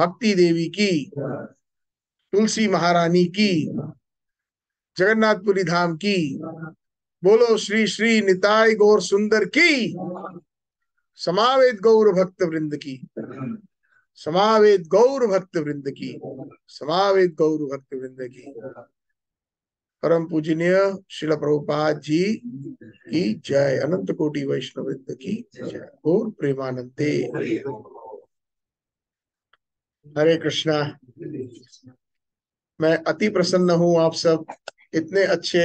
भक्ति देवी की तुलसी महारानी की जगन्नाथपुरी धाम की बोलो श्री श्री निताय गौर सुंदर की समावेद गौर भक्त वृंद की समावेद गौर भक्त वृंद की समावेद गौर भक्त वृंद की परम पूजनीय शिल प्रभुपाद जी की जय अनंत कोटि वैष्णव वृंद की जय गौर प्रेमानंदे हरे कृष्णा मैं अति प्रसन्न हूँ आप सब इतने अच्छे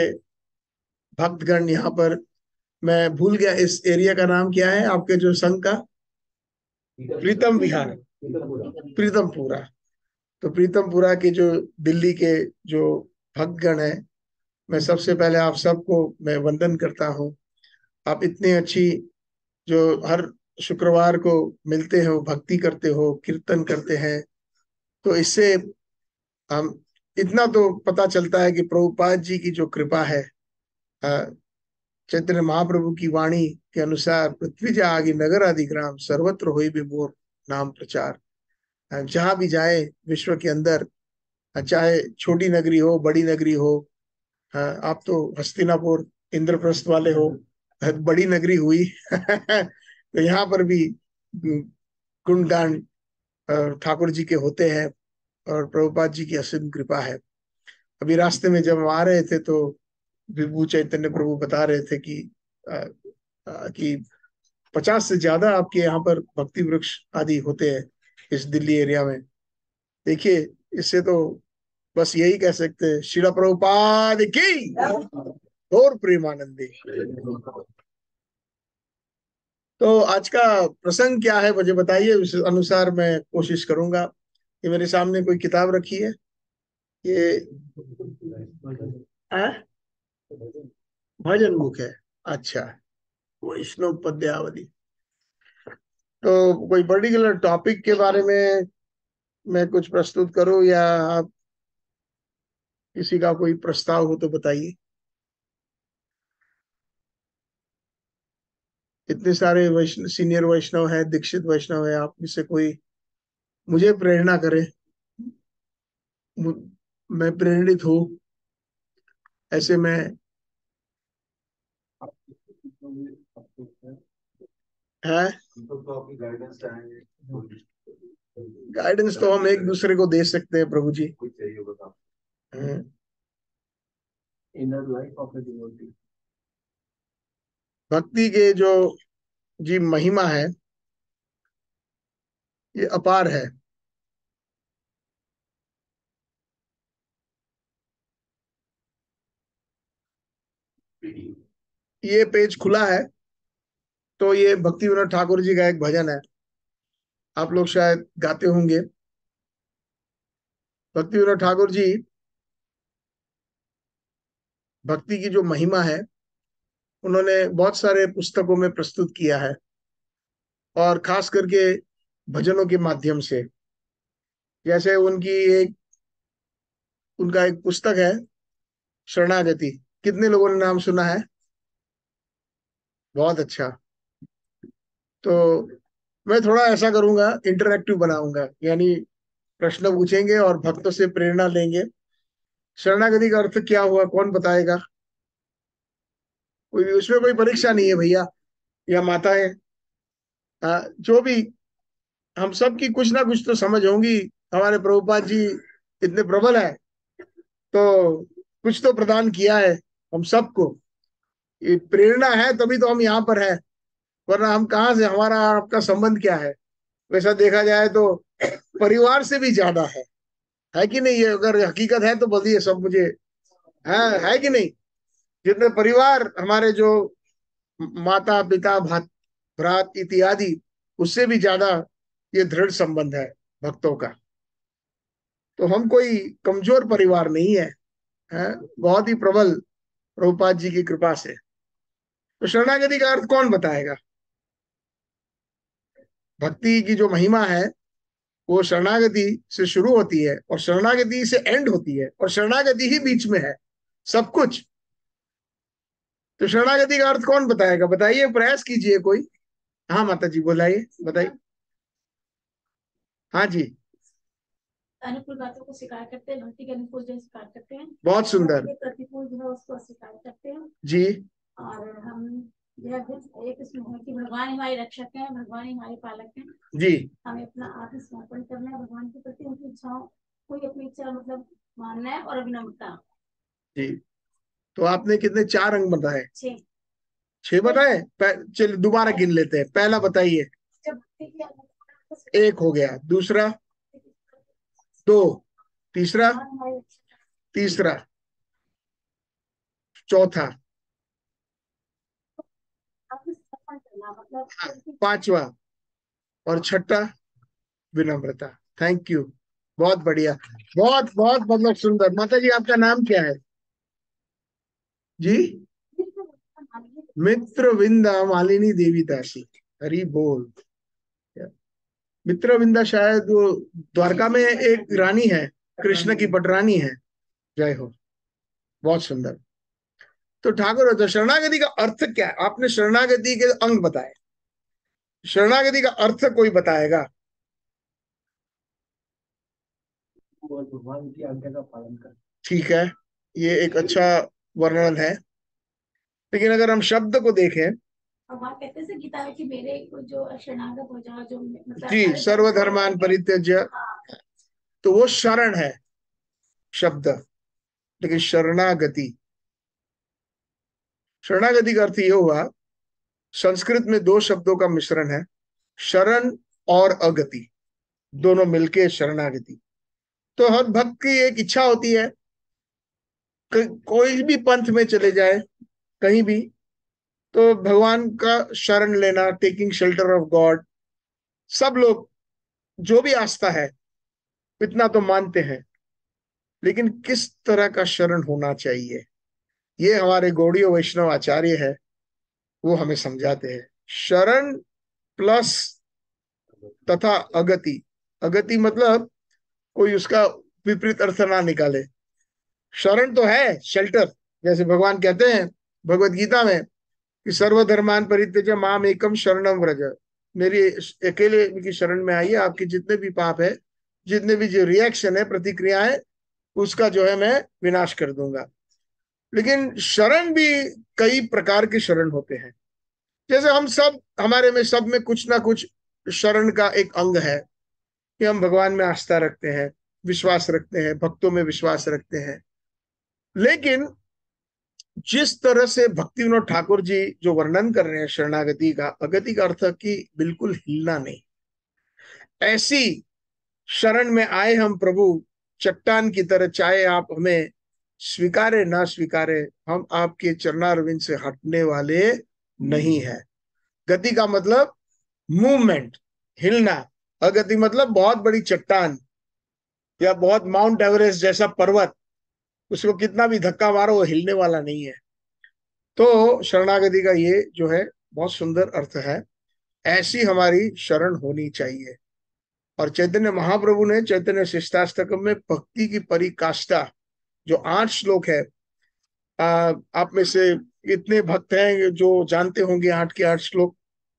भक्तगण यहाँ पर मैं भूल गया इस एरिया का नाम क्या है आपके जो संघ का प्रीतम विहार प्रीतमपुरा तो प्रीतमपुरा के जो दिल्ली के जो भक्तगण है मैं सबसे पहले आप सबको मैं वंदन करता हूँ आप इतनी अच्छी जो हर शुक्रवार को मिलते हो भक्ति करते हो कीर्तन करते हैं तो इससे हम इतना तो पता चलता है कि प्रभुपाद जी की जो कृपा है चैतन्य महाप्रभु की वाणी के अनुसार पृथ्वी जा आगे नगर आदि ग्राम सर्वत्र हो मोर नाम प्रचार जहां भी जाए विश्व के अंदर चाहे छोटी नगरी हो बड़ी नगरी हो आप तो हस्तिनापुर इंद्रप्रस्थ वाले हो बड़ी नगरी हुई तो यहाँ पर भी गुणगान हम्म, ठाकुर जी के होते हैं और प्रभुपाद जी की असीम कृपा है अभी रास्ते में जब आ रहे थे तो विभू चैतन्य प्रभु बता रहे थे कि आ, आ, कि पचास से ज्यादा आपके यहाँ पर भक्ति वृक्ष आदि होते हैं इस दिल्ली एरिया में देखिए इससे तो बस यही कह सकते हैं शिला प्रभुपाद की और प्रेमानंदी तो आज का प्रसंग क्या है मुझे बताइए उस अनुसार मैं कोशिश करूंगा ये मेरे सामने कोई किताब रखी है ये आ? भजन बुक है अच्छा वैष्णव पद्यावली तो कोई पर्टिकुलर टॉपिक के बारे में मैं कुछ प्रस्तुत करूं या आप किसी का कोई प्रस्ताव हो तो बताइए इतने सारे वैष्णव सीनियर वैष्णव हैं दीक्षित वैष्णव है आप इसे कोई मुझे प्रेरणा करे मैं प्रेरित हूं ऐसे मैं है गाइडेंस तो हम एक दूसरे को दे सकते हैं प्रभु जी इनर लाइफ ऑफ भक्ति के जो जी महिमा है ये अपार है ये पेज खुला है तो ये भक्ति विनोद ठाकुर जी का एक भजन है आप लोग शायद गाते होंगे भक्ति विनोद ठाकुर जी भक्ति की जो महिमा है उन्होंने बहुत सारे पुस्तकों में प्रस्तुत किया है और खास करके भजनों के माध्यम से जैसे उनकी एक उनका एक पुस्तक है शरणागति कितने लोगों ने नाम सुना है बहुत अच्छा तो मैं थोड़ा ऐसा करूंगा इंटरैक्टिव बनाऊंगा यानी प्रश्न पूछेंगे और भक्तों से प्रेरणा लेंगे शरणागति का अर्थ क्या हुआ कौन बताएगा कोई उसमें कोई परीक्षा नहीं है भैया या माता है आ, जो भी हम सब की कुछ ना कुछ तो समझ होंगी हमारे प्रभुपाद जी इतने प्रबल है तो कुछ तो प्रदान किया है हम सबको ये प्रेरणा है तभी तो हम यहाँ पर है वरना हम कहा से हमारा आपका संबंध क्या है वैसा देखा जाए तो परिवार से भी ज्यादा है है कि नहीं ये अगर हकीकत है तो बोलिए सब मुझे है हाँ, है कि नहीं जितने परिवार हमारे जो माता पिता भ्रात इत्यादि उससे भी ज्यादा ये दृढ़ संबंध है भक्तों का तो हम कोई कमजोर परिवार नहीं है, है? बहुत ही प्रबल रूपात जी की कृपा से तो शरणागति का अर्थ कौन बताएगा भक्ति की जो महिमा है वो शरणागति से शुरू होती है और शरणागति से एंड होती है और शरणागति ही बीच में है सब कुछ तो शरणागति का अर्थ कौन बताएगा बताइए प्रयास कीजिए कोई हाँ माता जी बोलाइए बताइए हाँ जी अनुकूल बातों को स्वीकार करते हैं भक्ति के अनुकूल जो स्वीकार करते हैं बहुत सुंदर प्रतिकूल जो है उसको स्वीकार करते हैं जी और हम यह एक इसमें है कि भगवान हमारे रक्षक हैं भगवान हमारे पालक हैं जी हमें अपना आत्मसमर्पण करना है भगवान के प्रति उनकी इच्छाओं कोई अपनी इच्छा मतलब मानना है और अभिनम्रता जी तो आपने कितने चार अंग बताए छह बताए चलिए दोबारा गिन लेते हैं पहला बताइए एक हो गया दूसरा दो तीसरा तीसरा चौथा हाँ, पांचवा और छठा विनम्रता थैंक यू बहुत बढ़िया बहुत बहुत मतलब सुंदर माता जी आपका नाम क्या है जी मित्र विंदा मालिनी देवी ताशी हरी बोल मित्र विंदा शायद वो द्वारका में एक रानी है कृष्ण की पटरानी है जय हो बहुत सुंदर तो ठाकुर तो शरणागति का अर्थ क्या है आपने शरणागति के अंग बताए शरणागति का अर्थ कोई बताएगा भगवान की आज्ञा का पालन कर ठीक है ये एक अच्छा वर्णन है लेकिन अगर हम शब्द को देखें मतलब जी सर्वधर्मान परित्यज्य हाँ। तो वो शरण है शब्द लेकिन शरणागति शरणागति का अर्थ ये हुआ संस्कृत में दो शब्दों का मिश्रण है शरण और अगति दोनों मिलके शरणागति तो हर भक्त की एक इच्छा होती है कोई भी पंथ में चले जाए कहीं भी तो भगवान का शरण लेना टेकिंग शेल्टर ऑफ गॉड सब लोग जो भी आस्था है इतना तो मानते हैं लेकिन किस तरह का शरण होना चाहिए ये हमारे गौड़ीय वैष्णव आचार्य है वो हमें समझाते हैं शरण प्लस तथा अगति अगति मतलब कोई उसका विपरीत अर्थ ना निकाले शरण तो है शेल्टर जैसे भगवान कहते हैं भगवत गीता में कि सर्वधर्मान परित्यज माम एकम शरणम व्रज मेरी अकेले की शरण में आइए आपके जितने भी पाप है जितने भी जो रिएक्शन है प्रतिक्रिया है उसका जो है मैं विनाश कर दूंगा लेकिन शरण भी कई प्रकार के शरण होते हैं जैसे हम सब हमारे में सब में कुछ ना कुछ शरण का एक अंग है कि हम भगवान में आस्था रखते हैं विश्वास रखते हैं भक्तों में विश्वास रखते हैं लेकिन जिस तरह से भक्ति विनोद ठाकुर जी जो वर्णन कर रहे हैं शरणागति का अगति का अर्थ कि बिल्कुल हिलना नहीं ऐसी शरण में आए हम प्रभु चट्टान की तरह चाहे आप हमें स्वीकारे ना स्वीकारे हम आपके चरणारविंद से हटने वाले नहीं है गति का मतलब मूवमेंट हिलना अगति मतलब बहुत बड़ी चट्टान या बहुत माउंट एवरेस्ट जैसा पर्वत उसको कितना भी धक्का मारो वो हिलने वाला नहीं है तो शरणागति का ये जो है बहुत सुंदर अर्थ है ऐसी हमारी शरण होनी चाहिए और चैतन्य महाप्रभु ने चैतन्य शिष्टाष्टक में भक्ति की परिकाष्ठा जो आठ श्लोक है आ, आप में से इतने भक्त हैं जो जानते होंगे आठ के आठ श्लोक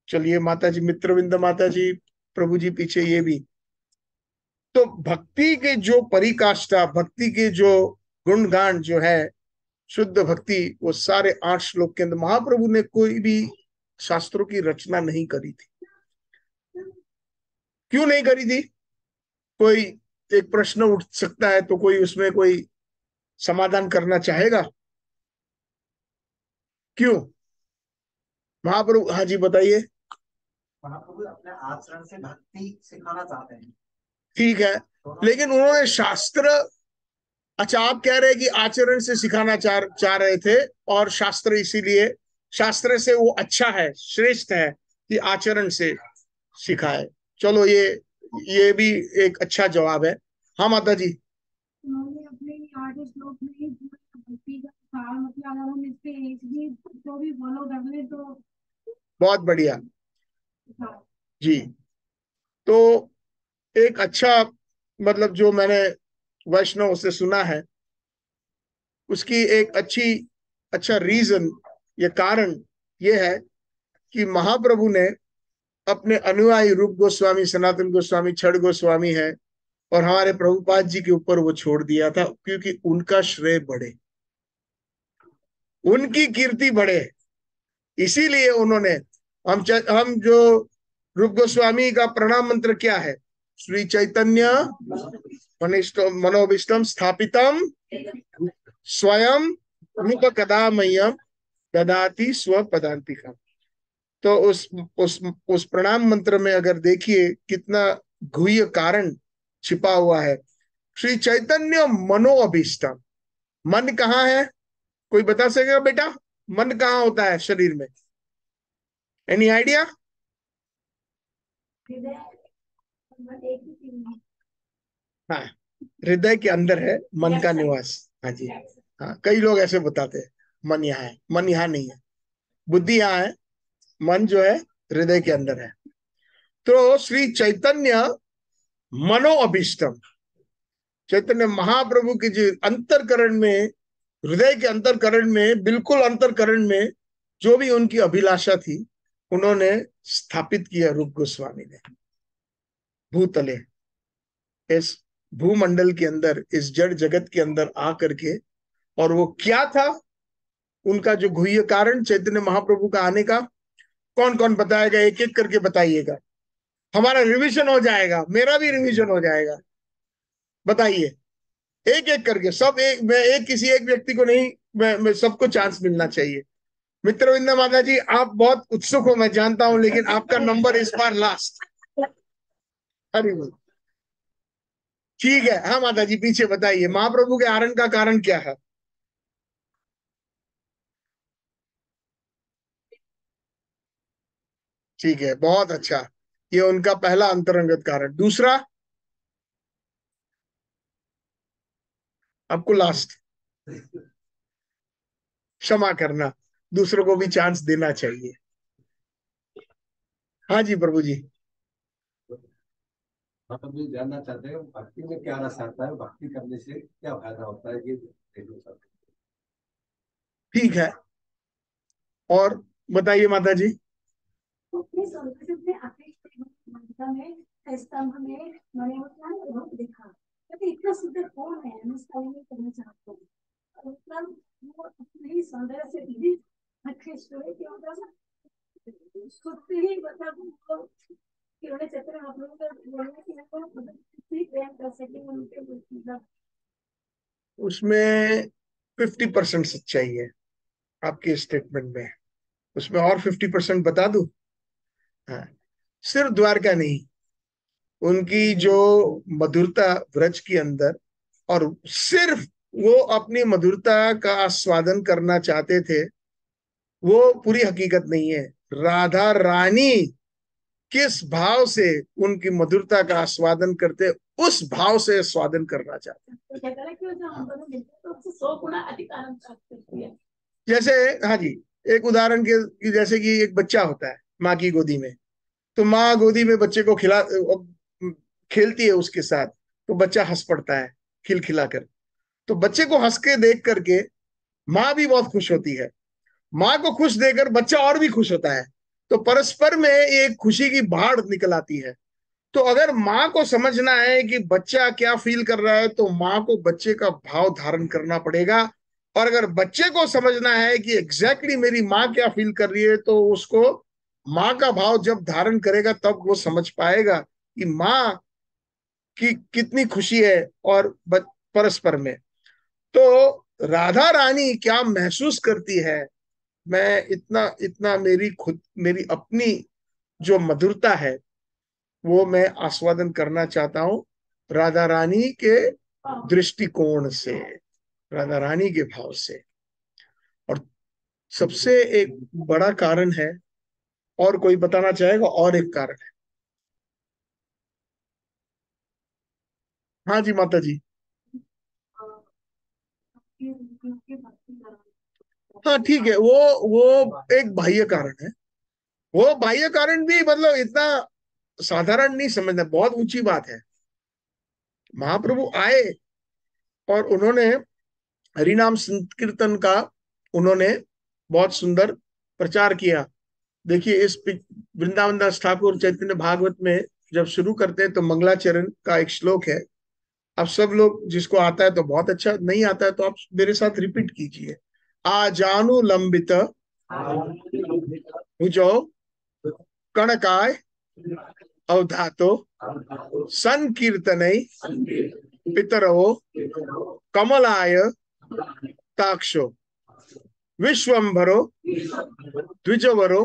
चलिए माता जी मित्रविंद माता जी प्रभु जी पीछे ये भी तो भक्ति के जो परिकाष्ठा भक्ति के जो गुणगान जो है शुद्ध भक्ति वो सारे आठ श्लोक के अंदर महाप्रभु ने कोई भी शास्त्रों की रचना नहीं करी थी क्यों नहीं करी थी कोई एक प्रश्न उठ सकता है तो कोई उसमें कोई समाधान करना चाहेगा क्यों महाप्रभु हाँ जी बताइए महाप्रभु अपने आचरण से भक्ति सिखाना चाहते हैं ठीक है लेकिन उन्होंने शास्त्र अच्छा आप कह रहे हैं कि आचरण से सिखाना चाह चाह रहे थे और शास्त्र इसीलिए शास्त्र से वो अच्छा है श्रेष्ठ है कि आचरण से सिखाए चलो ये ये भी एक अच्छा जवाब है हाँ माता जी मतलब तो बहुत बढ़िया हाँ। जी तो एक अच्छा मतलब जो मैंने वैष्णव से सुना है उसकी एक अच्छी अच्छा रीजन या कारण ये है कि महाप्रभु ने अपने अनुयायी रूप गोस्वामी सनातन गोस्वामी छठ गोस्वामी है और हमारे प्रभुपाद जी के ऊपर वो छोड़ दिया था क्योंकि उनका श्रेय बढ़े उनकी कीर्ति बढ़े इसीलिए उन्होंने हम हम जो रूप गोस्वामी का प्रणाम मंत्र क्या है श्री चैतन्य मनोभिष्टम स्थापित स्वयं रूप कदा मयम ददाती स्व पदांतिका तो उस उस उस प्रणाम मंत्र में अगर देखिए कितना गुह्य कारण छिपा हुआ है श्री चैतन्य मनो अभिष्टम मन कहा है कोई बता सकेगा बेटा मन कहा होता है शरीर में एनी आइडिया हाँ हृदय के अंदर है मन का निवास हाँ जी हाँ कई लोग ऐसे बताते हैं मन यहाँ है मन यहाँ नहीं है बुद्धि यहाँ है मन जो है हृदय के अंदर है तो श्री चैतन्य मनो अभिष्टम चैतन्य महाप्रभु की जो अंतरकरण में हृदय के अंतरकरण में बिल्कुल अंतरकरण में जो भी उनकी अभिलाषा थी उन्होंने स्थापित किया रूप गोस्वामी ने भूतले इस भूमंडल के अंदर इस जड़ जगत के अंदर आ करके और वो क्या था उनका जो घुह कारण चैतन्य महाप्रभु का आने का कौन कौन बताएगा एक एक करके बताइएगा हमारा रिवीजन हो जाएगा मेरा भी रिवीजन हो जाएगा बताइए एक एक करके सब एक मैं एक किसी एक व्यक्ति को नहीं मैं, मैं सबको चांस मिलना चाहिए विंदा माता जी आप बहुत उत्सुक हो मैं जानता हूं लेकिन आपका नंबर इस बार लास्ट हरी बोल ठीक है हाँ माता जी पीछे बताइए महाप्रभु के आरण का कारण क्या है ठीक है बहुत अच्छा ये उनका पहला अंतरंगत कारण दूसरा आपको लास्ट क्षमा करना दूसरों को भी चांस देना चाहिए हाँ जी प्रभु जी हम जानना चाहते हैं भक्ति में क्या रस आता है भक्ति करने से क्या फायदा होता है ये ठीक है और बताइए माता जी स्तंभ में देखा क्योंकि इतना सुंदर कौन है मैं चाहता हूँ सौंदर्य से किरणें क्षेत्र आप लोगों तो मतलब का बोलना कि हम कर सकें उनके मतलब उसमें फिफ्टी परसेंट सच्चाई है आपके स्टेटमेंट में उसमें और फिफ्टी परसेंट बता दू हाँ सिर्फ द्वारका नहीं उनकी जो मधुरता व्रज के अंदर और सिर्फ वो अपनी मधुरता का आस्वादन करना चाहते थे वो पूरी हकीकत नहीं है राधा रानी किस भाव से उनकी मधुरता का आस्वादन करते उस भाव से स्वादन करना चाहते हैं तो तो जैसे हाँ जी एक उदाहरण के जैसे कि एक बच्चा होता है माँ की गोदी में तो माँ गोदी में बच्चे को खिला खेलती है उसके साथ तो बच्चा हंस पड़ता है खिलखिलाकर कर तो बच्चे को हंस के देख करके माँ भी बहुत खुश होती है माँ को खुश देकर बच्चा और भी खुश होता है तो परस्पर में एक खुशी की बाढ़ निकल आती है तो अगर माँ को समझना है कि बच्चा क्या फील कर रहा है तो माँ को बच्चे का भाव धारण करना पड़ेगा और अगर बच्चे को समझना है कि एग्जैक्टली exactly मेरी माँ क्या फील कर रही है तो उसको माँ का भाव जब धारण करेगा तब वो समझ पाएगा कि माँ की कितनी खुशी है और परस्पर में तो राधा रानी क्या महसूस करती है मैं इतना इतना मेरी खुद मेरी अपनी जो मधुरता है वो मैं आस्वादन करना चाहता हूँ राधा रानी के दृष्टिकोण से राधा रानी के भाव से और सबसे एक बड़ा कारण है और कोई बताना चाहेगा और एक कारण है हाँ जी माता जी हाँ। हाँ ठीक है वो वो एक बाह्य कारण है वो बाह्य कारण भी मतलब इतना साधारण नहीं समझना बहुत ऊंची बात है महाप्रभु आए और उन्होंने हरिनाम संकीर्तन का उन्होंने बहुत सुंदर प्रचार किया देखिए इस वृंदावन दास ठाकुर चैतन्य भागवत में जब शुरू करते हैं तो मंगलाचरण का एक श्लोक है अब सब लोग जिसको आता है तो बहुत अच्छा नहीं आता है तो आप मेरे साथ रिपीट कीजिए लंबित जो कणकाय अवधातो संकीर्तन पितरो कमलाय ताक्षो विश्वंभरो द्विजवरो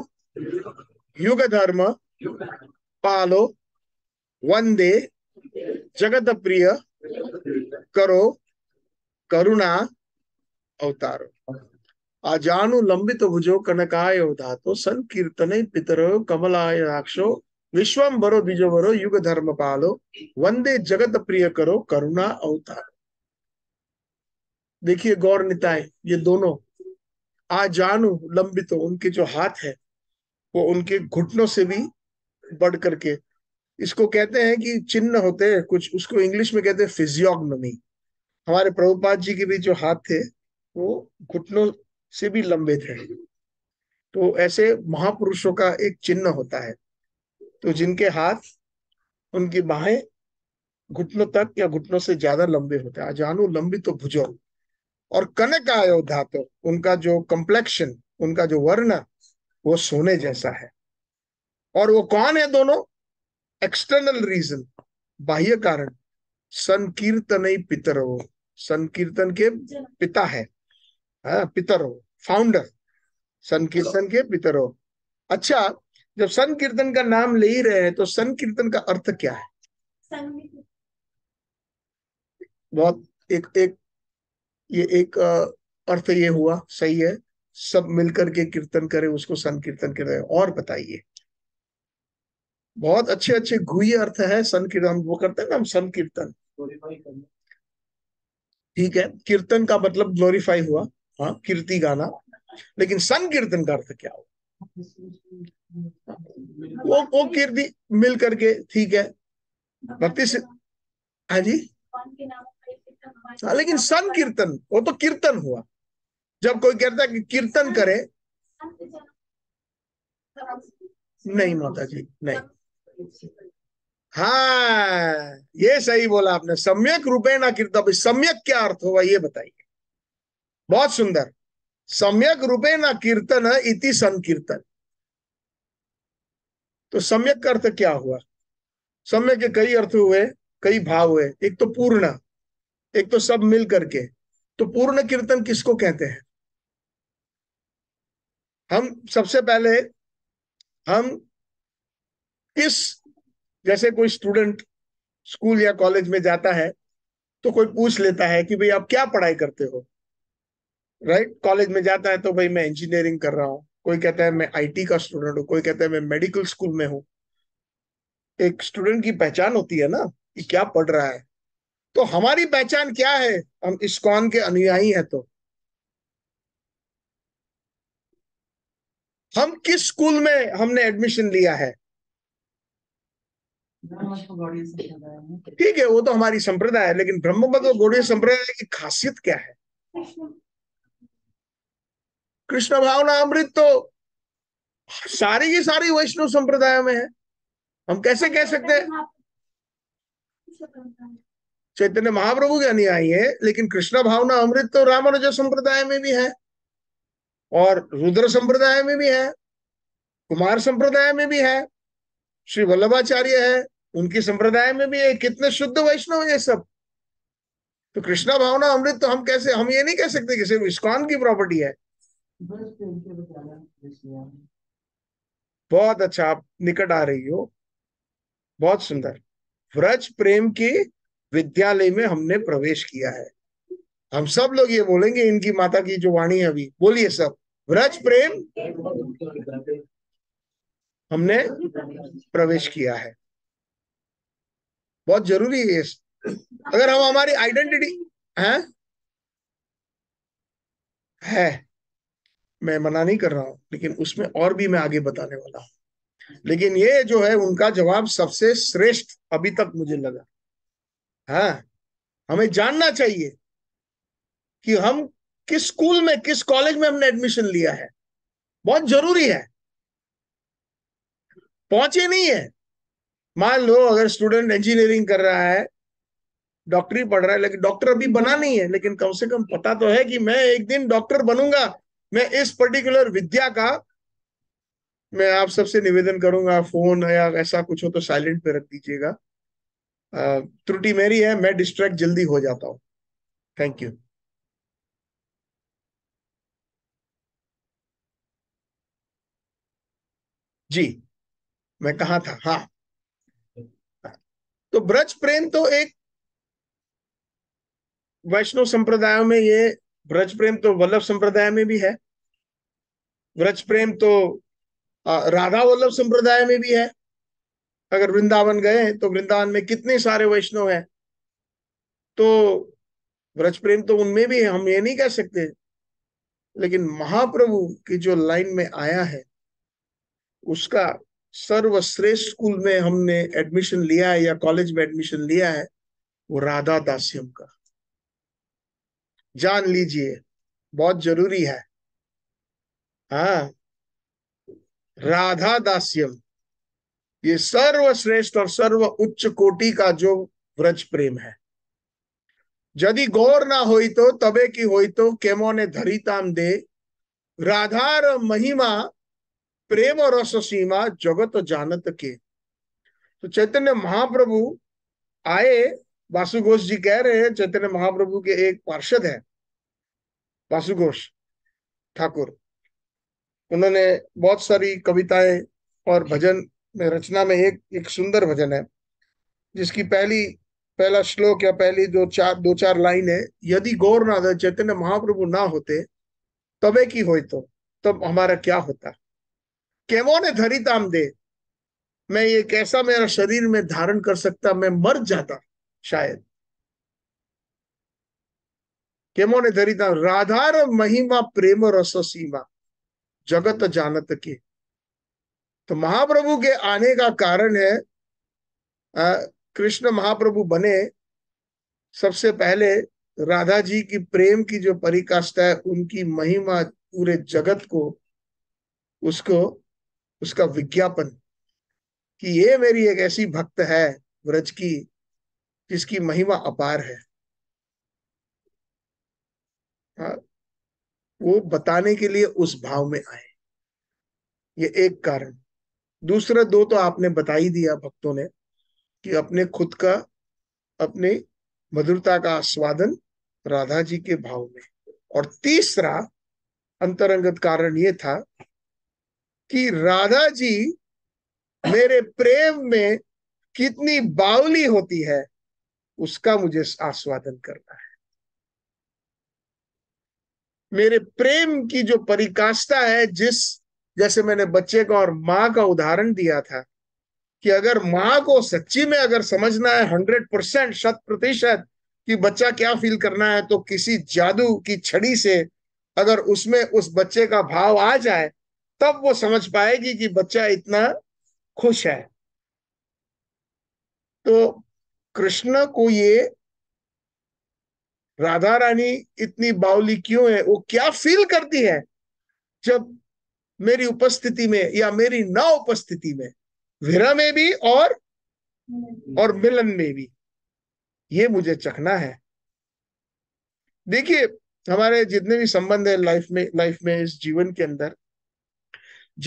युगधर्म पालो वंदे जगत प्रिय करो करुणा अवतार अवतारो लंबित भुजो कनकाय धातो संकीर्तने पितर कमलाय राक्षो विश्वम भरो विश्वम्बरो भरो युग धर्म पालो वंदे जगत प्रिय करो करुणा अवतार देखिए गौर निताय ये दोनों आ आजानु लंबितो उनके जो हाथ है वो उनके घुटनों से भी बढ़ करके इसको कहते हैं कि चिन्ह होते हैं कुछ उसको इंग्लिश में कहते हैं फिजियोग्नोमी हमारे प्रभुपाद जी के भी जो हाथ थे वो घुटनों से भी लंबे थे तो ऐसे महापुरुषों का एक चिन्ह होता है तो जिनके हाथ उनकी बाहें घुटनों तक या घुटनों से ज्यादा लंबे होते हैं अजानु लंबी तो भुजो और कनक अयोध्या तो उनका जो कंप्लेक्शन उनका जो वर्ण वो सोने जैसा है और वो कौन है दोनों एक्सटर्नल रीजन बाह्य कारण संकीर्तन ही पितर वो संकीर्तन के पिता है पितर पितरो फाउंडर संकीर्तन के पितर हो अच्छा जब संकीर्तन का नाम ले ही रहे हैं तो संकीर्तन का अर्थ क्या है बहुत एक एक ये एक अर्थ ये हुआ सही है सब मिलकर के कीर्तन करें उसको संकीर्तन कर रहे और बताइए बहुत अच्छे अच्छे गुह्य अर्थ है संकीर्तन वो करते हैं ना हम संकीर्तन ठीक है कीर्तन का मतलब ग्लोरीफाई हुआ हाँ कीर्ति गाना लेकिन संकीर्तन का अर्थ क्या हो वो वो कीर्ति मिल करके ठीक है भक्ति से हाँ जी हाँ लेकिन संकीर्तन वो तो कीर्तन हुआ जब कोई कहता है कि कीर्तन करे नहीं माता जी नहीं हाँ ये सही बोला आपने सम्यक रूपेणा कीर्तन सम्यक क्या अर्थ होगा ये बताइए बहुत सुंदर सम्यक रूपे न कीर्तन इति संकीर्तन तो सम्यक का अर्थ क्या हुआ सम्यक के कई अर्थ हुए कई भाव हुए एक तो पूर्ण एक तो सब मिल करके तो पूर्ण कीर्तन किसको कहते हैं हम सबसे पहले हम किस जैसे कोई स्टूडेंट स्कूल या कॉलेज में जाता है तो कोई पूछ लेता है कि भाई आप क्या पढ़ाई करते हो राइट right? कॉलेज में जाता है तो भाई मैं इंजीनियरिंग कर रहा हूँ कोई कहता है मैं आईटी का स्टूडेंट हूँ कोई कहता है मैं मेडिकल स्कूल में हूँ एक स्टूडेंट की पहचान होती है ना कि क्या पढ़ रहा है तो हमारी पहचान क्या है हम इस्कॉन के अनुयायी है तो हम किस स्कूल में हमने एडमिशन लिया है ठीक है वो तो हमारी संप्रदाय है लेकिन ब्रह्म गौड़ी संप्रदाय की खासियत क्या है कृष्ण भावना अमृत तो सारी की सारी वैष्णव संप्रदाय में है हम कैसे कह सकते हैं चैतन्य महाप्रभु के अनुयायी है लेकिन कृष्ण भावना अमृत तो रामानुज संप्रदाय में भी है और रुद्र संप्रदाय में भी है कुमार संप्रदाय में भी है श्री वल्लभाचार्य है उनकी संप्रदाय में भी है कितने शुद्ध वैष्णव ये सब तो कृष्णा भावना अमृत तो हम कैसे हम ये नहीं कह सकते कि सिर्फ इस्कॉन की प्रॉपर्टी है बहुत अच्छा आप निकट आ रही हो बहुत सुंदर व्रज प्रेम के विद्यालय में हमने प्रवेश किया है हम सब लोग ये बोलेंगे इनकी माता की जो वाणी है अभी बोलिए सब व्रज प्रेम हमने प्रवेश किया है बहुत जरूरी है अगर हम हमारी आइडेंटिटी है, है मैं मना नहीं कर रहा हूं लेकिन उसमें और भी मैं आगे बताने वाला हूं लेकिन ये जो है उनका जवाब सबसे श्रेष्ठ अभी तक मुझे लगा हाँ हमें जानना चाहिए कि हम किस स्कूल में किस कॉलेज में हमने एडमिशन लिया है बहुत जरूरी है पहुंचे नहीं है मान लो अगर स्टूडेंट इंजीनियरिंग कर रहा है डॉक्टरी पढ़ रहा है लेकिन डॉक्टर अभी बना नहीं है लेकिन कम से कम पता तो है कि मैं एक दिन डॉक्टर बनूंगा मैं इस पर्टिकुलर विद्या का मैं आप सबसे निवेदन करूंगा फोन या ऐसा कुछ हो तो साइलेंट पे रख दीजिएगा त्रुटि मेरी है मैं डिस्ट्रैक्ट जल्दी हो जाता हूं थैंक यू जी मैं कहा था हाँ तो ब्रज प्रेम तो एक वैष्णव संप्रदायों में ये व्रज प्रेम तो वल्लभ संप्रदाय में भी है व्रज प्रेम तो राधा वल्लभ संप्रदाय में भी है अगर वृंदावन गए तो वृंदावन में कितने सारे वैष्णव हैं तो व्रज प्रेम तो उनमें भी है हम ये नहीं कह सकते लेकिन महाप्रभु की जो लाइन में आया है उसका सर्वश्रेष्ठ स्कूल में हमने एडमिशन लिया है या कॉलेज में एडमिशन लिया है वो राधा दास्यम का जान लीजिए बहुत जरूरी है हाँ राधा दास्यम ये सर्वश्रेष्ठ और सर्व उच्च कोटि का जो व्रज प्रेम है यदि गौर ना हो तो तबे की हो तो केमो ने धरीताम दे राधार महिमा प्रेम और सीमा जगत जानत के तो चैतन्य महाप्रभु आए वासुघोष जी कह रहे हैं चैतन्य महाप्रभु के एक पार्षद है वासुघोष ठाकुर उन्होंने बहुत सारी कविताएं और भजन में रचना में एक एक सुंदर भजन है जिसकी पहली पहला श्लोक या पहली जो चार दो चार लाइन है यदि गौरनाथ चैतन्य महाप्रभु ना होते तबे की हो तो तब हमारा क्या होता केवो ने धरी ताम दे मैं ये कैसा मेरा शरीर में धारण कर सकता मैं मर जाता शायद ने धरी था राधार महिमा प्रेम रस सीमा जगत जानत के तो महाप्रभु के आने का कारण है कृष्ण महाप्रभु बने सबसे पहले राधा जी की प्रेम की जो परिकाष्ठा है उनकी महिमा पूरे जगत को उसको उसका विज्ञापन कि ये मेरी एक ऐसी भक्त है व्रज की जिसकी महिमा अपार है हाँ, वो बताने के लिए उस भाव में आए ये एक कारण दूसरा दो तो आपने बता ही दिया भक्तों ने कि अपने खुद का अपने मधुरता का आस्वादन राधा जी के भाव में और तीसरा अंतरंगत कारण ये था कि राधा जी मेरे प्रेम में कितनी बावली होती है उसका मुझे आस्वादन करना है मेरे प्रेम की जो परिकाष्ठा है जिस जैसे मैंने बच्चे का और माँ का उदाहरण दिया था कि अगर माँ को सच्ची में अगर समझना है हंड्रेड परसेंट शत प्रतिशत कि बच्चा क्या फील करना है तो किसी जादू की छड़ी से अगर उसमें उस बच्चे का भाव आ जाए तब वो समझ पाएगी कि बच्चा इतना खुश है तो कृष्ण को ये राधा रानी इतनी बावली क्यों है वो क्या फील करती है जब मेरी उपस्थिति में या मेरी ना उपस्थिति में विरह में भी और और मिलन में भी ये मुझे चखना है देखिए हमारे जितने भी संबंध है लाइफ में लाइफ में इस जीवन के अंदर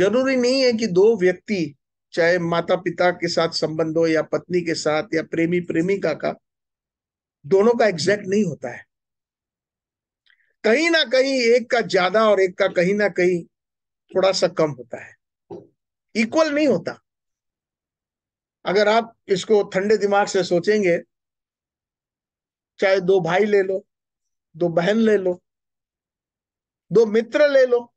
जरूरी नहीं है कि दो व्यक्ति चाहे माता पिता के साथ संबंध हो या पत्नी के साथ या प्रेमी प्रेमिका का दोनों का एग्जैक्ट नहीं होता है कहीं ना कहीं एक का ज्यादा और एक का कहीं ना कहीं थोड़ा सा कम होता है इक्वल नहीं होता अगर आप इसको ठंडे दिमाग से सोचेंगे चाहे दो भाई ले लो दो बहन ले लो दो मित्र ले लो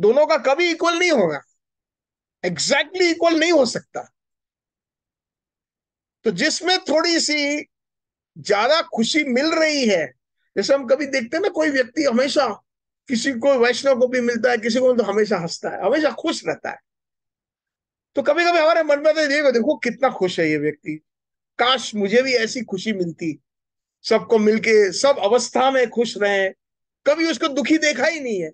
दोनों का कभी इक्वल नहीं होगा एग्जैक्टली इक्वल नहीं हो सकता तो जिसमें थोड़ी सी ज्यादा खुशी मिल रही है जैसे हम कभी देखते हैं ना कोई व्यक्ति हमेशा किसी को वैष्णव को भी मिलता है किसी को तो हमेशा हंसता है हमेशा खुश रहता है तो कभी कभी हमारे मन में तो देखो देखो कितना खुश है ये व्यक्ति काश मुझे भी ऐसी खुशी मिलती सबको मिलके सब अवस्था में खुश रहे कभी उसको दुखी देखा ही नहीं है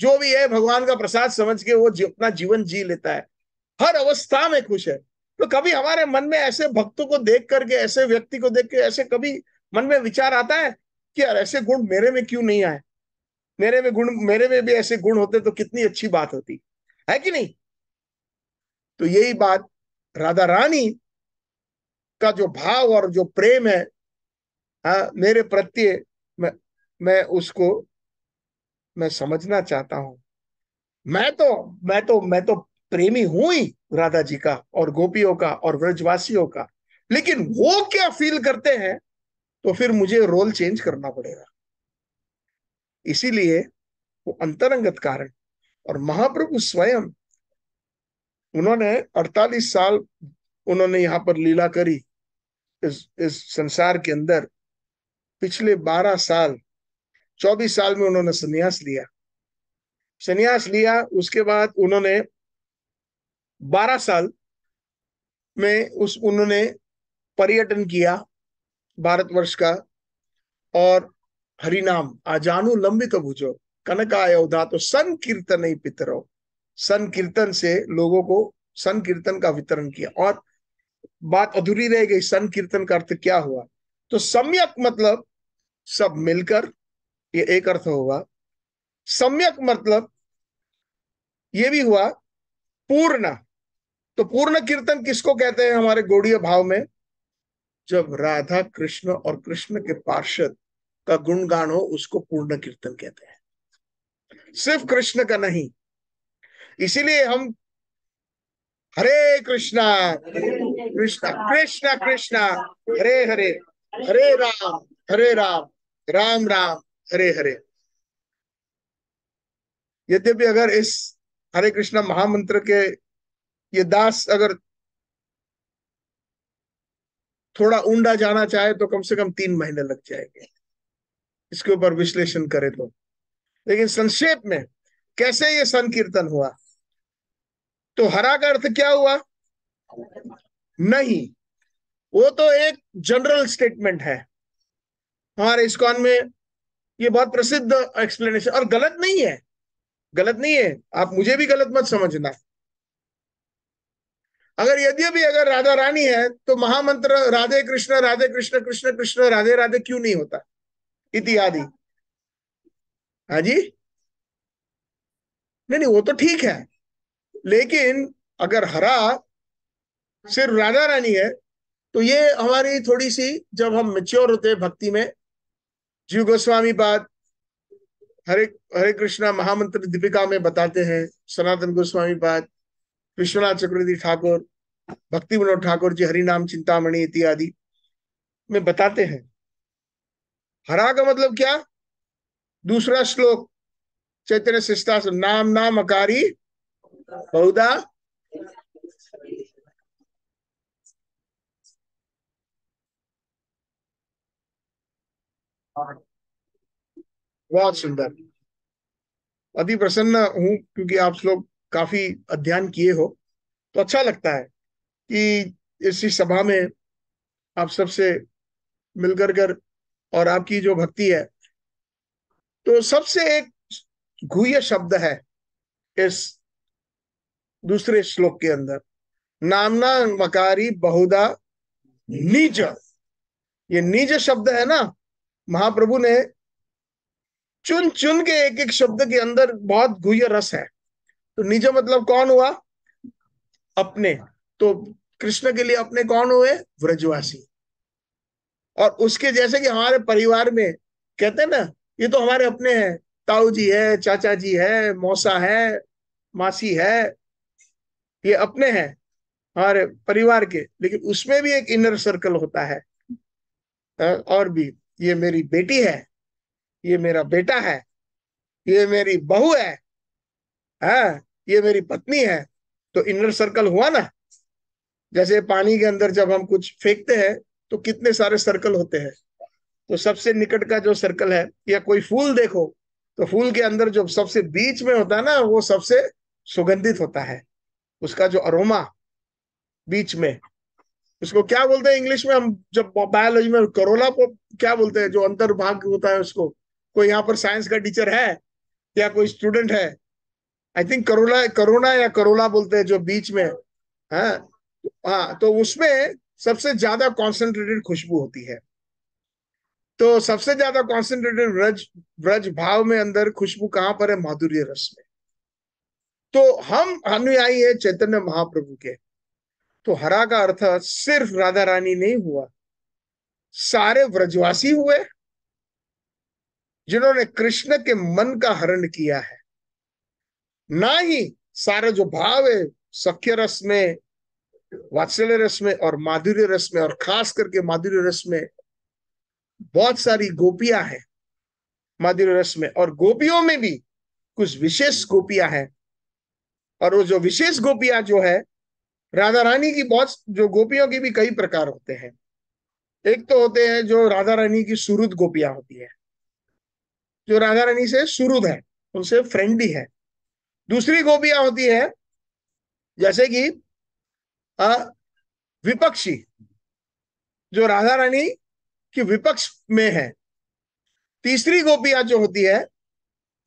जो भी है भगवान का प्रसाद समझ के वो अपना जीवन जी लेता है हर अवस्था में खुश है तो कभी हमारे मन में ऐसे भक्तों को देख करके ऐसे व्यक्ति को देख के ऐसे कभी मन में विचार आता है कि यार ऐसे गुण मेरे में क्यों नहीं आए मेरे में गुण मेरे में भी ऐसे गुण होते तो कितनी अच्छी बात होती है कि नहीं तो यही बात राधा रानी का जो भाव और जो प्रेम है आ, हाँ, मेरे प्रत्ये मैं मैं उसको मैं समझना चाहता हूं मैं तो मैं तो मैं तो प्रेमी हूं ही राधा जी का और गोपियों का और व्रजवासियों का लेकिन वो क्या फील करते हैं तो फिर मुझे रोल चेंज करना पड़ेगा इसीलिए वो अंतरंगत कारण और महाप्रभु स्वयं उन्होंने 48 साल उन्होंने यहां पर लीला करी इस इस संसार के अंदर पिछले 12 साल चौबीस साल में उन्होंने संन्यास लिया संन्यास लिया उसके बाद उन्होंने बारह साल में उस उन्होंने पर्यटन किया भारतवर्ष का और हरिनाम आजानु लंबित भुजो कनक आयोधा तो संकीर्तन ही पितरो संकीर्तन से लोगों को संकीर्तन का वितरण किया और बात अधूरी रह गई संकीर्तन का अर्थ क्या हुआ तो सम्यक मतलब सब मिलकर ये एक अर्थ होगा सम्यक मतलब ये भी हुआ पूर्ण तो पूर्ण कीर्तन किसको कहते हैं हमारे गोड़ीय भाव में जब राधा कृष्ण और कृष्ण के पार्षद का गुणगान हो उसको पूर्ण कीर्तन कहते हैं सिर्फ कृष्ण का नहीं इसीलिए हम हरे कृष्णा कृष्णा कृष्णा कृष्णा हरे हरे हरे राम हरे राम राम राम हरे हरे यद्यपि अगर इस हरे कृष्णा महामंत्र के ये दास अगर थोड़ा ऊंडा जाना चाहे तो कम से कम तीन महीने लग जाएंगे इसके ऊपर विश्लेषण करे तो लेकिन संक्षेप में कैसे ये संकीर्तन हुआ तो हरा का अर्थ क्या हुआ नहीं वो तो एक जनरल स्टेटमेंट है हमारे इस्कॉन में ये बहुत प्रसिद्ध एक्सप्लेनेशन और गलत नहीं है गलत नहीं है आप मुझे भी गलत मत समझना अगर यदि भी अगर राधा रानी है तो महामंत्र राधे कृष्ण राधे कृष्ण कृष्ण कृष्ण राधे राधे क्यों नहीं होता इत्यादि हा जी नहीं नहीं वो तो ठीक है लेकिन अगर हरा सिर्फ राधा रानी है तो ये हमारी थोड़ी सी जब हम मेच्योर होते हैं भक्ति में जीव गोस्वामी बात हरे हरे कृष्णा महामंत्र दीपिका में बताते हैं सनातन गोस्वामी बात विश्वनाथ चक्रवर्ती ठाकुर भक्ति विनोद ठाकुर जी हरिनाम चिंतामणि इत्यादि में बताते हैं हरा का मतलब क्या दूसरा श्लोक चैतन्य शिष्टा नाम नाम अकारी बहुदा बहुत सुंदर अति प्रसन्न हूं क्योंकि आप लोग काफी अध्ययन किए हो तो अच्छा लगता है कि इसी सभा में आप सबसे मिलकर कर और आपकी जो भक्ति है तो सबसे एक गुह्य शब्द है इस दूसरे श्लोक के अंदर नामना मकारी बहुदा नीच ये निज शब्द है ना महाप्रभु ने चुन चुन के एक एक शब्द के अंदर बहुत गुह्य रस है तो निज मतलब कौन हुआ अपने तो कृष्ण के लिए अपने कौन हुए व्रजवासी और उसके जैसे कि हमारे परिवार में कहते हैं ना ये तो हमारे अपने हैं ताऊ जी है चाचा जी है मौसा है मासी है ये अपने हैं हमारे परिवार के लेकिन उसमें भी एक इनर सर्कल होता है और भी ये मेरी बेटी है ये मेरा बेटा है ये मेरी बहू है आ, हाँ, ये मेरी पत्नी है तो इनर सर्कल हुआ ना जैसे पानी के अंदर जब हम कुछ फेंकते हैं तो कितने सारे सर्कल होते हैं तो सबसे निकट का जो सर्कल है या कोई फूल देखो तो फूल के अंदर जो सबसे बीच में होता है ना वो सबसे सुगंधित होता है उसका जो अरोमा बीच में इसको क्या बोलते हैं इंग्लिश में हम जब बायोलॉजी में करोला को क्या बोलते हैं जो अंतर्भाग होता है उसको कोई यहाँ पर साइंस का टीचर है या कोई स्टूडेंट है आई थिंक करोला करोना या करोला बोलते हैं जो बीच में है हाँ, हाँ तो उसमें सबसे ज्यादा कॉन्सेंट्रेटेड खुशबू होती है तो सबसे ज्यादा कॉन्सेंट्रेटेड व्रज व्रज भाव में अंदर खुशबू कहाँ पर है माधुर्य रस में तो हम अनुयायी है चैतन्य महाप्रभु के तो हरा का अर्थ सिर्फ राधा रानी नहीं हुआ सारे व्रजवासी हुए जिन्होंने कृष्ण के मन का हरण किया है ना ही सारे जो भाव है सख्य रस में वात्सल्य रस में और माधुर्य रस में और खास करके माधुर्य रस में बहुत सारी गोपियां हैं माधुर्य रस में और गोपियों में भी कुछ विशेष गोपियां हैं और वो जो विशेष गोपियां जो है राधा रानी की बहुत जो गोपियों की भी कई प्रकार होते हैं एक तो होते हैं जो राधा रानी की सुरुद गोपियां होती है जो राधा रानी से सुरुद है उनसे फ्रेंडली है दूसरी गोपियां होती है जैसे कि आ, विपक्षी जो राधा रानी की विपक्ष में है तीसरी गोपियां जो होती है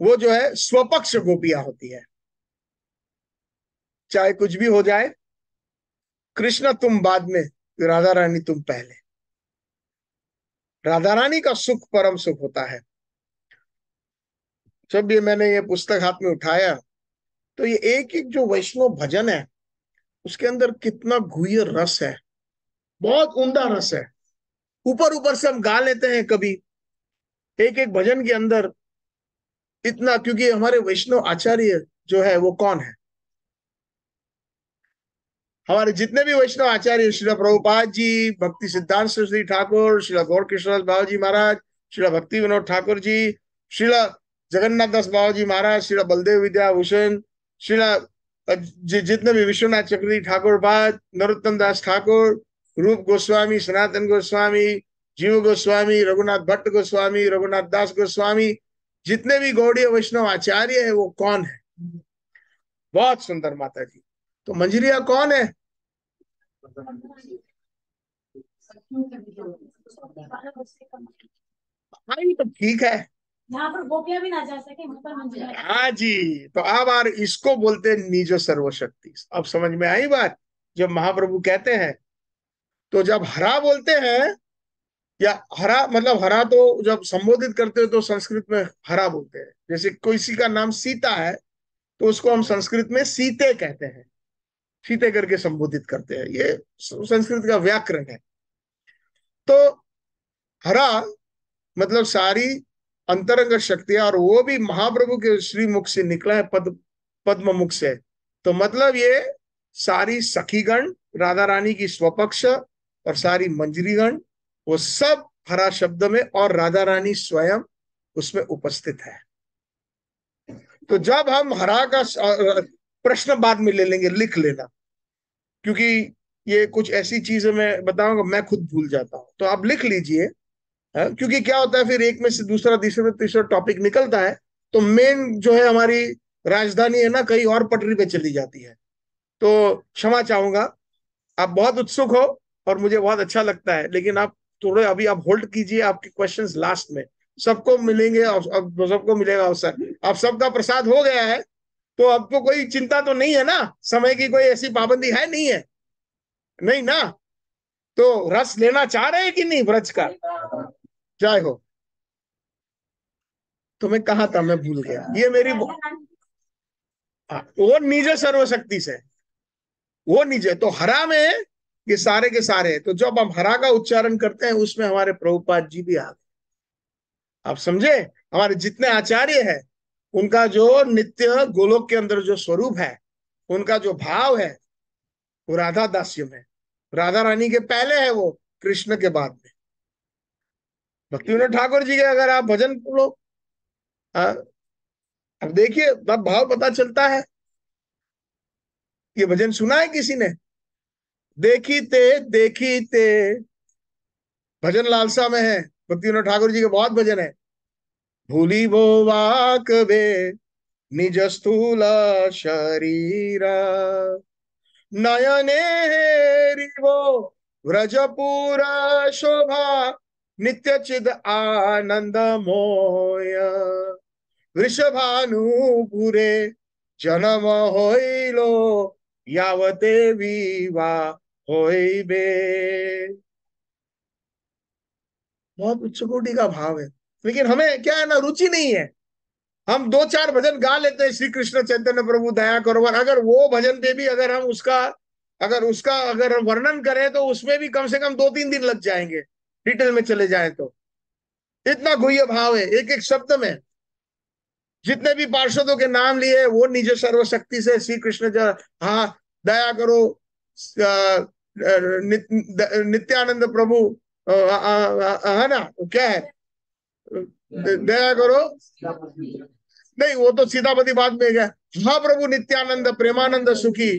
वो जो है स्वपक्ष गोपियां होती है चाहे कुछ भी हो जाए कृष्ण तुम बाद में राधा रानी तुम पहले राधा रानी का सुख परम सुख होता है जब ये मैंने ये पुस्तक हाथ में उठाया तो ये एक एक जो वैष्णव भजन है उसके अंदर कितना घुय रस है बहुत उमदा रस है ऊपर ऊपर से हम गा लेते हैं कभी एक एक भजन के अंदर इतना क्योंकि हमारे वैष्णव आचार्य जो है वो कौन है हमारे जितने भी वैष्णव आचार्य श्रीला प्रभुपाद जी भक्ति सिद्धार्थ श्री ठाकुर श्रीला गौर कृष्णदास बाबा जी महाराज श्रीला भक्ति विनोद ठाकुर जी श्रीला जगन्नाथ दास बाबूजी जी महाराज श्रीला बलदेव विद्याभूषण श्रीला जि, जितने भी विश्वनाथ चक्री ठाकुर बाद नरोत्तम दास ठाकुर रूप गोस्वामी सनातन गोस्वामी जीव गोस्वामी रघुनाथ भट्ट गोस्वामी रघुनाथ दास गोस्वामी जितने भी गौड़ीय वैष्णव आचार्य है वो कौन है बहुत सुंदर माता जी तो मंजरिया कौन है भाई हाँ, तो ठीक है पर गोपियां भी ना जा सके हाँ जी तो अब और इसको बोलते हैं निजो सर्वशक्ति अब समझ में आई बात जब महाप्रभु कहते हैं तो जब हरा बोलते हैं या हरा मतलब हरा तो जब संबोधित करते हो तो संस्कृत में हरा बोलते हैं जैसे किसी का नाम सीता है तो उसको हम संस्कृत में सीते कहते हैं सीते करके संबोधित करते हैं ये संस्कृत का व्याकरण है तो हरा मतलब सारी अंतरंग शक्तियां और वो भी महाप्रभु के श्री मुख से निकला है पद पद्म मुख से तो मतलब ये सारी सखीगण राधा रानी की स्वपक्ष और सारी मंजरीगण वो सब हरा शब्द में और राधा रानी स्वयं उसमें उपस्थित है तो जब हम हरा का प्रश्न बाद में ले लेंगे लिख लेना क्योंकि ये कुछ ऐसी चीज है मैं बताऊंगा मैं खुद भूल जाता हूँ तो आप लिख लीजिए हाँ, क्योंकि क्या होता है फिर एक में से दूसरा तीसरा में तीसरा टॉपिक निकलता है तो मेन जो है हमारी राजधानी है ना कहीं और पटरी पे चली जाती है तो क्षमा चाहूंगा आप बहुत उत्सुक हो और मुझे बहुत अच्छा लगता है लेकिन आप थोड़े अभी आप होल्ड कीजिए आपके क्वेश्चंस लास्ट में सबको मिलेंगे सबको मिलेगा अवसर आप सबका प्रसाद हो गया है तो आपको तो कोई चिंता तो नहीं है ना समय की कोई ऐसी पाबंदी है नहीं है नहीं ना तो रस लेना चाह रहे हैं कि नहीं व्रज का चाहे हो तो मैं कहा था मैं भूल गया ये मेरी हाँ, वो निज सर्वशक्ति से वो निज तो हरा में ये सारे के सारे तो जब हम हरा का उच्चारण करते हैं उसमें हमारे प्रभुपाद जी भी आ गए आप समझे हमारे जितने आचार्य हैं उनका जो नित्य गोलोक के अंदर जो स्वरूप है उनका जो भाव है वो राधा दास्य में राधा रानी के पहले है वो कृष्ण के बाद में भक्ति ठाकुर जी के अगर आप भजन लो अब देखिए अब भाव पता चलता है ये भजन सुना है किसी ने देखी ते देखी ते भजन लालसा में है भक्ति ठाकुर जी के बहुत भजन है भूलि वो वे निज स्थूल शरीर नयने व्रज पूरा शोभा नित्य चिद आनंद मोय पूरे जन्म होइलो यावते विवा होइबे बहुत उच्च कोटि का भाव है लेकिन हमें क्या है ना रुचि नहीं है हम दो चार भजन गा लेते हैं श्री कृष्ण चैतन्य प्रभु दया करो और अगर वो भजन पे भी अगर हम उसका अगर उसका अगर वर्णन करें तो उसमें भी कम से कम दो तीन दिन लग जाएंगे डिटेल में चले जाए तो इतना गुह्य भाव है एक एक शब्द में जितने भी पार्षदों के नाम लिए वो निज सर्वशक्ति से श्री कृष्ण हाँ दया करो नित्यानंद प्रभु है ना क्या है दया करो नहीं वो तो सीतापति बाद में गया हाँ प्रभु नित्यानंद प्रेमानंद सुखी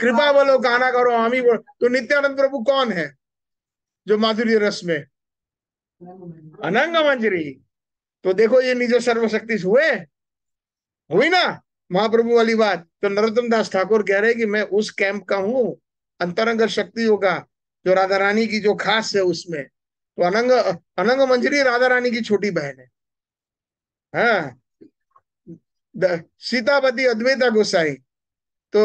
कृपा बोलो गाना करो हमी बोलो तो नित्यानंद प्रभु कौन है जो माधुर्य रस में अनंग मंजरी तो देखो ये निज सर्वशक्ति हुए हुई ना महाप्रभु वाली बात तो नरोत्तम दास ठाकुर कह रहे कि मैं उस कैंप का हूं अंतरंग शक्ति होगा जो राधा रानी की जो खास है उसमें तो अनंग अनंग मंजरी राधा रानी की छोटी बहन है हाँ सीतापति अद्वैता गोसाई तो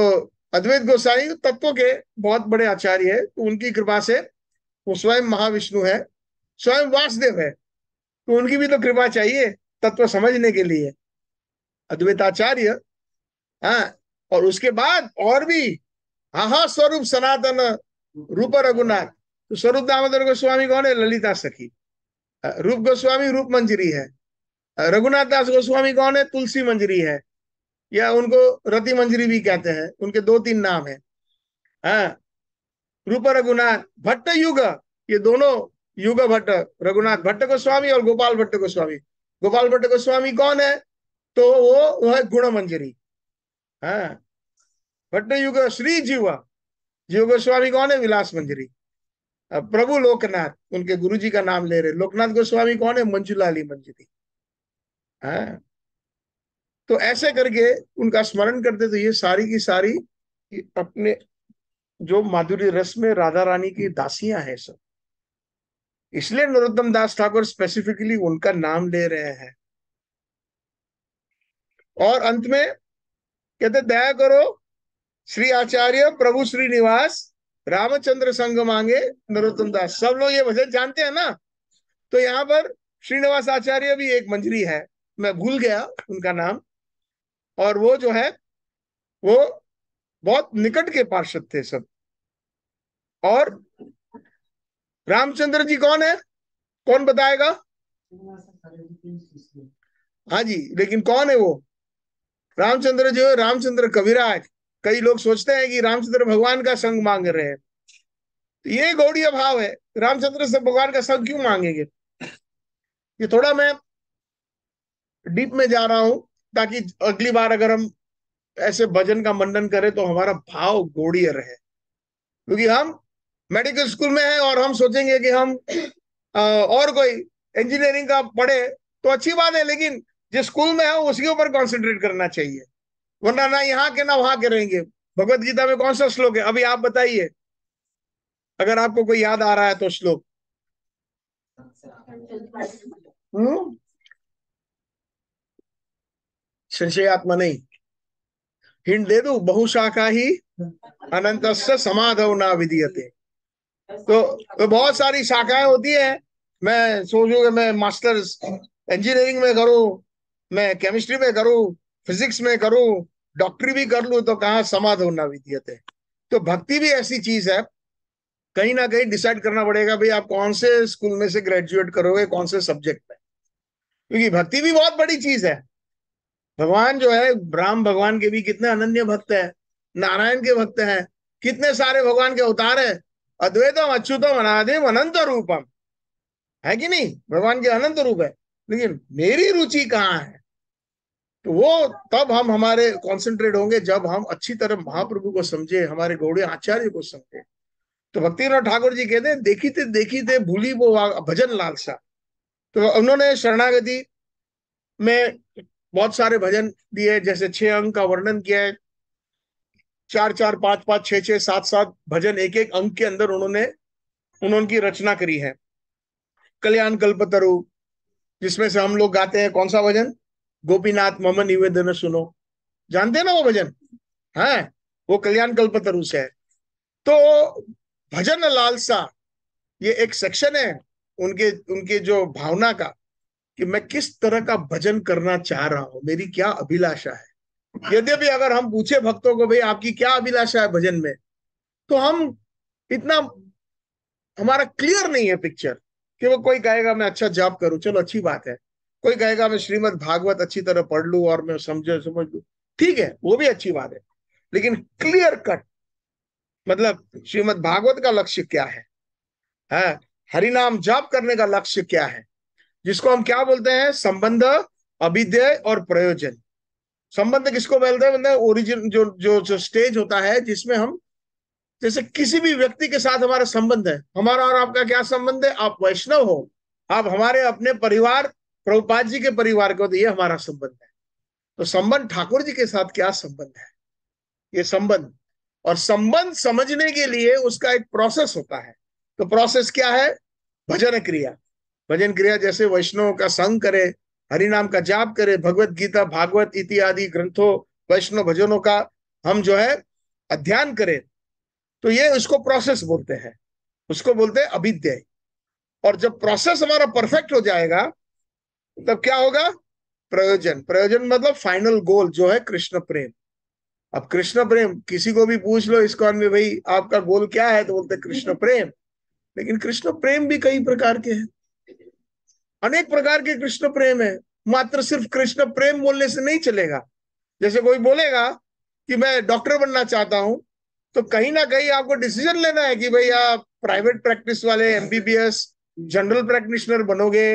अद्वैत गोसाई तत्व के बहुत बड़े आचार्य है तो उनकी कृपा से वो स्वयं महाविष्णु है स्वयं वासदेव है तो उनकी भी तो कृपा चाहिए तत्व समझने के लिए अद्वैताचार्य हाँ और उसके बाद और भी हाहा स्वरूप सनातन रूप रघुनाथ तो स्वरूप दामोदर गोस्वामी कौन है ललिता सखी रूप गोस्वामी रूप मंजरी है रघुनाथ दास गोस्वामी कौन है तुलसी मंजरी है या उनको रति मंजरी भी कहते हैं उनके दो तीन नाम है हाँ रूप रघुनाथ भट्ट युग ये दोनों युग भट्ट रघुनाथ भट्ट गोस्वामी और गोपाल भट्ट गोस्वामी गोपाल भट्ट गोस्वामी कौन है तो वो वह गुण मंजरी हाँ भट्ट युग श्री जीव जीव गोस्वामी कौन है विलास मंजरी प्रभु लोकनाथ उनके गुरु जी का नाम ले रहे लोकनाथ गोस्वामी कौन है मंजुलाली मंजिली हाँ। तो ऐसे करके उनका स्मरण करते तो ये सारी की सारी अपने जो माधुरी रस में राधा रानी की दासियां हैं सब इसलिए नरोत्तम दास ठाकुर स्पेसिफिकली उनका नाम ले रहे हैं और अंत में कहते दया करो श्री आचार्य प्रभु श्रीनिवास रामचंद्र संग मांगे नरोत्तम दास सब लोग ये भजन जानते हैं ना तो यहाँ पर श्रीनिवास आचार्य भी एक मंजरी है मैं भूल गया उनका नाम और वो जो है वो बहुत निकट के पार्षद थे सब और रामचंद्र जी कौन है कौन बताएगा हाँ जी लेकिन कौन है वो रामचंद्र जो है रामचंद्र कविराज कई लोग सोचते हैं कि रामचंद्र भगवान का संग मांग रहे हैं तो ये गौड़ीय भाव है रामचंद्र से भगवान का संग क्यों मांगेंगे ये थोड़ा मैं डीप में जा रहा हूं ताकि अगली बार अगर हम ऐसे भजन का मंडन करें तो हमारा भाव गौड़ीय रहे क्योंकि हम मेडिकल स्कूल में है और हम सोचेंगे कि हम आ, और कोई इंजीनियरिंग का पढ़े तो अच्छी बात है लेकिन जिस स्कूल में है उसके ऊपर कॉन्सेंट्रेट करना चाहिए वरना ना यहाँ के ना वहां के रहेंगे भगवत गीता में कौन सा श्लोक है अभी आप बताइए अगर आपको कोई याद आ रहा है तो श्लोक हम्म नहीं हिंड दे दू बहुशाखा ही अनंत समाधव ना विधीयते तो, तो बहुत सारी शाखाएं होती है मैं सोचू मैं मास्टर्स इंजीनियरिंग में करूं मैं केमिस्ट्री में करूं फिजिक्स में करूं डॉक्टरी भी कर लू तो कहा समाध होना ना दिए तो भक्ति भी ऐसी चीज है कहीं ना कहीं डिसाइड करना पड़ेगा भाई आप कौन से स्कूल में से ग्रेजुएट करोगे कौन से सब्जेक्ट में क्योंकि भक्ति भी बहुत बड़ी चीज है भगवान जो है राम भगवान के भी कितने अनन्य भक्त है नारायण के भक्त हैं कितने सारे भगवान के अवतार है अद्वैतम अच्युतम अनादिम अनंत रूपम है कि नहीं भगवान के अनंत रूप है लेकिन मेरी रुचि कहाँ है तो वो तब हम हमारे कॉन्सेंट्रेट होंगे जब हम अच्छी तरह महाप्रभु को समझे हमारे गौड़े आचार्य को समझे तो भक्तिनाथ ठाकुर जी कहते हैं देखी थे देखी थे भूली वो भजन लालसा तो उन्होंने शरणागति में बहुत सारे भजन दिए जैसे छह अंक का वर्णन किया है चार चार पांच पांच छह छह सात सात भजन एक एक अंक के अंदर उन्होंने उन्होंने की रचना करी है कल्याण कल्पतरु जिसमें से हम लोग गाते हैं कौन सा भजन गोपीनाथ मम निवेदन सुनो जानते ना वो भजन है वो कल्याण कल्प तरुष है तो भजन लालसा ये एक सेक्शन है उनके उनके जो भावना का कि मैं किस तरह का भजन करना चाह रहा हूं मेरी क्या अभिलाषा है यद्यपि अगर हम पूछे भक्तों को भाई आपकी क्या अभिलाषा है भजन में तो हम इतना हमारा क्लियर नहीं है पिक्चर कि वो कोई कहेगा मैं अच्छा जॉब करूं चलो अच्छी बात है कोई कहेगा मैं श्रीमद भागवत अच्छी तरह पढ़ लू और मैं समझ समझ लू ठीक है वो भी अच्छी बात है लेकिन क्लियर कट मतलब श्रीमद भागवत का लक्ष्य क्या है हाँ, हरि नाम जाप करने का लक्ष्य क्या है जिसको हम क्या बोलते हैं संबंध अभिधेय और प्रयोजन संबंध किसको बोलते हैं ओरिजिन मतलब जो जो जो स्टेज होता है जिसमें हम जैसे किसी भी व्यक्ति के साथ हमारा संबंध है हमारा और आपका क्या संबंध है आप वैष्णव हो आप हमारे अपने परिवार प्रभुपाद जी के परिवार को तो ये हमारा संबंध है तो संबंध ठाकुर जी के साथ क्या संबंध है ये संबंध और संबंध समझने के लिए उसका एक प्रोसेस होता है तो प्रोसेस क्या है भजन क्रिया भजन क्रिया जैसे वैष्णव का संग करे हरिनाम का जाप करे भगवत गीता भागवत इत्यादि ग्रंथों वैष्णव भजनों का हम जो है अध्ययन करें तो ये उसको प्रोसेस बोलते हैं उसको बोलते हैं अभिद्य और जब प्रोसेस हमारा परफेक्ट हो जाएगा मतलब क्या होगा प्रयोजन प्रयोजन मतलब फाइनल गोल जो है कृष्ण प्रेम अब कृष्ण प्रेम किसी को भी पूछ लो इसको में भाई आपका गोल क्या है तो बोलते कृष्ण प्रेम लेकिन कृष्ण प्रेम भी कई प्रकार के हैं अनेक प्रकार के कृष्ण प्रेम है मात्र सिर्फ कृष्ण प्रेम बोलने से नहीं चलेगा जैसे कोई बोलेगा कि मैं डॉक्टर बनना चाहता हूं तो कहीं ना कहीं आपको डिसीजन लेना है कि भाई आप प्राइवेट प्रैक्टिस वाले एमबीबीएस जनरल प्रैक्टिशनर बनोगे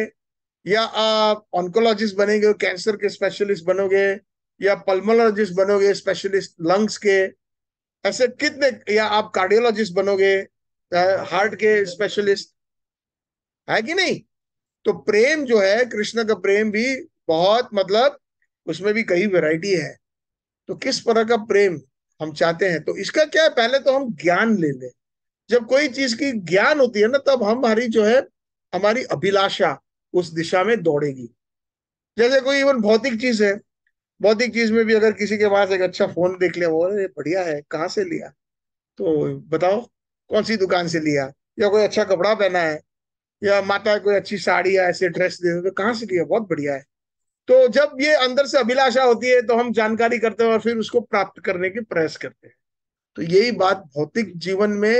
या आप ऑन्कोलॉजिस्ट बनेंगे कैंसर के स्पेशलिस्ट बनोगे या पल्मोलॉजिस्ट बनोगे स्पेशलिस्ट लंग्स के ऐसे कितने या आप कार्डियोलॉजिस्ट बनोगे हार्ट के स्पेशलिस्ट है कि नहीं तो प्रेम जो है कृष्ण का प्रेम भी बहुत मतलब उसमें भी कई वैरायटी है तो किस तरह का प्रेम हम चाहते हैं तो इसका क्या है पहले तो हम ज्ञान ले लें जब कोई चीज की ज्ञान होती है ना तब हमारी जो है हमारी अभिलाषा उस दिशा में दौड़ेगी जैसे कोई इवन भौतिक चीज है भौतिक चीज में भी अगर किसी के पास एक अच्छा फोन देख लिया वो अरे बढ़िया है कहाँ से लिया तो बताओ कौन सी दुकान से लिया या कोई अच्छा कपड़ा पहना है या माता कोई अच्छी साड़ी या ऐसे ड्रेस दे तो कहाँ से लिया बहुत बढ़िया है तो जब ये अंदर से अभिलाषा होती है तो हम जानकारी करते हैं और फिर उसको प्राप्त करने की प्रयास करते हैं तो यही बात भौतिक जीवन में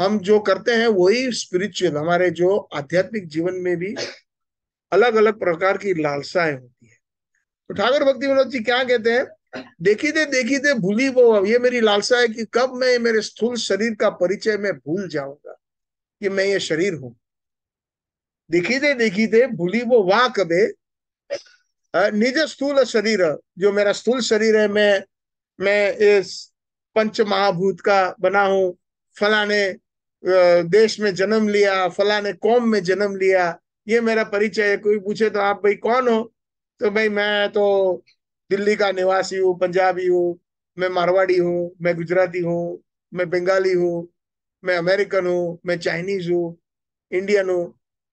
हम जो करते हैं वही स्पिरिचुअल हमारे जो आध्यात्मिक जीवन में भी अलग अलग प्रकार की लालसाएं होती है तो ठाकुर भक्ति विनोद जी क्या कहते हैं देखी दे देखी दे भूली वो ये मेरी लालसा है कि कब मैं मेरे स्थूल शरीर का परिचय में भूल जाऊंगा कि मैं ये शरीर हूं देखी दे देखी दे भूली वो वाह कबे निज स्थूल शरीर जो मेरा स्थूल शरीर है मैं मैं इस पंच महाभूत का बना हूं फलाने देश में जन्म लिया फलाने कौम में जन्म लिया ये मेरा परिचय है कोई पूछे तो आप भाई कौन हो तो भाई मैं तो दिल्ली का निवासी हूँ पंजाबी हूँ मैं मारवाड़ी हूँ मैं गुजराती हूँ मैं बंगाली हूँ मैं अमेरिकन हूँ मैं चाइनीज हूँ इंडियन हूँ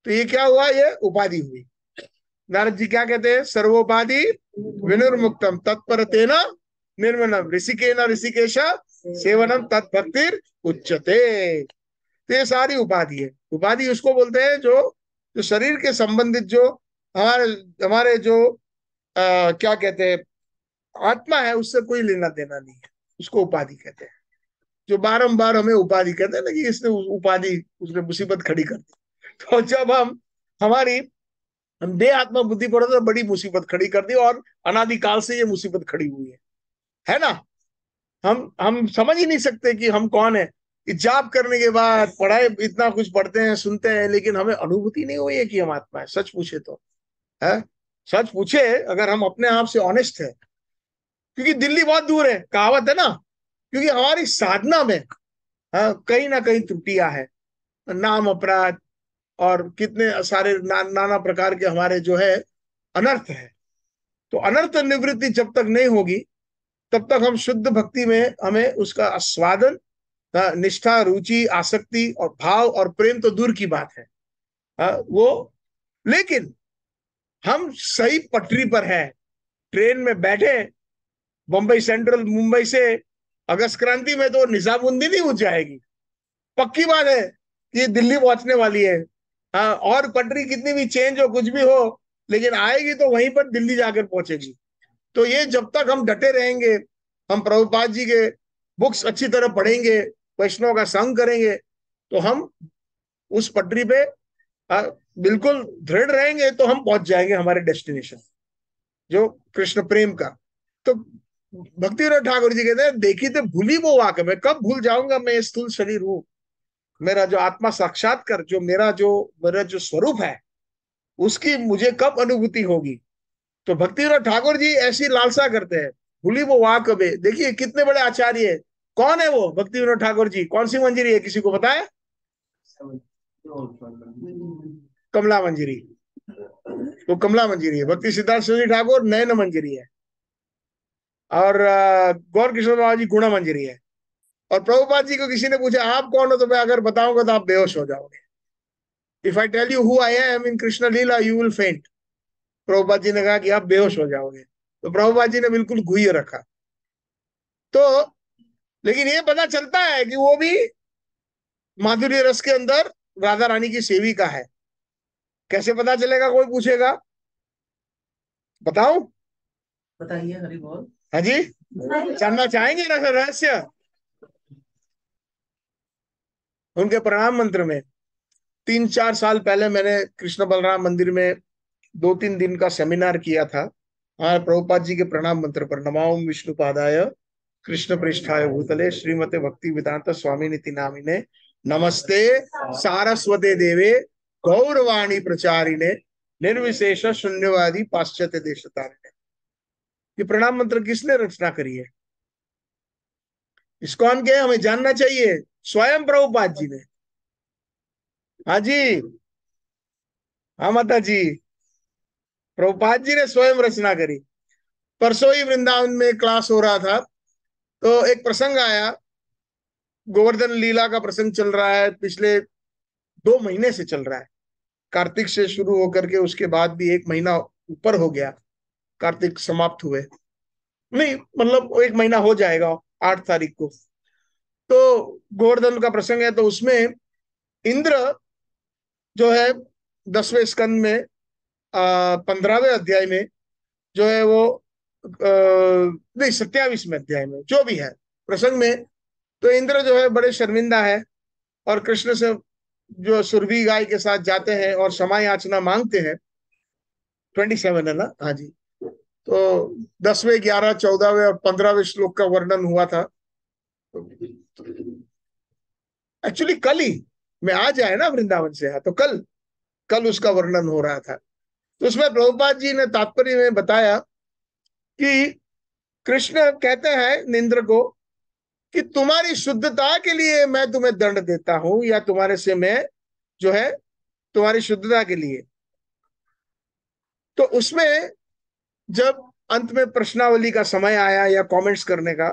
तो ये क्या हुआ ये उपाधि हुई नारद जी क्या कहते हैं सर्वोपाधि विनुर्मुक्तम तत्पर तेना निर्मनम ऋषिके न ऋषिकेश सेवनम तत्भक्तिर उच्चते तो ये सारी उपाधि है उपाधि उसको बोलते हैं जो जो शरीर के संबंधित जो हमारे हमारे जो आ, क्या कहते हैं आत्मा है उससे कोई लेना देना नहीं है उसको उपाधि कहते हैं जो बारंबार हमें उपाधि कहते हैं ना कि इसने उपाधि उसने मुसीबत खड़ी कर दी तो जब हम हमारी हम दे आत्मा बुद्धि पड़े तो बड़ी मुसीबत खड़ी कर दी और अनादिकाल से ये मुसीबत खड़ी हुई है है ना हम हम समझ ही नहीं सकते कि हम कौन है जाप करने के बाद पढ़ाई इतना कुछ पढ़ते हैं सुनते हैं लेकिन हमें अनुभूति नहीं हुई है कि हम आत्मा है सच पूछे तो है सच पूछे अगर हम अपने आप से ऑनेस्ट है क्योंकि दिल्ली बहुत दूर है कहावत है ना क्योंकि हमारी साधना में हाँ, कहीं ना कहीं त्रुटियां है नाम अपराध और कितने सारे ना, नाना प्रकार के हमारे जो है अनर्थ है तो अनर्थ निवृत्ति जब तक नहीं होगी तब तक हम शुद्ध भक्ति में हमें उसका आस्वादन निष्ठा रुचि आसक्ति और भाव और प्रेम तो दूर की बात है हाँ, वो लेकिन हम सही पटरी पर हैं ट्रेन में बैठे बम्बई सेंट्रल मुंबई से अगस्त क्रांति में तो निजामुद्दीन नहीं उठ जाएगी पक्की बात है कि दिल्ली पहुंचने वाली है हाँ और पटरी कितनी भी चेंज हो कुछ भी हो लेकिन आएगी तो वहीं पर दिल्ली जाकर पहुंचेगी तो ये जब तक हम डटे रहेंगे हम प्रभुपाद जी के बुक्स अच्छी तरह पढ़ेंगे वैष्णव का संग करेंगे तो हम उस पटरी पे बिल्कुल दृढ़ रहेंगे तो हम पहुंच जाएंगे हमारे डेस्टिनेशन जो कृष्ण प्रेम का तो भक्ति ठाकुर जी कहते हैं देखी तो भूली वो वाक मैं कब भूल जाऊंगा मैं स्थूल शरीर हूं मेरा जो आत्मा कर जो मेरा जो मेरा जो स्वरूप है उसकी मुझे कब अनुभूति होगी तो भक्ति ठाकुर जी ऐसी लालसा करते हैं भूली वो वाक देखिए कितने बड़े आचार्य कौन है वो भक्ति विनोद ठाकुर जी कौन सी मंजरी है किसी को बताया कमला मंजरी वो कमला मंजरी है भक्ति सिद्धार्थ सिंह ठाकुर नयन मंजरी है और गौर किशोर बाबा जी गुणा मंजरी है और प्रभुपाद जी को किसी ने पूछा आप कौन हो तो मैं अगर बताऊंगा तो आप बेहोश हो जाओगे if I tell you who I am in Krishna Lila you will faint Prabhupada जी ने कहा कि आप बेहोश हो जाओगे तो प्रभुपाद जी ने बिल्कुल गुह्य रखा तो लेकिन ये पता चलता है कि वो भी माधुरी रस के अंदर राधा रानी की सेविका है कैसे पता चलेगा कोई पूछेगा बताओ बताइए हरि बोल हाँ जी जानना चाहेंगे ना सर रहस्य उनके प्रणाम मंत्र में तीन चार साल पहले मैंने कृष्ण बलराम मंदिर में दो तीन दिन का सेमिनार किया था हमारे प्रभुपाद जी के प्रणाम मंत्र पर नमाम विष्णु पादाय कृष्ण प्रेष्ठाय भूतले श्रीमते भक्ति वेदांत स्वामी नीति नामिने नमस्ते सारस्वते देवे गौरवाणी प्रचारिणे निर्विशेष शून्यवादी पाश्चात्य देश तारिणे ये प्रणाम मंत्र किसने रचना करी है हम क्या हमें जानना चाहिए स्वयं प्रभुपाद जी ने हाँ जी हा माता जी प्रभुपाद जी ने स्वयं रचना करी परसों ही वृंदावन में क्लास हो रहा था तो एक प्रसंग आया गोवर्धन लीला का प्रसंग चल रहा है पिछले दो महीने से चल रहा है कार्तिक से शुरू होकर के उसके बाद भी एक महीना ऊपर हो गया कार्तिक समाप्त हुए नहीं मतलब एक महीना हो जाएगा आठ तारीख को तो गोवर्धन का प्रसंग है तो उसमें इंद्र जो है दसवें स्कंद में अः पंद्रहवें अध्याय में जो है वो नहीं सत्यावीसवें अध्याय में जो भी है प्रसंग में तो इंद्र जो है बड़े शर्मिंदा है और कृष्ण से जो सुरभि गाय के साथ जाते हैं और क्षमा याचना मांगते हैं ट्वेंटी सेवन है ना हाँ जी तो दसवें ग्यारह चौदहवें और पंद्रहवें श्लोक का वर्णन हुआ था एक्चुअली कल ही मैं आज आया ना वृंदावन से हाँ, तो कल कल उसका वर्णन हो रहा था तो उसमें प्रभुपाद जी ने तात्पर्य में बताया कि कृष्ण कहते हैं निंद्र को कि तुम्हारी शुद्धता के लिए मैं तुम्हें दंड देता हूं या तुम्हारे से मैं जो है तुम्हारी शुद्धता के लिए तो उसमें जब अंत में प्रश्नावली का समय आया या कमेंट्स करने का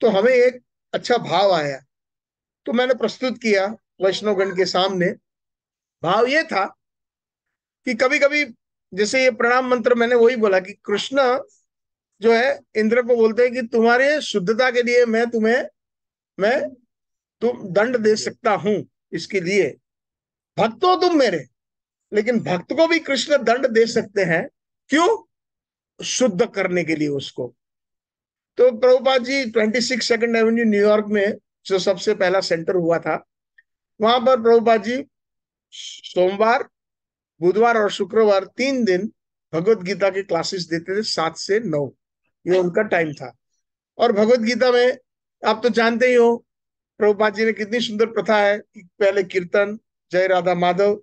तो हमें एक अच्छा भाव आया तो मैंने प्रस्तुत किया वैष्णवगण के सामने भाव ये था कि कभी कभी जैसे ये प्रणाम मंत्र मैंने वही बोला कि कृष्ण जो है इंद्र को बोलते हैं कि तुम्हारे शुद्धता के लिए मैं तुम्हें मैं तुम दंड दे सकता हूं इसके लिए भक्त हो तुम मेरे लेकिन भक्त को भी कृष्ण दंड दे सकते हैं क्यों शुद्ध करने के लिए उसको तो Prabhupada ji twenty six second avenue New York में जो सबसे पहला सेंटर हुआ था वहां पर प्रभुपाद जी सोमवार बुधवार और शुक्रवार तीन दिन भगवत गीता के क्लासेस देते थे सात से नौ ये उनका टाइम था और भगवत गीता में आप तो जानते ही हो प्रभुपाद जी ने कितनी सुंदर प्रथा है कि पहले कीर्तन जय राधा माधव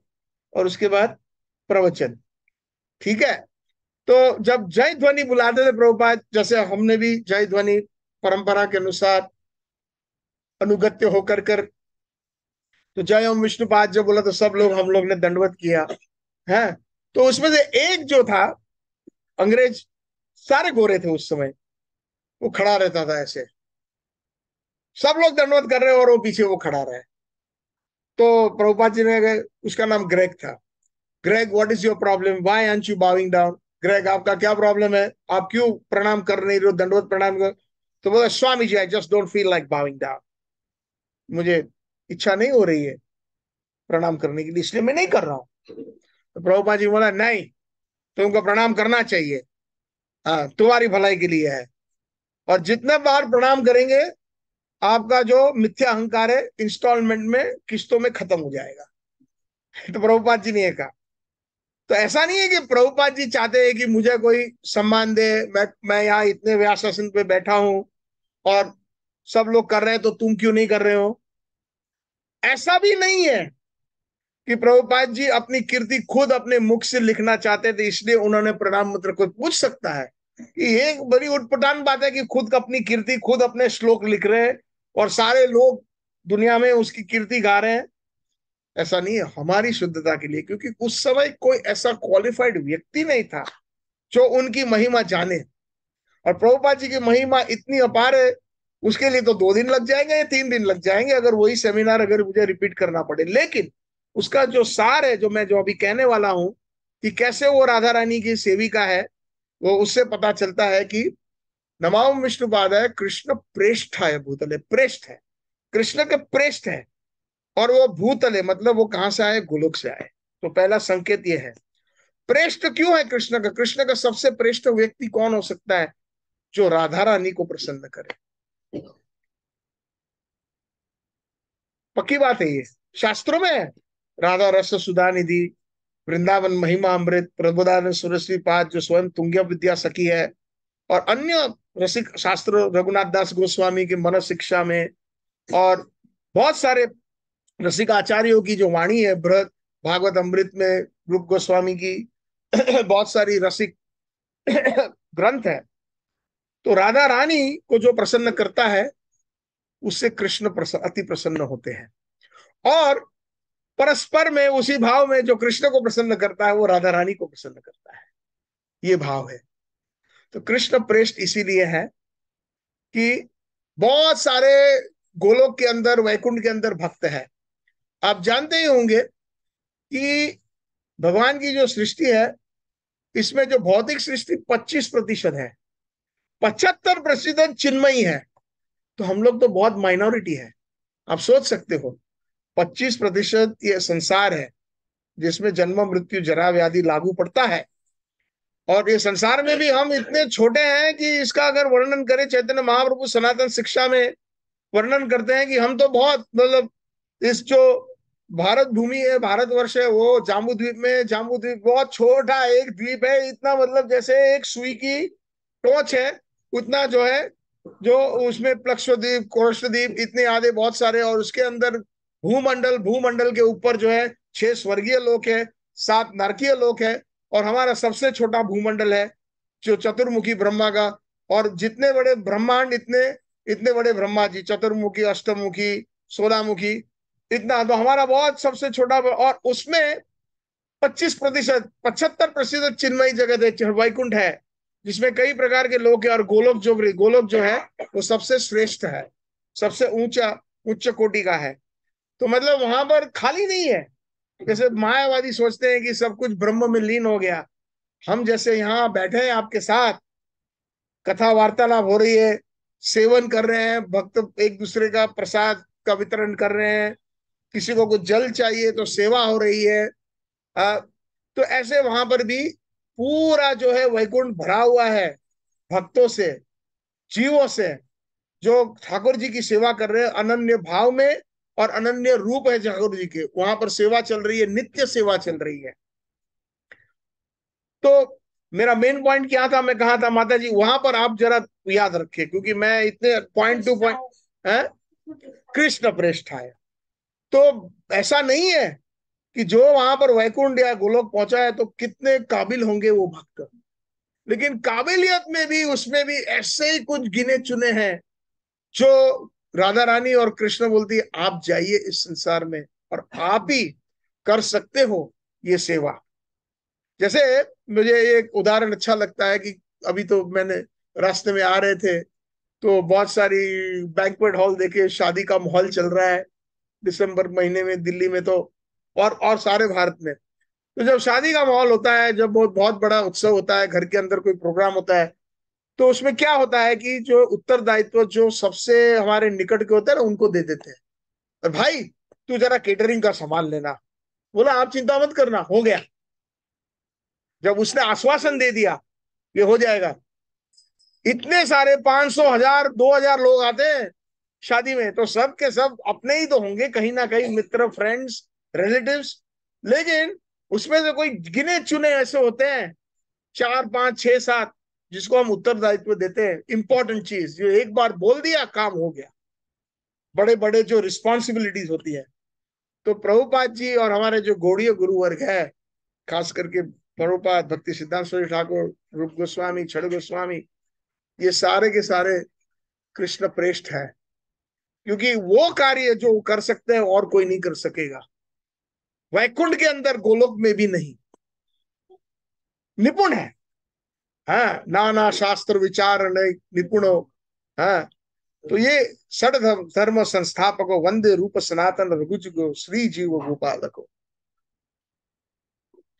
और उसके बाद प्रवचन ठीक है तो जब जय ध्वनि बुलाते थे प्रभुपाद जैसे हमने भी जय ध्वनि परंपरा के अनुसार अनुगत्य होकर कर तो जय ओम विष्णुपाद जो बोला तो सब लोग हम लोग ने दंडवत किया है तो उसमें से एक जो था अंग्रेज सारे गोरे थे उस समय वो खड़ा रहता था ऐसे सब लोग दंडवत कर रहे और वो पीछे वो खड़ा रहे तो प्रभुपाद जी ने उसका नाम ग्रेग था Greg what is your problem why aren't you bowing down Greg आपका क्या प्रॉब्लम है आप क्यों प्रणाम कर नहीं रहे हो दंडवत प्रणाम कर तो बोला Swami ji I just don't feel like bowing down मुझे इच्छा नहीं हो रही है प्रणाम करने के लिए इसलिए मैं नहीं कर रहा हूं तो प्रभुपा जी बोला नहीं तुमको प्रणाम करना चाहिए हाँ तुम्हारी भलाई के लिए है और जितना बार प्रणाम करेंगे आपका जो मिथ्या अहंकार है इंस्टॉलमेंट में किस्तों में खत्म हो जाएगा तो प्रभुपाद जी ने कहा तो ऐसा नहीं है कि प्रभुपाद जी चाहते हैं कि मुझे कोई सम्मान दे मैं मैं यहाँ इतने व्यासन पे बैठा हूं और सब लोग कर रहे हैं तो तुम क्यों नहीं कर रहे हो ऐसा भी नहीं है कि प्रभुपाद जी अपनी कीर्ति खुद अपने मुख से लिखना चाहते थे इसलिए उन्होंने प्रणाम मंत्र को पूछ सकता है कि ये बड़ी उत्पटान बात है कि खुद अपनी कीर्ति खुद अपने श्लोक लिख रहे हैं और सारे लोग दुनिया में उसकी कीर्ति गा रहे हैं ऐसा नहीं है हमारी शुद्धता के लिए क्योंकि उस समय कोई ऐसा क्वालिफाइड व्यक्ति नहीं था जो उनकी महिमा जाने और प्रभुपाद जी की महिमा इतनी अपार है उसके लिए तो दो दिन लग जाएंगे या तीन दिन लग जाएंगे अगर वही सेमिनार अगर मुझे रिपीट करना पड़े लेकिन उसका जो सार है जो मैं जो अभी कहने वाला हूं कि कैसे वो राधा रानी की सेविका है वो उससे पता चलता है कि नमाम विष्णु पादाय कृष्ण प्रेष्ठ है भूतले प्रेष्ठ है कृष्ण के प्रेष्ठ है और वो भूतले मतलब वो कहां से आए गुलुक से आए तो पहला संकेत ये है प्रेष्ठ क्यों है कृष्ण का कृष्ण का सबसे प्रेष्ठ व्यक्ति कौन हो सकता है जो राधा रानी को प्रसन्न करे पक्की बात है ये शास्त्रों में है राधा रस सुधा निधि वृंदावन महिमा अमृत प्रबोधानंद सुरस्वी पाद जो स्वयं तुंग्य विद्या सखी है और अन्य रसिक शास्त्र रघुनाथ दास गोस्वामी के मन शिक्षा में और बहुत सारे रसिक आचार्यों की जो वाणी है बृहद भागवत अमृत में रूप गोस्वामी की बहुत सारी रसिक ग्रंथ है तो राधा रानी को जो प्रसन्न करता है उससे कृष्ण प्रसन्न अति प्रसन्न होते हैं और परस्पर में उसी भाव में जो कृष्ण को प्रसन्न करता है वो राधा रानी को प्रसन्न करता है ये भाव है तो कृष्ण प्रेष्ट इसीलिए है कि बहुत सारे गोलोक के अंदर वैकुंठ के अंदर भक्त है आप जानते ही होंगे कि भगवान की जो सृष्टि है इसमें जो भौतिक सृष्टि 25 प्रतिशत है पचहत्तर प्रतिशत चिन्मयी है तो हम लोग तो बहुत माइनॉरिटी है आप सोच सकते हो पच्चीस प्रतिशत ये संसार है जिसमें जन्म मृत्यु जरा व्याधि लागू पड़ता है और ये संसार में भी हम इतने छोटे हैं कि इसका अगर वर्णन करें चैतन्य महाप्रभु सनातन शिक्षा में वर्णन करते हैं कि हम तो बहुत मतलब इस जो भारत भूमि है भारत वर्ष है वो जाम्बू द्वीप में जाम्बू द्वीप बहुत छोटा एक द्वीप है इतना मतलब जैसे एक सुई की टोच है उतना जो है जो उसमें प्लक्ष द्वीप कोरष्ट द्वीप इतने आधे बहुत सारे और उसके अंदर भूमंडल भूमंडल के ऊपर जो है छह स्वर्गीय लोक है सात नारकीय लोक है और हमारा सबसे छोटा भूमंडल है जो चतुर्मुखी ब्रह्मा का और जितने बड़े ब्रह्मांड इतने इतने बड़े ब्रह्मा जी चतुर्मुखी अष्टमुखी सोलामुखी इतना तो हमारा बहुत सबसे छोटा और उसमें 25 प्रतिशत पचहत्तर प्रतिशत चिन्मयी जगत है वैकुंठ है जिसमें कई प्रकार के लोग है और गोलोक जो गोलोक जो है वो सबसे श्रेष्ठ है सबसे ऊंचा उच्च कोटि का है तो मतलब वहां पर खाली नहीं है जैसे मायावादी सोचते हैं कि सब कुछ ब्रह्म में लीन हो गया हम जैसे यहाँ बैठे हैं आपके साथ कथा वार्तालाप हो रही है सेवन कर रहे हैं भक्त एक दूसरे का प्रसाद का वितरण कर रहे हैं किसी को कुछ जल चाहिए तो सेवा हो रही है आ, तो ऐसे वहां पर भी पूरा जो है वैकुंठ भरा हुआ है भक्तों से जीवों से जो ठाकुर जी की सेवा कर रहे हैं अनन्य भाव में और अनन्य रूप है जागरू जी के वहां पर सेवा चल रही है नित्य सेवा चल रही है तो मेरा मेन पॉइंट क्या था मैं कहा था माता जी वहां पर आप जरा याद रखे क्योंकि मैं इतने पॉइंट टू पॉइंट कृष्ण प्रेष्ठ है तो ऐसा नहीं है कि जो वहां पर वैकुंठ या गोलोक पहुंचा है तो कितने काबिल होंगे वो भक्त लेकिन काबिलियत में भी उसमें भी ऐसे ही कुछ गिने चुने हैं जो राधा रानी और कृष्ण बोलती आप जाइए इस संसार में और आप ही कर सकते हो ये सेवा जैसे मुझे एक उदाहरण अच्छा लगता है कि अभी तो मैंने रास्ते में आ रहे थे तो बहुत सारी बैंकवेट हॉल देखे शादी का माहौल चल रहा है दिसंबर महीने में दिल्ली में तो और और सारे भारत में तो जब शादी का माहौल होता है जब बहुत बहुत बड़ा उत्सव होता है घर के अंदर कोई प्रोग्राम होता है तो उसमें क्या होता है कि जो उत्तरदायित्व जो सबसे हमारे निकट के होते हैं ना उनको दे देते हैं और भाई तू जरा केटरिंग का सामान लेना बोला आप चिंता मत करना हो गया जब उसने आश्वासन दे दिया ये हो जाएगा इतने सारे पांच सौ हजार दो हजार लोग आते हैं शादी में तो सब के सब अपने ही तो होंगे कहीं ना कहीं मित्र फ्रेंड्स रिलेटिव्स लेकिन उसमें से कोई गिने चुने ऐसे होते हैं चार पांच छह सात जिसको हम उत्तरदायित्व देते हैं इंपॉर्टेंट चीज जो एक बार बोल दिया काम हो गया बड़े बड़े जो रिस्पॉन्सिबिलिटीज होती है तो प्रभुपाद जी और हमारे जो गोड़ीय गुरु वर्ग है खास करके प्रभुपाद भक्ति सिद्धांत सुरेश ठाकुर रूप गोस्वामी छड़ गोस्वामी ये सारे के सारे कृष्ण प्रेष्ठ है क्योंकि वो कार्य जो कर सकते हैं और कोई नहीं कर सकेगा वैकुंठ के अंदर गोलोक में भी नहीं निपुण है है हाँ, नाना शास्त्र विचार निपुण है हाँ। तो ये षड धर्म संस्थापको वंदे रूप सनातन रघुजो श्री जीव गोपाल को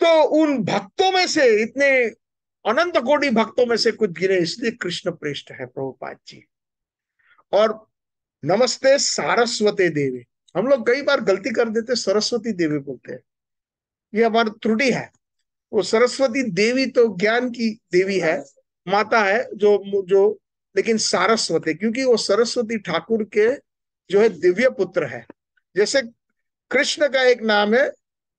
तो उन भक्तों में से इतने अनंत कोटि भक्तों में से कुछ गिरे इसलिए कृष्ण प्रेष्ठ है प्रभुपाद जी और नमस्ते सारस्वती देवी हम लोग कई बार गलती कर देते सरस्वती देवी बोलते हैं ये हमारी त्रुटि है वो सरस्वती देवी तो ज्ञान की देवी है माता है जो जो लेकिन सारस्वत है क्योंकि वो सरस्वती ठाकुर के जो है दिव्य पुत्र है जैसे कृष्ण का एक नाम है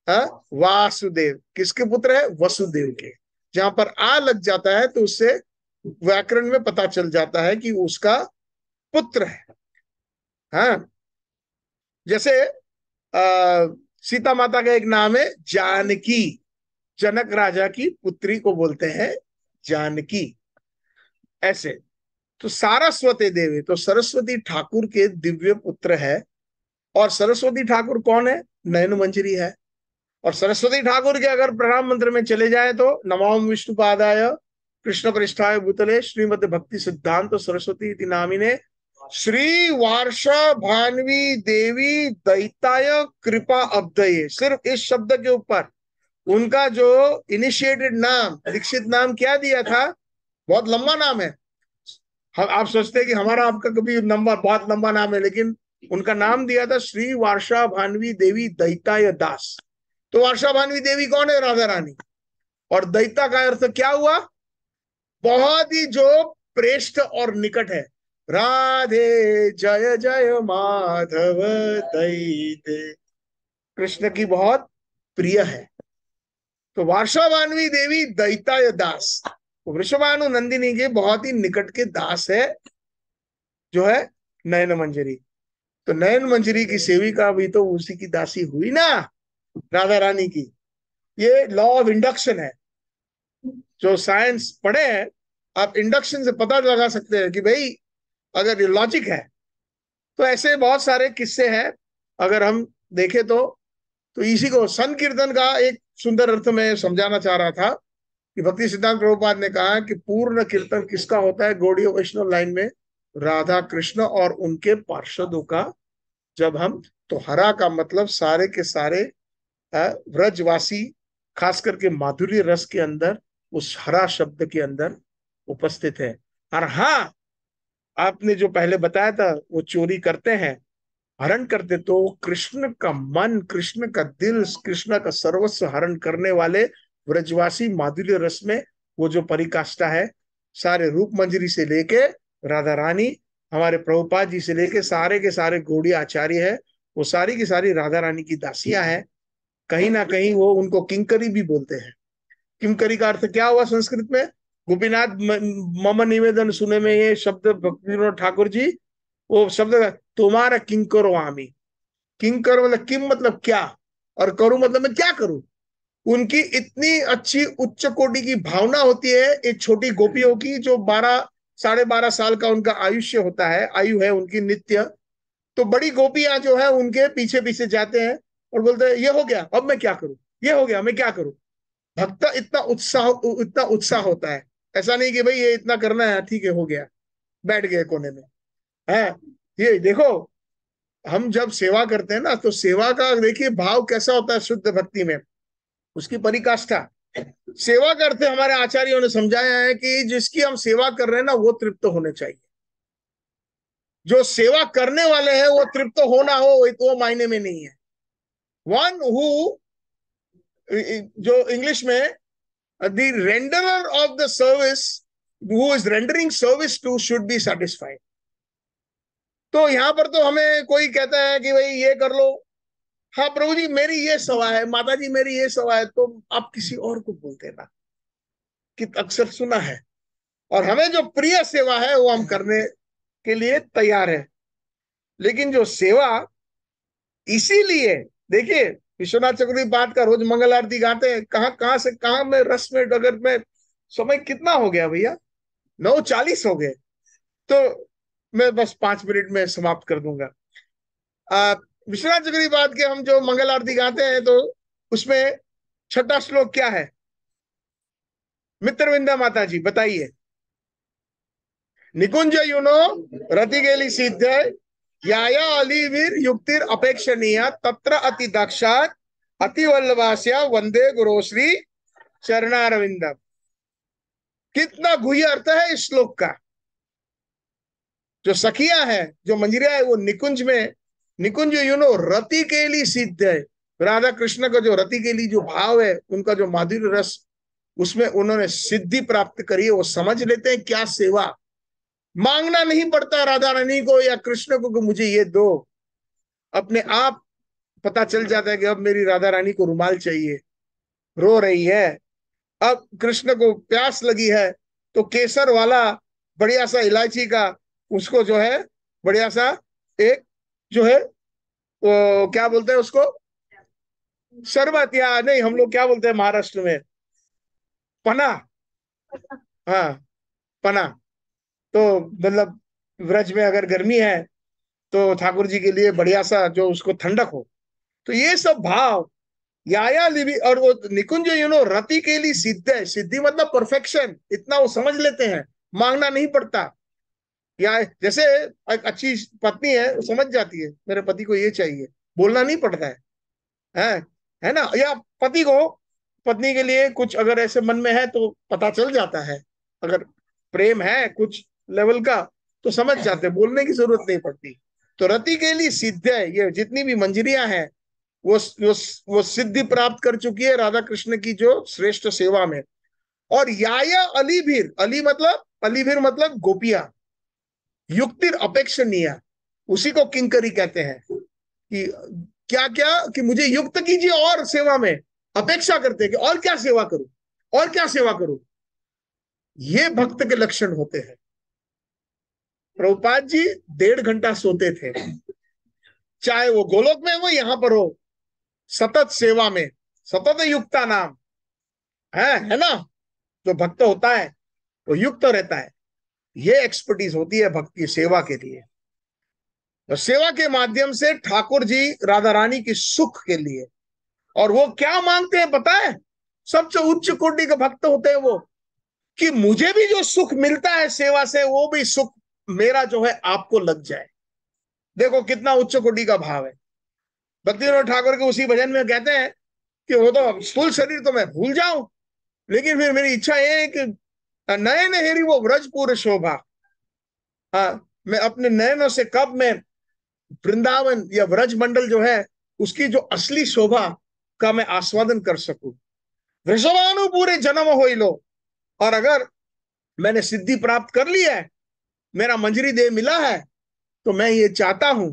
आ, वासुदेव किसके पुत्र है वसुदेव के जहां पर आ लग जाता है तो उससे व्याकरण में पता चल जाता है कि उसका पुत्र है हाँ जैसे आ, सीता माता का एक नाम है जानकी जनक राजा की पुत्री को बोलते हैं जानकी ऐसे तो सारस्वती देवी तो सरस्वती ठाकुर के दिव्य पुत्र है और सरस्वती ठाकुर कौन है नयन मंजरी है और सरस्वती ठाकुर के अगर प्रणाम मंत्र में चले जाए तो नमोम विष्णु पादाय कृष्ण पृष्ठाय भूतले श्रीमद भक्ति सिद्धांत तो सरस्वती नामिने श्री वार्ष भानवी देवी दैताय कृपा अब्दये सिर्फ इस शब्द के ऊपर उनका जो इनिशिएटेड नाम दीक्षित नाम क्या दिया था बहुत लंबा नाम है आप सोचते हैं कि हमारा आपका कभी नंबर बहुत लंबा नाम है लेकिन उनका नाम दिया था श्री वार्षा भानवी देवी दैता या दास तो वार्षा भानवी देवी कौन है राधा रानी और दैता का अर्थ क्या हुआ बहुत ही जो प्रेष्ठ और निकट है राधे जय जय माधव दैते कृष्ण की बहुत प्रिय है तो वार्षावानवी देवी दैताय दास तो वृषभानु नंदिनी के बहुत ही निकट के दास है जो है नयन मंजरी तो नयन मंजरी की सेविका भी तो उसी की दासी हुई ना राधा रानी की ये लॉ ऑफ इंडक्शन है जो साइंस पढ़े हैं आप इंडक्शन से पता लगा सकते हैं कि भाई अगर ये लॉजिक है तो ऐसे बहुत सारे किस्से हैं अगर हम देखें तो तो इसी को संकीर्तन का एक सुंदर अर्थ में समझाना चाह रहा था कि भक्ति सिद्धांत प्रभुपाद ने कहा कि पूर्ण कीर्तन किसका होता है गौड़ी वैष्णव लाइन में राधा कृष्ण और उनके पार्षदों का जब हम तो हरा का मतलब सारे के सारे व्रजवासी खास करके माधुरी रस के अंदर उस हरा शब्द के अंदर उपस्थित है और हाँ आपने जो पहले बताया था वो चोरी करते हैं हरण करते तो कृष्ण का मन कृष्ण का दिल कृष्ण का सर्वस्व हरण करने वाले ब्रजवासी माधुर्य रस में वो जो परिकाष्ठा है सारे रूप मंजरी से लेके राधा रानी हमारे प्रभुपाद जी से लेके सारे के सारे गोड़ी आचार्य है वो सारी की सारी राधा रानी की दासियां हैं कहीं ना कहीं वो उनको किंकरी भी बोलते हैं किंकरी का अर्थ क्या हुआ संस्कृत में गोपीनाथ मम निवेदन सुने में ये शब्द भक्ति ठाकुर जी वो शब्द तुम्हारा किंग करो आमी किंग करो मतलब किम मतलब क्या और करूं मतलब मैं क्या करूं उनकी इतनी अच्छी उच्च कोटि की भावना होती है एक छोटी गोपियों की जो बारह साढ़े बारह साल का उनका आयुष्य होता है आयु है उनकी नित्य तो बड़ी गोपियां जो है उनके पीछे पीछे जाते हैं और बोलते हैं ये हो गया अब मैं क्या करूं ये हो गया मैं क्या करूं भक्त इतना उत्साह इतना उत्साह होता है ऐसा नहीं कि भाई ये इतना करना है ठीक है हो गया बैठ गए कोने में है हाँ, ये देखो हम जब सेवा करते हैं ना तो सेवा का देखिए भाव कैसा होता है शुद्ध भक्ति में उसकी परिकाष्ठा सेवा करते हमारे आचार्यों ने समझाया है कि जिसकी हम सेवा कर रहे हैं ना वो तृप्त होने चाहिए जो सेवा करने वाले हैं वो तृप्त होना हो वो तो मायने में नहीं है वन हु जो इंग्लिश में the renderer of the service who is rendering service to should be satisfied तो यहाँ पर तो हमें कोई कहता है कि भाई ये कर लो हाँ प्रभु जी मेरी ये सवा है माता जी मेरी ये सवा है तो आप किसी और को बोलते ना कि अक्सर सुना है और हमें जो प्रिय सेवा है वो हम करने के लिए तैयार है लेकिन जो सेवा इसीलिए देखिए विश्वनाथ चक्रवर्ती बात का रोज मंगल आरती गाते हैं कहाँ कहाँ से कहा में रस में डगर में समय कितना हो गया भैया नौ चालीस हो गए तो मैं बस पांच मिनट में समाप्त कर दूंगा विश्वनाथ बात के हम जो मंगल आरती गाते हैं तो उसमें छठा श्लोक क्या है मित्रविंदा माता जी बताइए निकुंज युनो गेली सिद्ध याया अलीवीर युक्तिर अपेक्षणीय तत्र अति दक्षात अति वल्लवासिया वंदे श्री चरणारविंदम कितना गुह्य अर्थ है इस श्लोक का जो सखिया है जो मंजरिया है वो निकुंज में निकुंज यू नो रति के लिए सिद्ध है राधा कृष्ण का जो रति के लिए जो भाव है उनका जो माधुर्य रस उसमें उन्होंने सिद्धि प्राप्त करी है वो समझ लेते हैं क्या सेवा मांगना नहीं पड़ता राधा रानी को या कृष्ण को कि मुझे ये दो अपने आप पता चल जाता है कि अब मेरी राधा रानी को रुमाल चाहिए रो रही है अब कृष्ण को प्यास लगी है तो केसर वाला बढ़िया सा इलायची का उसको जो है बढ़िया सा एक जो है वो क्या बोलते हैं उसको शरबत या नहीं हम लोग क्या बोलते हैं महाराष्ट्र में पना हाँ पना तो मतलब व्रज में अगर गर्मी है तो ठाकुर जी के लिए बढ़िया सा जो उसको ठंडक हो तो ये सब भाव याया लिवी और वो निकुंज यू नो रति के लिए सिद्ध है सिद्धि मतलब परफेक्शन इतना वो समझ लेते हैं मांगना नहीं पड़ता या जैसे एक अच्छी पत्नी है वो समझ जाती है मेरे पति को ये चाहिए बोलना नहीं पड़ता है है, है ना या पति को पत्नी के लिए कुछ अगर ऐसे मन में है तो पता चल जाता है अगर प्रेम है कुछ लेवल का तो समझ जाते बोलने की जरूरत नहीं पड़ती तो रति के लिए सिद्ध है ये जितनी भी मंजरियां हैं वो वो वो सिद्धि प्राप्त कर चुकी है राधा कृष्ण की जो श्रेष्ठ सेवा में और याया अलीभीर अली मतलब अलीभीर मतलब गोपिया युक्ति अपेक्षणीय उसी को किंकरी कहते हैं कि क्या क्या कि मुझे युक्त कीजिए और सेवा में अपेक्षा करते हैं कि और क्या सेवा करूं और क्या सेवा करूं ये भक्त के लक्षण होते हैं प्रभुपाद जी डेढ़ घंटा सोते थे चाहे वो गोलोक में हो यहां पर हो सतत सेवा में सतत युक्ता नाम है है ना जो भक्त होता है वो युक्त रहता है ये एक्सपर्टीज होती है भक्ति सेवा के लिए तो सेवा के माध्यम से ठाकुर जी राधा रानी की सुख के लिए और वो क्या मांगते हैं पता है सबसे उच्च कोटि के भक्त होते हैं वो कि मुझे भी जो सुख मिलता है सेवा से वो भी सुख मेरा जो है आपको लग जाए देखो कितना उच्च कोटि का भाव है भक्ति ठाकुर के उसी भजन में कहते हैं कि वो तो स्थूल शरीर तो मैं भूल जाऊं लेकिन फिर मेरी इच्छा ये है कि हाँ, नए नहेरी वो व्रजपुर शोभा हाँ मैं अपने नयनों से कब मैं वृंदावन या व्रज मंडल जो है उसकी जो असली शोभा का मैं आस्वादन कर सकू वृषभानु पूरे जन्म हो लो और अगर मैंने सिद्धि प्राप्त कर ली है मेरा मंजरी देह मिला है तो मैं ये चाहता हूं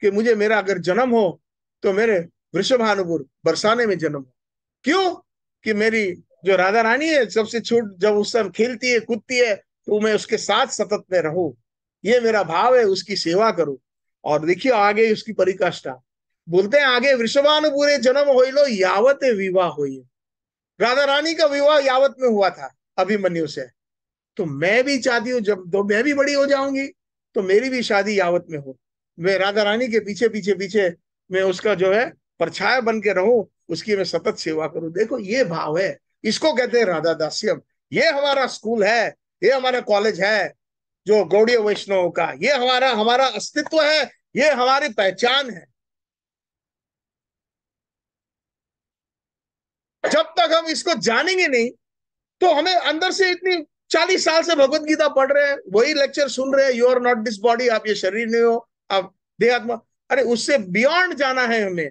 कि मुझे मेरा अगर जन्म हो तो मेरे वृषभानुपुर बरसाने में जन्म हो क्यों कि मेरी जो राधा रानी है सबसे छूट जब उस समय खेलती है कूदती है तो मैं उसके साथ सतत में रहूं ये मेरा भाव है उसकी सेवा करूं और देखियो आगे उसकी परिकाष्ठा बोलते हैं आगे वृषभानु पूरे जन्म हो लो यावत विवाह हो राधा रानी का विवाह यावत में हुआ था अभिमन्यु से तो मैं भी चाहती हूँ जब तो मैं भी बड़ी हो जाऊंगी तो मेरी भी शादी यावत में हो मैं राधा रानी के पीछे पीछे पीछे मैं उसका जो है परछाया बन के रहूं उसकी मैं सतत सेवा करूं देखो ये भाव है इसको कहते हैं राधा दास्यम ये हमारा स्कूल है ये हमारा कॉलेज है जो गौड़ी वैष्णव का ये हमारा हमारा अस्तित्व है ये हमारी पहचान है जब तक हम इसको जानेंगे नहीं तो हमें अंदर से इतनी चालीस साल से भगवत गीता पढ़ रहे हैं वही लेक्चर सुन रहे हैं you are not this body आप ये शरीर नहीं हो आप देहात्मा अरे उससे बियॉन्ड जाना है हमें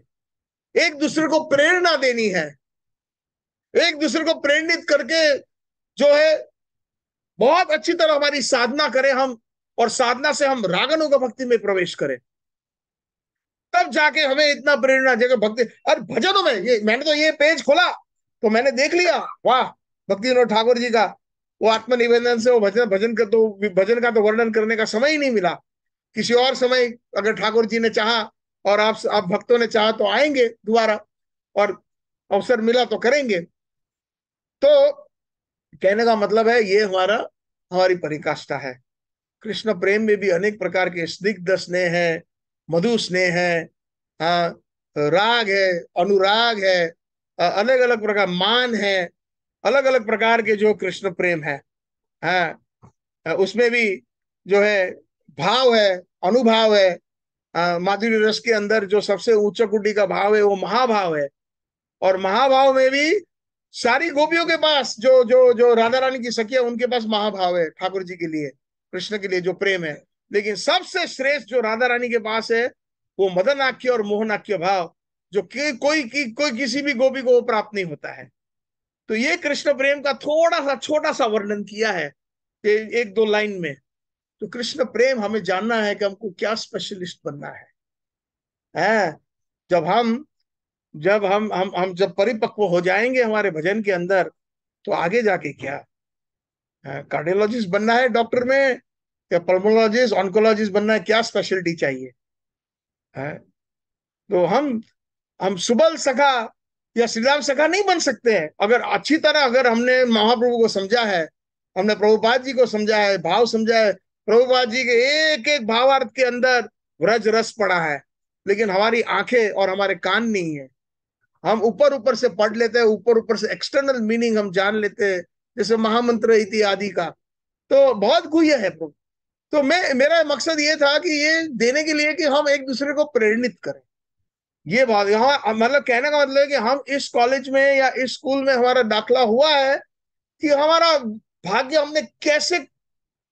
एक दूसरे को प्रेरणा देनी है एक दूसरे को प्रेरित करके जो है बहुत अच्छी तरह हमारी साधना करें हम और साधना से हम रागनों का भक्ति में प्रवेश करें तब जाके हमें इतना प्रेरणा जगह भक्ति अरे भजनों में ये मैंने तो ये पेज खोला तो मैंने देख लिया वाह भक्ति ठाकुर जी का वो आत्मनिवेदन से वो भजन भजन का तो भजन का तो वर्णन करने का समय ही नहीं मिला किसी और समय अगर ठाकुर जी ने चाहा और आप आप भक्तों ने चाहा तो आएंगे दोबारा और अवसर मिला तो करेंगे तो कहने का मतलब है ये हमारा हमारी परिकाष्ठा है कृष्ण प्रेम में भी अनेक प्रकार के स्निग्ध स्नेह है मधु स्नेह है हाँ राग है अनुराग है अलग अलग प्रकार मान है अलग अलग प्रकार के जो कृष्ण प्रेम है हाँ उसमें भी जो है भाव है अनुभाव है माधुरी रस के अंदर जो सबसे ऊंचा कुटी का भाव है वो महाभाव है और महाभाव में भी सारी गोपियों के पास जो जो जो राधा रानी की सखी है उनके पास महाभाव है ठाकुर जी के लिए कृष्ण के लिए जो प्रेम है लेकिन सबसे श्रेष्ठ जो राधा रानी के पास है वो मदनाख्य और मोहनाख्य भाव जो कि कोई कि, कोई किसी भी गोपी को वो प्राप्त नहीं होता है तो ये कृष्ण प्रेम का थोड़ा सा छोटा सा वर्णन किया है एक दो लाइन में तो कृष्ण प्रेम हमें जानना है कि हमको क्या स्पेशलिस्ट बनना है है? जब हम जब हम हम हम जब परिपक्व हो जाएंगे हमारे भजन के अंदर तो आगे जाके क्या कार्डियोलॉजिस्ट बनना है डॉक्टर में या पल्मोलॉजिस्ट ऑनकोलॉजिस्ट बनना है क्या स्पेशलिटी चाहिए है? तो हम हम सुबल सखा या श्रीराम सखा नहीं बन सकते हैं अगर अच्छी तरह अगर हमने महाप्रभु को समझा है हमने प्रभुपाद जी को समझा है भाव समझा है प्रभुपाद जी के एक एक भावार्थ के अंदर व्रज रस पड़ा है लेकिन हमारी आंखें और हमारे कान नहीं है हम ऊपर ऊपर से पढ़ लेते हैं ऊपर ऊपर से एक्सटर्नल मीनिंग हम जान लेते हैं जैसे महामंत्र इत्यादि का तो बहुत गुह्य है प्रभु तो मैं मेरा मकसद ये था कि ये देने के लिए कि हम एक दूसरे को प्रेरित करें ये बात यहाँ मतलब कहने का मतलब है कि हम इस कॉलेज में या इस स्कूल में हमारा दाखला हुआ है कि हमारा भाग्य हमने कैसे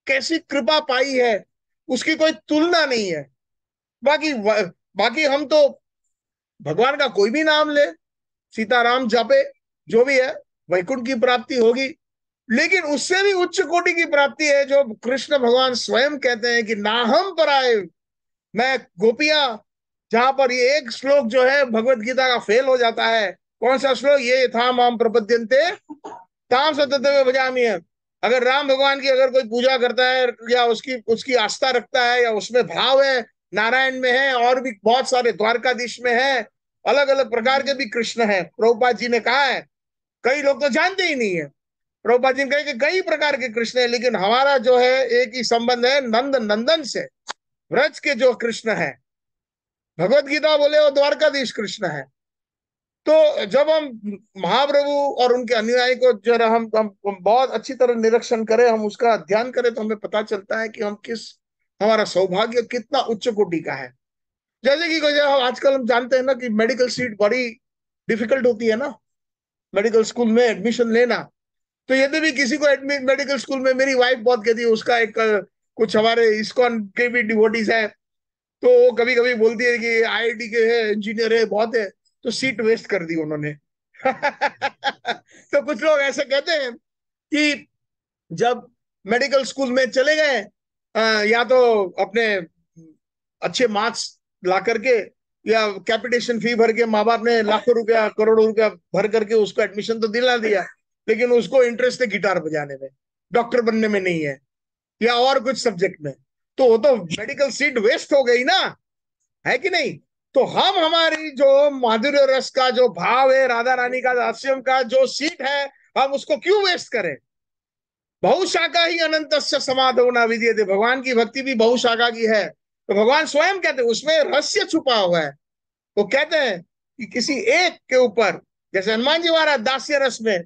कैसी कृपा पाई है उसकी कोई तुलना नहीं है बाकी बाकी हम तो भगवान का कोई भी नाम ले सीताराम जापे जो भी है वैकुंठ की प्राप्ति होगी लेकिन उससे भी उच्च कोटि की प्राप्ति है जो कृष्ण भगवान स्वयं कहते हैं कि नाहम पर आए मैं गोपिया जहां पर ये एक श्लोक जो है भगवत गीता का फेल हो जाता है कौन सा श्लोक ये था माम प्रपद्यंते ताम सत्य बजामी है अगर राम भगवान की अगर कोई पूजा करता है या उसकी उसकी आस्था रखता है या उसमें भाव है नारायण में है और भी बहुत सारे द्वारकाधीश में है अलग अलग प्रकार के भी कृष्ण है प्रभुपा जी ने कहा है कई लोग तो जानते ही नहीं है प्रभुपा जी ने कहे कि कई प्रकार के कृष्ण है लेकिन हमारा जो है एक ही संबंध है नंद नंदन से व्रज के जो कृष्ण है भगवत गीता बोले वो द्वारकाधीश कृष्ण है तो जब हम महाप्रभु और उनके अनुयायी को जो हम, हम बहुत अच्छी तरह निरीक्षण करें हम उसका अध्ययन करें तो हमें पता चलता है कि हम किस हमारा सौभाग्य कितना उच्च कोटि का है जैसे कि आजकल हम जानते हैं ना कि मेडिकल सीट बड़ी डिफिकल्ट होती है ना मेडिकल स्कूल में एडमिशन लेना तो यदि भी किसी को एडमिट मेडिकल स्कूल में मेरी वाइफ बहुत कहती है उसका एक कुछ हमारे इस्कॉन के भी डिवोटीज है तो वो कभी कभी बोलती है कि आईआईटी के है इंजीनियर है बहुत है तो सीट वेस्ट कर दी उन्होंने तो कुछ लोग ऐसे कहते हैं कि जब मेडिकल स्कूल में चले गए या तो अपने अच्छे मार्क्स ला करके या कैपिटेशन फी भर के माँ बाप ने लाखों रुपया करोड़ों रुपया भर करके उसको एडमिशन तो दिला दिया लेकिन उसको इंटरेस्ट है गिटार बजाने में डॉक्टर बनने में नहीं है या और कुछ सब्जेक्ट में तो वो तो मेडिकल सीट वेस्ट हो गई ना है कि नहीं तो हम हमारी जो माधुर्य रस का जो भाव है राधा रानी का आश्रम का जो सीट है हम उसको क्यों वेस्ट करें बहुशाखा ही अनंत समाधो न विद्य भगवान की भक्ति भी बहुशाखा की है तो भगवान स्वयं कहते हैं उसमें रहस्य छुपा हुआ है तो कहते हैं कि किसी एक के ऊपर जैसे हनुमान जी महाराज दास्य रस में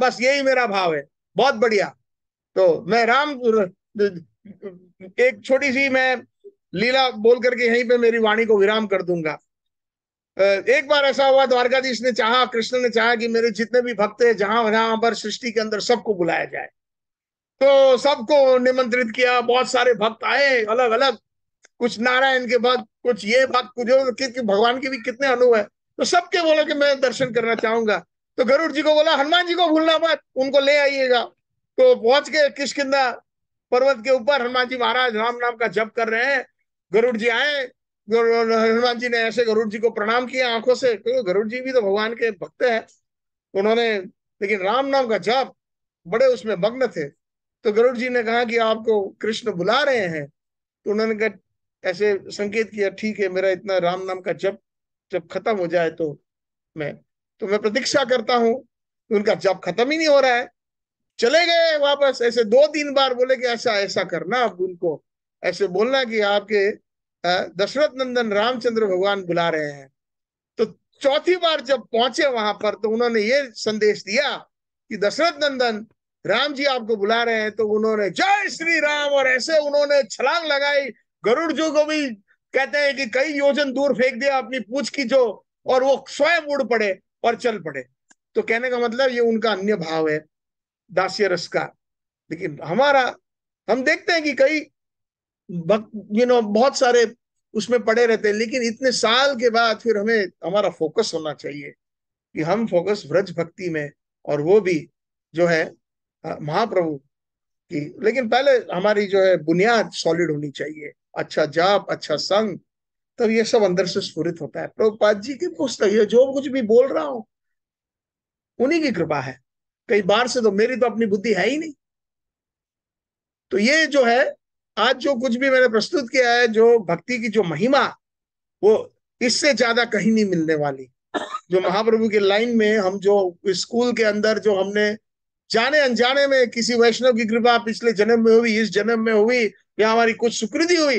बस यही मेरा भाव है बहुत बढ़िया तो मैं राम एक छोटी सी मैं लीला बोल करके यहीं पे मेरी वाणी को विराम कर दूंगा एक बार ऐसा हुआ द्वारकाधीश ने चाहा कृष्ण ने चाहा कि मेरे जितने भी भक्त है जहां जहां पर सृष्टि के अंदर सबको बुलाया जाए तो सबको निमंत्रित किया बहुत सारे भक्त आए अलग अलग कुछ नारायण के भक्त कुछ ये भक्त कुछ क्योंकि भगवान के भी कितने अनु है तो सबके बोला कि मैं दर्शन करना चाहूंगा तो गरुड़ जी को बोला हनुमान जी को भूलना मत उनको ले आइएगा तो पहुंच के किशकिदा पर्वत के ऊपर हनुमान जी महाराज राम नाम का जप कर रहे हैं गरुड़ जी आए हनुमान जी ने ऐसे गरुड़ जी को प्रणाम किया आंखों से क्योंकि तो गरुड़ जी भी तो भगवान के भक्त है उन्होंने लेकिन राम नाम का जप बड़े उसमें मग्न थे तो गरुड़ जी ने कहा कि आपको कृष्ण बुला रहे हैं तो उन्होंने कहा ऐसे संकेत किया ठीक है मेरा इतना राम नाम का जप जब खत्म हो जाए तो मैं तो मैं प्रतीक्षा करता हूं उनका जब खत्म ही नहीं हो रहा है चले गए वापस ऐसे दो तीन बार बोले कि ऐसा ऐसा करना अब उनको ऐसे बोलना कि आपके दशरथ नंदन रामचंद्र भगवान बुला रहे हैं तो चौथी बार जब पहुंचे वहां पर तो उन्होंने ये संदेश दिया कि दशरथ नंदन राम जी आपको बुला रहे हैं तो उन्होंने जय श्री राम और ऐसे उन्होंने छलांग लगाई गरुड़ जी को भी कहते हैं कि कई योजन दूर फेंक दिया अपनी पूछ की जो और वो स्वयं उड़ पड़े और चल पड़े तो कहने का मतलब ये उनका अन्य भाव है दास्य रस का लेकिन हमारा हम देखते हैं कि कई यू नो बहुत सारे उसमें पड़े रहते हैं लेकिन इतने साल के बाद फिर हमें हमारा फोकस होना चाहिए कि हम फोकस व्रज भक्ति में और वो भी जो है महाप्रभु की लेकिन पहले हमारी जो है बुनियाद सॉलिड होनी चाहिए अच्छा जाप अच्छा संग तब ये सब अंदर से स्फुरित होता है प्रभुपाद जी की पुस्तक ये जो कुछ भी बोल रहा हूं उन्हीं की कृपा है कई बार से तो मेरी तो अपनी बुद्धि है ही नहीं तो ये जो है आज जो कुछ भी मैंने प्रस्तुत किया है जो भक्ति की जो महिमा वो इससे ज्यादा कहीं नहीं मिलने वाली जो महाप्रभु के लाइन में हम जो स्कूल के अंदर जो हमने जाने अनजाने में किसी वैष्णव की कृपा पिछले जन्म में हुई इस जन्म में हुई या हमारी कुछ सुकृति हुई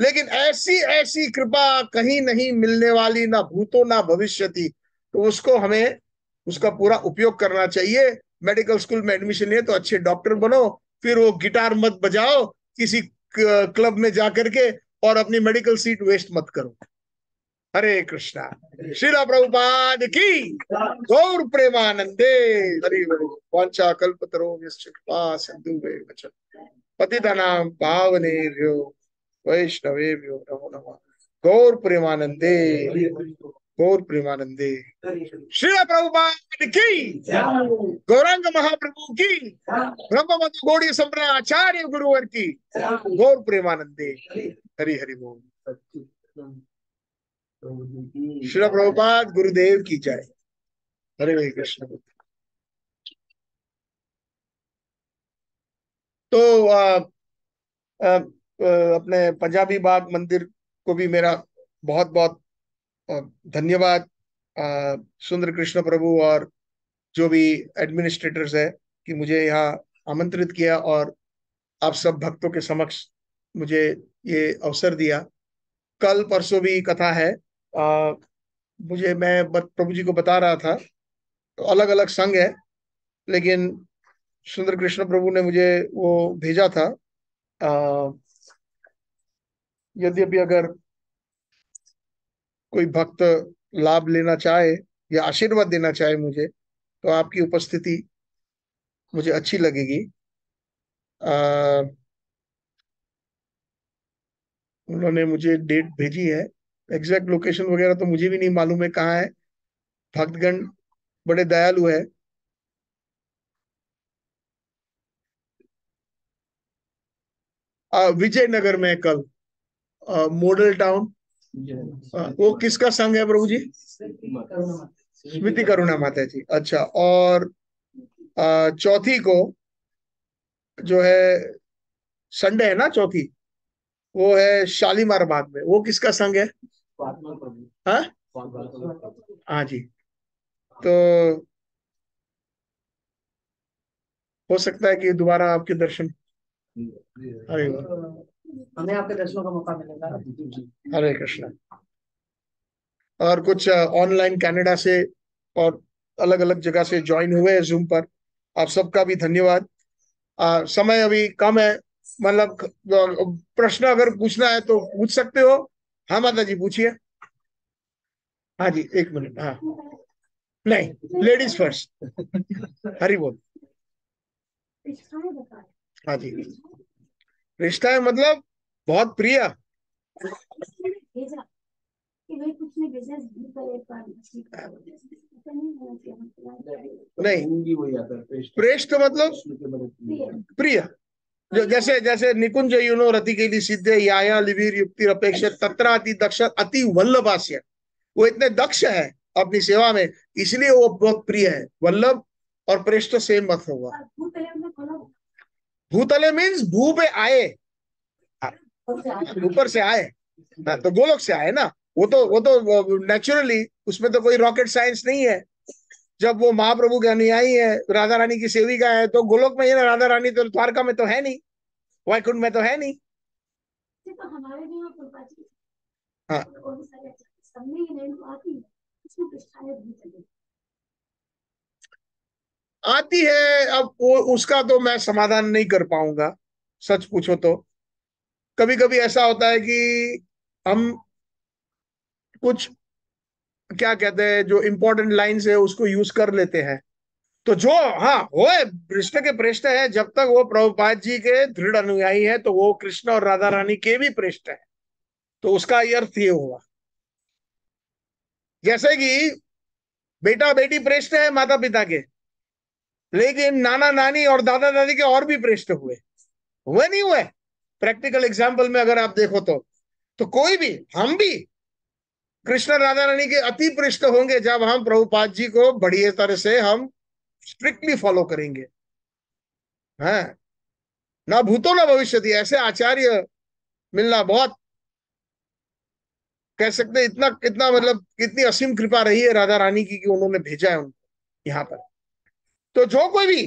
लेकिन ऐसी ऐसी कृपा कहीं नहीं मिलने वाली ना भूतो ना भविष्य तो उसको हमें उसका पूरा उपयोग करना चाहिए मेडिकल स्कूल में एडमिशन ले तो अच्छे डॉक्टर बनो फिर वो गिटार मत बजाओ किसी क्लब में जाकर के और अपनी मेडिकल सीट वेस्ट मत करो हरे कृष्णा श्री प्रभुपाद की गौर प्रेमानंदे हरि वाचा कल्पतरो कृपा सिंधु वचन नाम पावने वैष्णवे नमो नम गौर प्रेमानंदे गौर प्रेमानंदे श्री प्रभुपाद की गौरंग महाप्रभु की ब्रह्म मधु गौड़ी सम्राट आचार्य गुरुवर की गौर प्रेमानंदे हरि हरि बोल श्री प्रभुपाद गुरुदेव की जय हरे हरे कृष्ण तो आ, आ, आ, अपने पंजाबी बाग मंदिर को भी मेरा बहुत बहुत धन्यवाद सुंदर कृष्ण प्रभु और जो भी एडमिनिस्ट्रेटर्स है कि मुझे यहाँ आमंत्रित किया और आप सब भक्तों के समक्ष मुझे ये अवसर दिया कल परसों भी कथा है आ, मुझे मैं प्रभु जी को बता रहा था तो अलग अलग संघ है लेकिन सुंदर कृष्ण प्रभु ने मुझे वो भेजा था यद्यपि अगर कोई भक्त लाभ लेना चाहे या आशीर्वाद देना चाहे मुझे तो आपकी उपस्थिति मुझे अच्छी लगेगी आ, उन्होंने मुझे डेट भेजी है एग्जैक्ट लोकेशन वगैरह तो मुझे भी नहीं मालूम है कहाँ है भक्तगण बड़े दयालु है विजयनगर में कल मॉडल टाउन वो किसका संघ है प्रभु जी स्मृति करुणा माता जी अच्छा और चौथी को जो है संडे है ना चौथी वो है शालीमार बाग में वो किसका संघ है हाँ? हाँ जी तो हो सकता है कि दोबारा आपके दर्शन अरे हमें आपके दर्शनों का मौका मिलेगा हरे कृष्णा और कुछ ऑनलाइन कनाडा से और अलग अलग जगह से ज्वाइन हुए हैं जूम पर आप सबका भी धन्यवाद आ, समय अभी कम है मतलब प्रश्न अगर पूछना है तो पूछ सकते हो हाँ माता जी पूछिए हाँ जी एक मिनट हाँ नहीं लेडीज फर्स्ट हरी बोल हाँ जी रिश्ता है मतलब बहुत प्रिय नहीं प्रेष्ठ मतलब प्रिय जैसे जैसे निकुंज युनो लिए सिद्धे याया लिवीर युक्ति अपेक्षित तत्रा अति दक्ष अति वल्लभास्य वो इतने दक्ष है अपनी सेवा में इसलिए वो बहुत प्रिय है वल्लभ और प्रेष्ट सेम मत होगा भूतले मीन्स भू पे आए हाँ. ऊपर से आए ना हाँ, तो गोलोक से आए ना वो तो वो तो नेचुरली उसमें तो कोई रॉकेट साइंस नहीं है जब वो महाप्रभु के अनुयायी है तो राधा रानी की सेविका है तो गोलोक में ये राधा रानी तो द्वारका में तो है नहीं वैकुंठ में तो है नहीं आती है अब वो उसका तो मैं समाधान नहीं कर पाऊंगा सच पूछो तो कभी कभी ऐसा होता है कि हम कुछ क्या कहते हैं जो इंपॉर्टेंट लाइन है उसको यूज कर लेते हैं तो जो हाँ वो कृष्ण के प्रेष्ट है जब तक वो प्रभुपाद जी के दृढ़ अनुयायी है तो वो कृष्ण और राधा रानी के भी प्रेष्ट है तो उसका अर्थ ये हुआ जैसे कि बेटा बेटी प्रेष्ट है माता पिता के लेकिन नाना नानी और दादा दादी के और भी प्रेष्ट हुए हुए नहीं हुए प्रैक्टिकल एग्जाम्पल में अगर आप देखो तो तो कोई भी हम भी कृष्ण राधा रानी के अति पृष्ठ होंगे जब हम प्रभुपाद जी को बढ़िया तरह से हम स्ट्रिक्टली फॉलो करेंगे हैं हाँ। ना भूतो ना भविष्य ऐसे आचार्य मिलना बहुत कह सकते इतना कितना मतलब कितनी असीम कृपा रही है राधा रानी की कि उन्होंने भेजा है उनको यहाँ पर तो जो कोई भी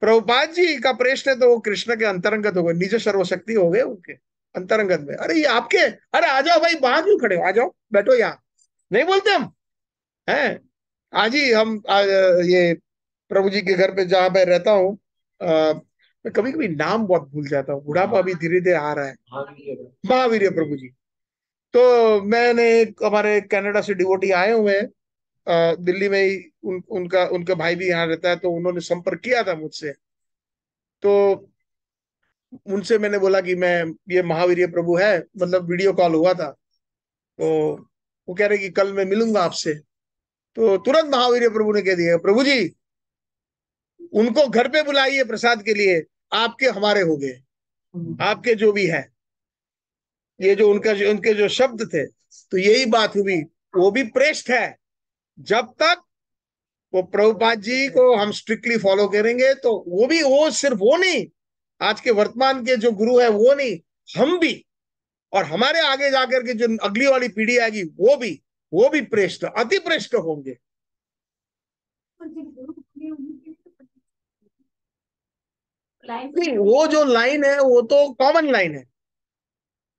प्रभुपाद जी का प्रेष्ठ है तो वो कृष्ण के अंतरंगत हो गए निज सर्वशक्ति हो गए उनके अंतरंगत में अरे ये आपके अरे आ जाओ भाई वहां क्यों खड़े हो आ जाओ बैठो यहाँ नहीं बोलते हम हैं आज ही हम आ, ये प्रभु जी के घर पे जहां मैं रहता हूँ मैं कभी कभी नाम बहुत भूल जाता हूँ बुढ़ापा भी धीरे धीरे आ रहा है महावीर प्रभु जी तो मैंने हमारे कनाडा से डिवोटी आए हुए हैं दिल्ली में ही उन, उनका उनका भाई भी यहाँ रहता है तो उन्होंने संपर्क किया था मुझसे तो उनसे मैंने बोला कि मैं ये महावीर प्रभु है मतलब वीडियो कॉल हुआ था तो वो कह रहे कि कल मैं मिलूंगा आपसे तो तुरंत महावीर प्रभु ने कह दिया प्रभु जी उनको घर पे बुलाइए प्रसाद के लिए आपके हमारे हो गए हम्म। आपके जो भी है ये जो उनका जो उनके जो शब्द थे तो यही बात हुई वो भी प्रेष्ठ है जब तक वो प्रभुपाद जी को हम स्ट्रिक्टली फॉलो करेंगे तो वो भी वो सिर्फ वो नहीं आज के वर्तमान के जो गुरु है वो नहीं हम भी और हमारे आगे जाकर के जो अगली वाली पीढ़ी आएगी वो भी वो भी प्रेष्ट अति प्रेष्ट होंगे वो जो लाइन है वो तो कॉमन लाइन है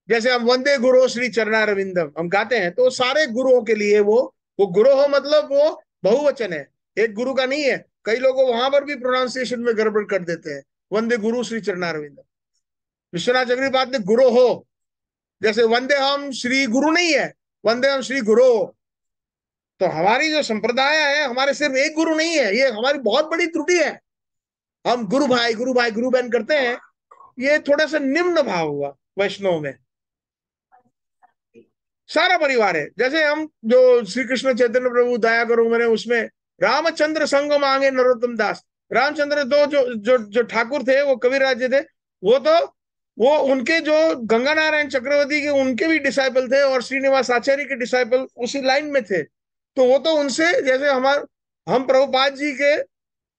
जैसे हम वंदे गुरु श्री चरणा रविंदम हम गाते हैं तो सारे गुरुओं के लिए वो वो गुरु हो मतलब वो बहुवचन है एक गुरु का नहीं है कई लोग वहां पर भी प्रोनाउंसिएशन में गड़बड़ कर देते हैं वंदे गुरु श्री चरणारविंद विश्वनाथ चक्री बात ने गुरु हो जैसे वंदे हम श्री गुरु नहीं है वंदे हम श्री गुरु तो हमारी जो संप्रदाय है हमारे सिर्फ एक गुरु नहीं है ये हमारी बहुत बड़ी त्रुटि है हम गुरु भाई गुरु भाई गुरु बहन करते हैं ये थोड़ा सा निम्न भाव हुआ वैष्णव में सारा परिवार है जैसे हम जो श्री कृष्ण चैतन्य प्रभु दया करो मैंने उसमें रामचंद्र संग मांगे नरोत्तम दास रामचंद्र दो जो जो जो ठाकुर थे वो कबीर राज्य थे वो तो वो उनके जो गंगा नारायण चक्रवर्ती के उनके भी डिसाइपल थे और श्रीनिवास आचार्य के डिसाइपल उसी लाइन में थे तो वो तो उनसे जैसे हमारे हम प्रभुपाद जी के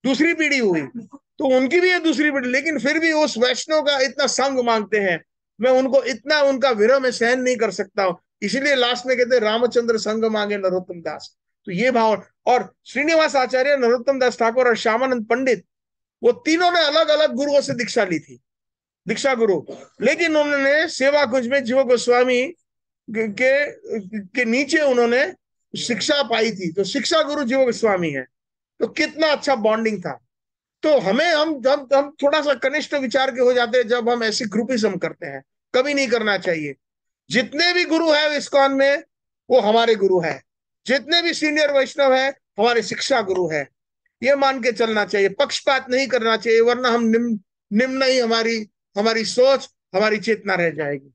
दूसरी पीढ़ी हुई तो उनकी भी है दूसरी पीढ़ी लेकिन फिर भी उस वैष्णव का इतना संग मांगते हैं मैं उनको इतना उनका विरह में सहन नहीं कर सकता हूं इसीलिए लास्ट में कहते रामचंद्र संग मांगे नरोत्तम दास तो ये भाव और श्रीनिवास आचार्य नरोत्तम दास ठाकुर और श्यामानंद पंडित वो तीनों ने अलग अलग गुरुओं से दीक्षा ली थी दीक्षा गुरु लेकिन उन्होंने सेवा कुंज में जीव गोस्वामी के के नीचे उन्होंने शिक्षा पाई थी तो शिक्षा गुरु जीव गोस्वामी है तो कितना अच्छा बॉन्डिंग था तो हमें हम हम, हम थोड़ा सा कनिष्ठ विचार के हो जाते हैं जब हम ऐसी ग्रुपिज्म करते हैं कभी नहीं करना चाहिए जितने भी गुरु है इस्कॉन में वो हमारे गुरु है जितने भी सीनियर वैष्णव है हमारे शिक्षा गुरु है ये मान के चलना चाहिए पक्षपात नहीं करना चाहिए वरना हम निम्न निम्न ही हमारी हमारी सोच हमारी चेतना रह जाएगी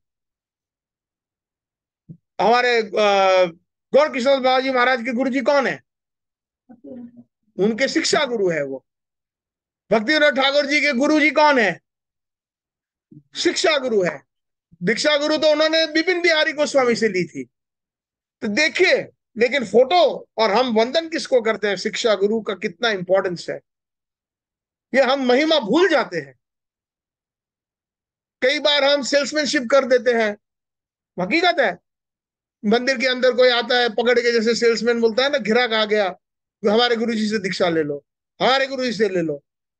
हमारे गौर किशोर जी महाराज के गुरु जी कौन है उनके शिक्षा गुरु है वो भक्ति ठाकुर जी के गुरु जी कौन है शिक्षा गुरु है दीक्षा गुरु तो उन्होंने विपिन बिहारी गोस्वामी से ली थी तो देखिए लेकिन फोटो और हम वंदन किसको करते हैं शिक्षा गुरु का कितना इंपॉर्टेंस है ये हम महिमा भूल जाते हैं कई बार हम सेल्समैनशिप कर देते हैं हकीकत है मंदिर के अंदर कोई आता है पकड़ के जैसे सेल्समैन बोलता है ना घिरा कहा गया तो हमारे गुरु जी से दीक्षा ले लो हमारे गुरु जी से ले लो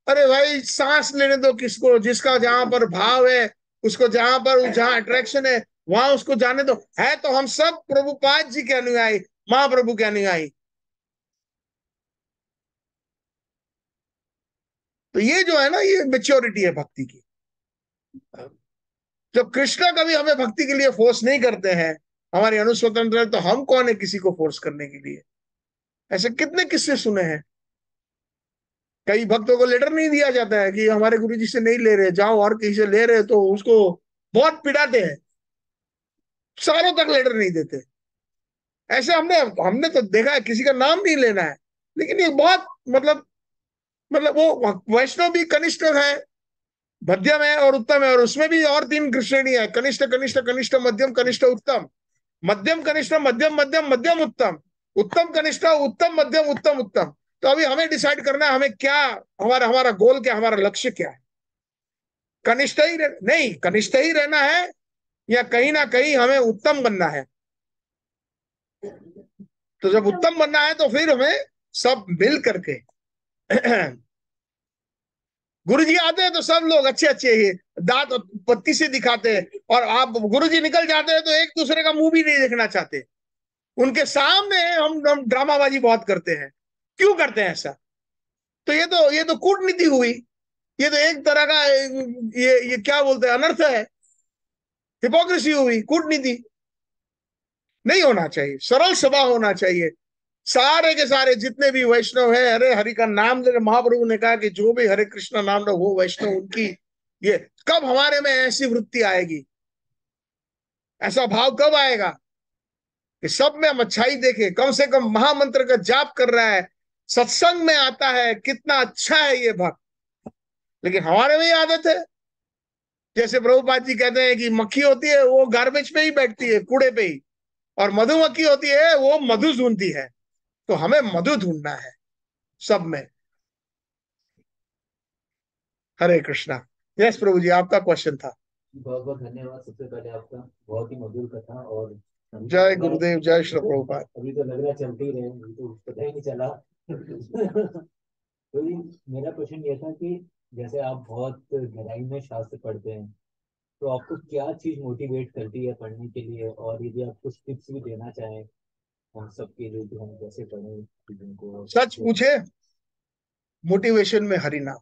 अरे भाई सांस लेने दो किसको जिसका जहां पर भाव है उसको जहां पर जहां अट्रैक्शन है वहां उसको जाने दो है तो हम सब प्रभुपाद जी के अनुयायी महाप्रभु नहीं अनुयायी तो ये जो है ना ये मेच्योरिटी है भक्ति की जब कृष्णा कभी हमें भक्ति के लिए फोर्स नहीं करते हैं हमारी अनुस्वतंत्र तो हम कौन है किसी को फोर्स करने के लिए ऐसे कितने किस्से सुने हैं कई भक्तों को लेटर नहीं दिया जाता है कि हमारे गुरु जी से नहीं ले रहे जाओ और किसी से ले रहे तो उसको बहुत पिटाते हैं सालों तक लेटर नहीं देते ऐसे हमने हमने तो देखा है किसी का नाम नहीं लेना है लेकिन ये बहुत मतलब मतलब वो वैष्णव भी कनिष्ठ है मध्यम है और उत्तम है और उसमें भी और तीन श्रेणी है कनिष्ठ कनिष्ठ कनिष्ठ मध्यम कनिष्ठ उत्तम मध्यम कनिष्ठ मध्यम मध्यम मध्यम उत्तम उत्तम कनिष्ठ उत्तम मध्यम उत्तम उत्तम तो अभी हमें डिसाइड करना है हमें क्या हमारा हमारा गोल क्या हमारा लक्ष्य क्या है कनिष्ठ ही नहीं कनिष्ठ ही रहना है या कहीं ना कहीं हमें उत्तम बनना है तो जब अच्छा। उत्तम बनना है तो फिर हमें सब मिल करके गुरु जी आते हैं तो सब लोग अच्छे अच्छे ही दांत पत्ती से दिखाते हैं और आप गुरु जी निकल जाते हैं तो एक दूसरे का मुंह भी नहीं देखना चाहते उनके सामने हम हम ड्रामाबाजी बहुत करते हैं क्यों करते हैं ऐसा तो ये तो ये तो कूटनीति हुई ये तो एक तरह का ये ये क्या बोलते हैं अनर्थ है हिपोक्रेसी हुई कूटनीति नहीं होना चाहिए सरल सभा होना चाहिए सारे के सारे जितने भी वैष्णव है अरे हरि का नाम ले महाप्रभु ने कहा कि जो भी हरे कृष्ण नाम लो वो वैष्णव उनकी ये कब हमारे में ऐसी वृत्ति आएगी ऐसा भाव कब आएगा कि सब में हम अच्छाई देखे कम से कम महामंत्र का जाप कर रहा है सत्संग में आता है कितना अच्छा है ये भक्त लेकिन हमारे में ही आदत है जैसे प्रभुपाद जी कहते हैं कि मक्खी होती है वो गार्बेज पे ही बैठती है कूड़े पे ही और मधुमक्खी होती है वो मधु ढूंढती है तो हमें मधु ढूंढना है सब में हरे कृष्णा यस प्रभु जी आपका क्वेश्चन था बहुत बहुत धन्यवाद सबसे पहले आपका बहुत ही मधुर कथा और जय गुरुदेव जय श्री प्रभु अभी तो लग रहा चलते ही रहे तो पता ही नहीं चला तो मेरा क्वेश्चन ये था कि जैसे आप बहुत गहराई में शास्त्र पढ़ते हैं तो आपको क्या चीज मोटिवेट करती है पढ़ने के लिए और यदि आप कुछ टिप्स भी देना चाहें हम सबके लिए हम कैसे पढ़ें सच पूछे मोटिवेशन में हरिनाम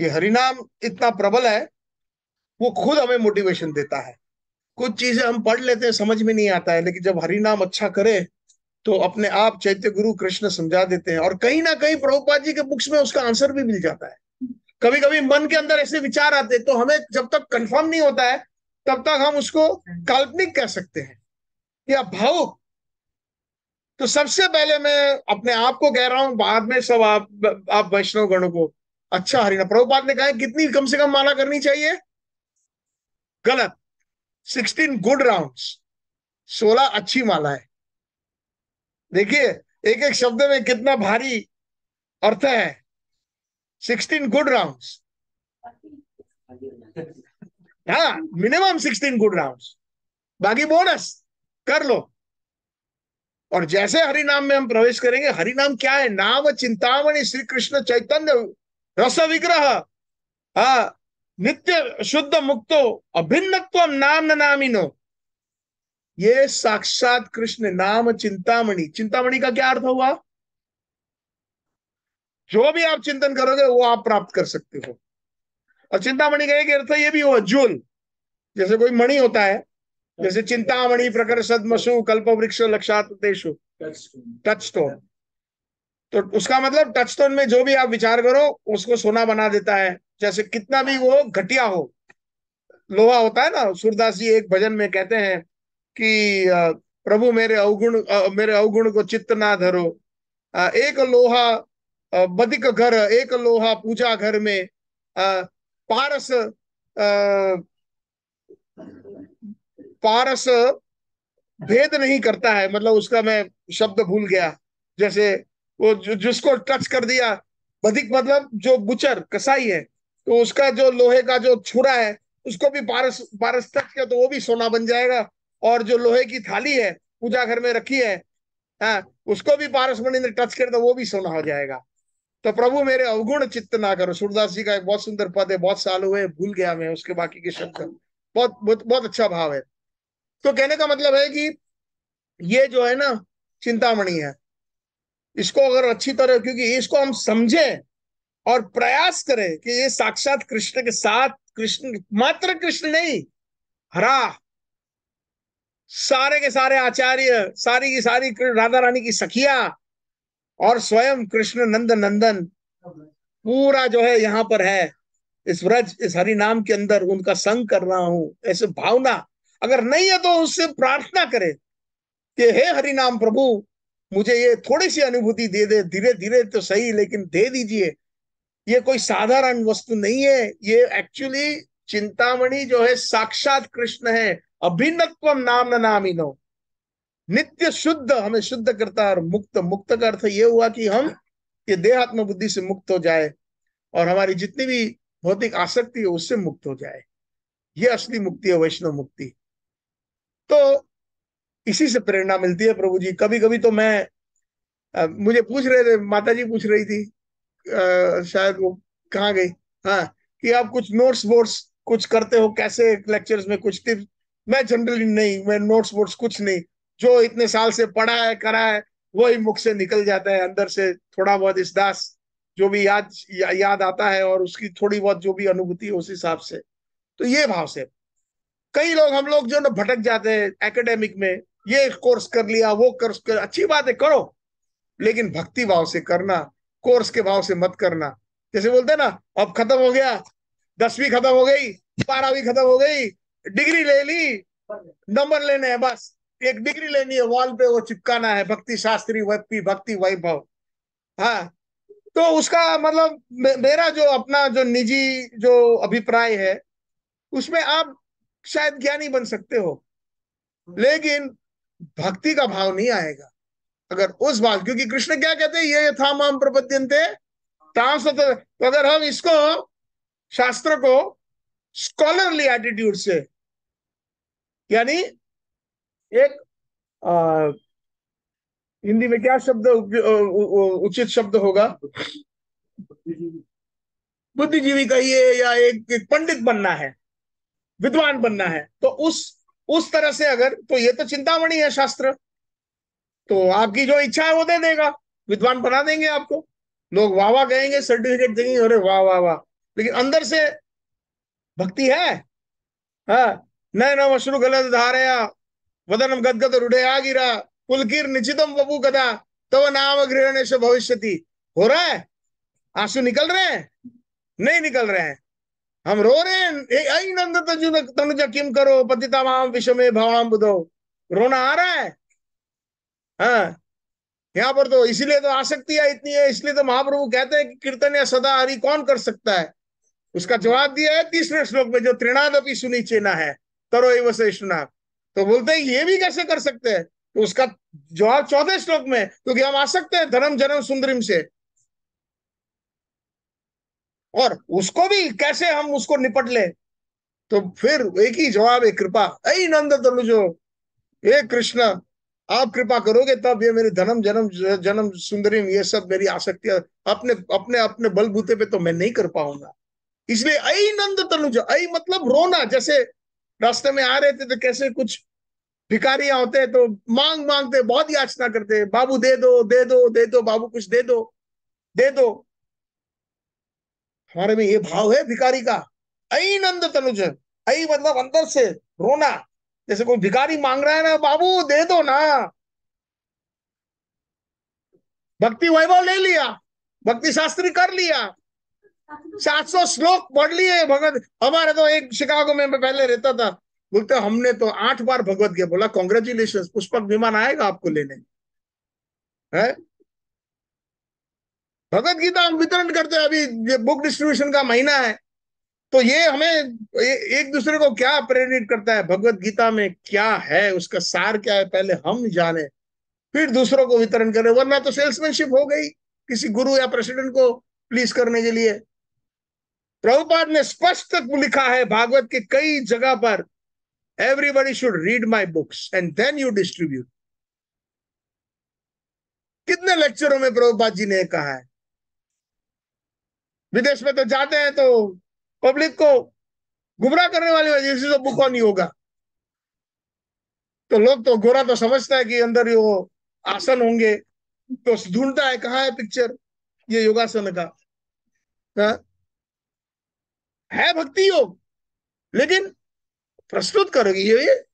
ये हरिनाम इतना प्रबल है वो खुद हमें मोटिवेशन देता है कुछ चीजें हम पढ़ लेते हैं समझ में नहीं आता है लेकिन जब हरिनाम अच्छा करे तो अपने आप चैत्य गुरु कृष्ण समझा देते हैं और कहीं ना कहीं प्रभुपाद जी के बुक्स में उसका आंसर भी मिल जाता है कभी कभी मन के अंदर ऐसे विचार आते तो हमें जब तक कंफर्म नहीं होता है तब तक हम उसको हाँ। काल्पनिक कह सकते हैं या भावुक तो सबसे पहले मैं अपने आप को कह रहा हूं बाद में सब आप आप वैष्णव गणों को अच्छा हरिना प्रभुपाद ने कहा कितनी कम से कम माला करनी चाहिए गलत सिक्सटीन गुड राउंड सोलह अच्छी माला है देखिए एक एक शब्द में कितना भारी अर्थ है 16 good rounds. हाँ मिनिमम 16 गुड राउंड बाकी बोनस कर लो और जैसे हरि नाम में हम प्रवेश करेंगे हरि नाम क्या है नाम चिंतामणि श्री कृष्ण चैतन्य रस विग्रह हाँ, नित्य शुद्ध मुक्तो अभिन्नत्व नाम नामिनो ये साक्षात कृष्ण नाम चिंतामणि चिंतामणि का क्या अर्थ हुआ जो भी आप चिंतन करोगे वो आप प्राप्त कर सकते हो और चिंतामणि का एक अर्थ ये भी हुआ जून जैसे कोई मणि होता है जैसे चिंतामणि प्रकर सदमसु कल्प वृक्ष लक्षातेशु टच स्टोन तो उसका मतलब टच स्टोन में जो भी आप विचार करो उसको सोना बना देता है जैसे कितना भी वो घटिया हो लोहा होता है ना सूरदास जी एक भजन में कहते हैं कि प्रभु मेरे अवगुण मेरे अवगुण को चित्त ना धरो एक लोहा बदिक घर एक लोहा पूजा घर में पारस पारस भेद नहीं करता है मतलब उसका मैं शब्द भूल गया जैसे वो जिसको टच कर दिया बधिक मतलब जो बुचर कसाई है तो उसका जो लोहे का जो छुरा है उसको भी पारस पारस टच किया तो वो भी सोना बन जाएगा और जो लोहे की थाली है पूजा घर में रखी है हाँ उसको भी पारस मणि ने टच कर तो वो भी सोना हो जाएगा तो प्रभु मेरे अवगुण चित्त ना करो सूरदास जी का एक बहुत सुंदर पद है बहुत साल हुए भूल गया मैं उसके बाकी के शब्द बहुत बहुत बहुत अच्छा भाव है तो कहने का मतलब है कि ये जो है ना चिंतामणि है इसको अगर अच्छी तरह क्योंकि इसको हम समझे और प्रयास करें कि ये साक्षात कृष्ण के साथ कृष्ण मात्र कृष्ण नहीं हरा सारे के सारे आचार्य सारी की सारी राधा रानी की सखिया और स्वयं कृष्ण नंद नंदन पूरा जो है यहाँ पर है इस व्रज इस हरि नाम के अंदर उनका संग कर रहा हूं ऐसे भावना अगर नहीं है तो उससे प्रार्थना करे कि हे हरि नाम प्रभु मुझे ये थोड़ी सी अनुभूति दे दे धीरे धीरे तो सही लेकिन दे दीजिए ये कोई साधारण वस्तु नहीं है ये एक्चुअली चिंतामणि जो है साक्षात कृष्ण है अभिन्नत्व नाम नाम इनो नित्य शुद्ध हमें शुद्ध करता है और मुक्त मुक्त का अर्थ ये हुआ कि हम ये देहात्म बुद्धि से मुक्त हो जाए और हमारी जितनी भी भौतिक आसक्ति है उससे मुक्त हो जाए ये असली मुक्ति है वैष्णव मुक्ति तो इसी से प्रेरणा मिलती है प्रभु जी कभी कभी तो मैं आ, मुझे पूछ रहे थे माता जी पूछ रही थी आ, शायद वो कहाँ गई हाँ कि आप कुछ नोट्स वोट्स कुछ करते हो कैसे लेक्चर्स में कुछ टिप्स मैं जनरली नहीं मैं नोट्स वोट्स कुछ नहीं जो इतने साल से पढ़ा है करा है वही मुख से निकल जाता है अंदर से थोड़ा बहुत इस दास जो भी याद या, याद आता है और उसकी थोड़ी बहुत जो भी अनुभूति उस हिसाब से तो ये भाव से कई लोग हम लोग जो ना भटक जाते हैं एकेडमिक में ये कोर्स कर लिया वो कोर्स कर अच्छी बात है करो लेकिन भक्ति भाव से करना कोर्स के भाव से मत करना जैसे बोलते हैं ना अब खत्म हो गया दसवीं खत्म हो गई बारहवीं खत्म हो गई डिग्री ले ली नंबर लेने हैं बस एक डिग्री लेनी है वॉल पे वो चिपकाना है भक्ति शास्त्री वी भक्ति वैभव हाँ तो उसका मतलब मेरा जो अपना जो निजी जो अभिप्राय है उसमें आप शायद ज्ञानी बन सकते हो लेकिन भक्ति का भाव नहीं आएगा अगर उस बात क्योंकि कृष्ण क्या कहते हैं ये था माम प्रपद्यंते तो अगर हम इसको शास्त्र को स्कॉलरली एटीट्यूड से यानी एक आ, हिंदी में क्या शब्द उचित शब्द होगा बुद्धिजीवी कहिए या एक, एक पंडित बनना है विद्वान बनना है तो उस उस तरह से अगर तो ये तो चिंतामणि है शास्त्र तो आपकी जो इच्छा है वो दे देगा विद्वान बना देंगे आपको लोग वाह वाह कहेंगे सर्टिफिकेट देंगे अरे वाह वाह वाह लेकिन अंदर से भक्ति है नए नए नव गलत धारया वदन गद्गद रुडया गिरा कुलकीर निचितम बबू कदा तव नाम गृहणेश भविष्य हो रहा है आंसू निकल रहे हैं नहीं निकल रहे हैं हम रो रहे हैं तनुज तनुजा किम करो पतिता माम विश्व में भवाम बुधो रोना आ रहा है हाँ यहाँ पर तो इसीलिए तो आसक्ति है इतनी है इसलिए तो महाप्रभु कहते हैं कि कीर्तन या सदा हरि कौन कर सकता है उसका जवाब दिया है तीसरे श्लोक में जो त्रिनादपि सुनिचेना है तरो एवं तो बोलते हैं ये भी कैसे कर सकते हैं तो उसका जवाब चौथे श्लोक में क्योंकि हम आ सकते हैं धर्म जन्म सुंदरिम से और उसको भी कैसे हम उसको निपट ले तो फिर एक ही जवाब है कृपा ऐ नंद तनुजो हे कृष्ण आप कृपा करोगे तब ये मेरी धनम जन्म जन्म सुंदरी ये सब मेरी आसक्ति अपने अपने अपने बलबूते पे तो मैं नहीं कर पाऊंगा इसलिए ऐ नंद तनुजो ऐ मतलब रोना जैसे रास्ते में आ रहे थे तो कैसे कुछ भिकारी होते तो मांग मांगते बहुत याचना करते बाबू दे दो दे दो दे दो बाबू कुछ दे दो दे दो हमारे में ये भाव है भिकारी का ऐ नंद तनुज ऐ मतलब अंदर से रोना जैसे कोई भिकारी मांग रहा है ना बाबू दे दो ना भक्ति वैभव ले लिया भक्ति शास्त्री कर लिया सात सौ श्लोक पढ़ लिए भगवत हमारे तो एक शिकागो में मैं पहले रहता था बोलते हमने तो आठ बार भगवत गया बोला कॉन्ग्रेचुलेशन पुष्पक विमान आएगा आपको लेने है भगवत गीता हम वितरण करते हैं अभी ये बुक डिस्ट्रीब्यूशन का महीना है तो ये हमें एक दूसरे को क्या प्रेरित करता है भगवत गीता में क्या है उसका सार क्या है पहले हम जाने फिर दूसरों को वितरण करें वरना तो सेल्समैनशिप हो गई किसी गुरु या प्रेसिडेंट को प्लीज करने के लिए प्रभुपाद ने स्पष्ट तक लिखा है भागवत के कई जगह पर everybody should read my books and then you distribute कितने लेक्चरों में प्रभुपाद जी ने कहा है विदेश में तो जाते हैं तो पब्लिक को गुमराह करने वाली वजह से तो बुक ऑन होगा तो लोग तो गोरा तो समझता है कि अंदर वो आसन होंगे तो ढूंढता है कहा है पिक्चर ये योगासन का हा? है भक्ति योग लेकिन प्रस्तुत करोगे ये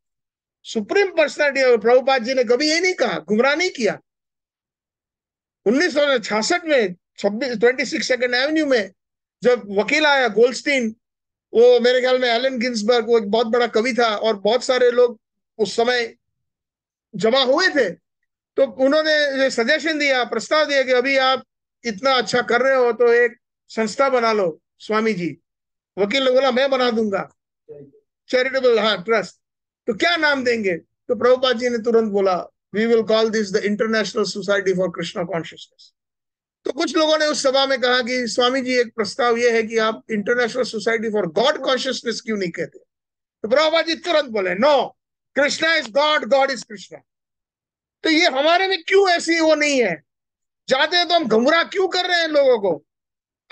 सुप्रीम पर्सनैलिटी प्रभुपाद जी ने कभी ये नहीं कहा गुमराह नहीं किया उन्नीस में छब्बीस ट्वेंटी सिक्स सेकेंड एवेन्यू में जब वकील आया गोल्डस्टीन वो मेरे ख्याल में एलन गिन्सबर्ग वो एक बहुत बड़ा कवि था और बहुत सारे लोग उस समय जमा हुए थे तो उन्होंने सजेशन दिया प्रस्ताव दिया कि अभी आप इतना अच्छा कर रहे हो तो एक संस्था बना लो स्वामी जी वकील ने बोला मैं बना दूंगा चैरिटेबल हाँ ट्रस्ट तो क्या नाम देंगे तो प्रभुपाद जी ने तुरंत बोला we will call this the International Society for Krishna Consciousness तो कुछ लोगों ने उस सभा में कहा कि स्वामी जी एक प्रस्ताव यह है कि आप International Society for God Consciousness क्यों नहीं कहते तो प्रभुपाद जी तुरंत बोले no Krishna is God God is Krishna तो ये हमारे में क्यों ऐसी वो नहीं है जाते हैं तो हम घुमरा क्यों कर रहे हैं लोगों को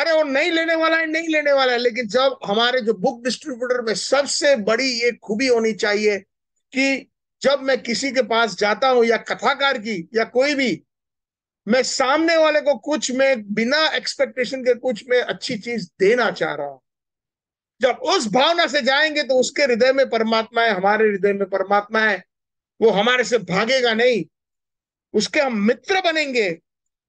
अरे वो नहीं लेने वाला है नहीं लेने वाला है लेकिन जब हमारे जो बुक डिस्ट्रीब्यूटर में सबसे बड़ी ये खूबी होनी चाहिए कि जब मैं किसी के पास जाता हूं या कथाकार की या कोई भी मैं सामने वाले को कुछ में बिना एक्सपेक्टेशन के कुछ में अच्छी चीज देना चाह रहा हूं जब उस भावना से जाएंगे तो उसके हृदय में परमात्मा है हमारे हृदय में परमात्मा है वो हमारे से भागेगा नहीं उसके हम मित्र बनेंगे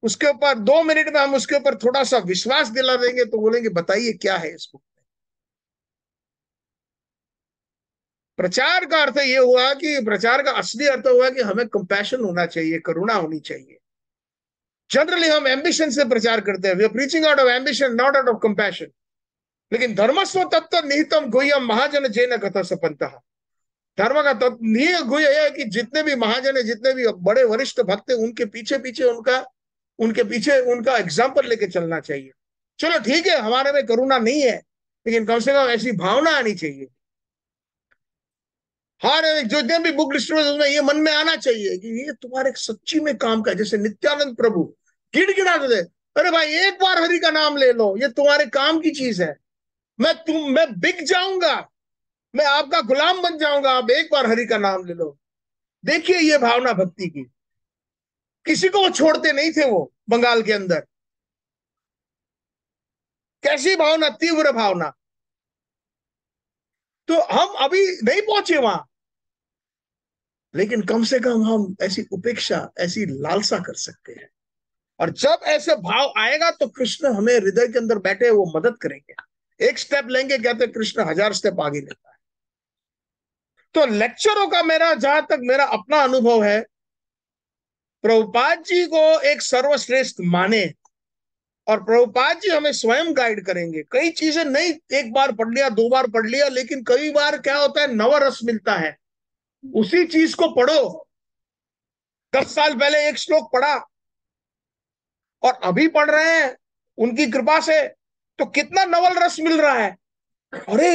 उसके ऊपर दो मिनट में हम उसके ऊपर थोड़ा सा विश्वास दिला देंगे तो बोलेंगे बताइए क्या है इस बुक में प्रचार का अर्थ ये हुआ कि प्रचार का असली अर्थ हुआ कि हमें कंपैशन होना चाहिए करुणा होनी चाहिए जनरली हम एम्बिशन से प्रचार करते हैं we are preaching out of ambition not out of compassion लेकिन धर्मस्व तत्व निहितम गुहम महाजन जैन कथा सपंत धर्म का तत्व निह गुह है कि जितने भी महाजन है जितने भी बड़े वरिष्ठ भक्त हैं उनके पीछे पीछे उनका उनके पीछे उनका एग्जाम्पल लेके चलना चाहिए चलो ठीक है हमारे में करुणा नहीं है लेकिन कम से कम ऐसी भावना आनी चाहिए हर जितने भी बुक डिस्ट्रीब्यूशन उसमें ये मन में आना चाहिए कि ये तुम्हारे सच्ची में काम का जैसे नित्यानंद प्रभु गिड़गिड़ा दे अरे भाई एक बार हरि का नाम ले लो ये तुम्हारे काम की चीज है मैं तुम मैं बिक जाऊंगा मैं आपका गुलाम बन जाऊंगा आप एक बार हरि का नाम ले लो देखिए ये भावना भक्ति की किसी को वो छोड़ते नहीं थे वो बंगाल के अंदर कैसी भावना तीव्र भावना तो हम अभी नहीं पहुंचे वहां लेकिन कम से कम हम ऐसी उपेक्षा ऐसी लालसा कर सकते हैं और जब ऐसे भाव आएगा तो कृष्ण हमें हृदय के अंदर बैठे वो मदद करेंगे एक स्टेप लेंगे कहते कृष्ण हजार स्टेप आगे लेता है तो लेक्चरों का मेरा जहां तक मेरा अपना अनुभव है प्रभुपाद जी को एक सर्वश्रेष्ठ माने और प्रभुपाद जी हमें स्वयं गाइड करेंगे कई चीजें नहीं एक बार पढ़ लिया दो बार पढ़ लिया लेकिन कई बार क्या होता है नवरस मिलता है उसी चीज को पढ़ो दस साल पहले एक श्लोक पढ़ा और अभी पढ़ रहे हैं उनकी कृपा से तो कितना नवल रस मिल रहा है अरे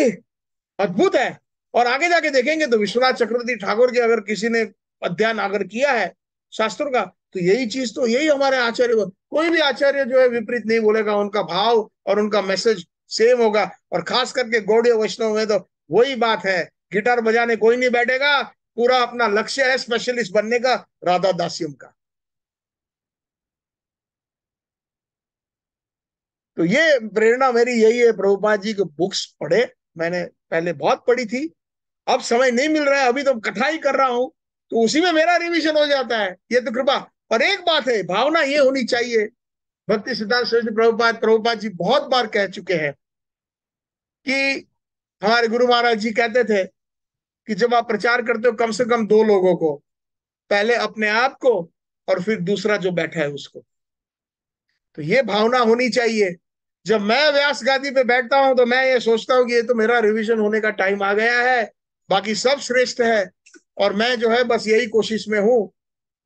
अद्भुत है और आगे जाके देखेंगे तो विश्वनाथ चक्रवर्ती ठाकुर के अगर किसी ने अध्ययन अगर किया है शास्त्रों का तो यही चीज तो यही हमारे आचार्य कोई भी आचार्य जो है विपरीत नहीं बोलेगा उनका भाव और उनका मैसेज सेम होगा और खास करके गौड़ीय वैष्णव में तो वही बात है गिटार बजाने कोई नहीं बैठेगा पूरा अपना लक्ष्य है स्पेशलिस्ट बनने का राधा दासियम का तो ये प्रेरणा मेरी यही है प्रभुपाद जी के बुक्स पढ़े मैंने पहले बहुत पढ़ी थी अब समय नहीं मिल रहा है अभी तो कथा ही कर रहा हूं तो उसी में मेरा रिविजन हो जाता है ये तो कृपा और एक बात है भावना ये होनी चाहिए भक्ति सिद्धांत सरस्वती प्रभुपाद प्रभुपाद जी बहुत बार कह चुके हैं कि हमारे गुरु महाराज जी कहते थे कि जब आप प्रचार करते हो कम से कम दो लोगों को पहले अपने आप को और फिर दूसरा जो बैठा है उसको तो ये भावना होनी चाहिए जब मैं व्यास गादी पे बैठता हूं तो मैं ये सोचता हूं कि ये तो मेरा रिवीजन होने का टाइम आ गया है बाकी सब श्रेष्ठ है और मैं जो है बस यही कोशिश में हूं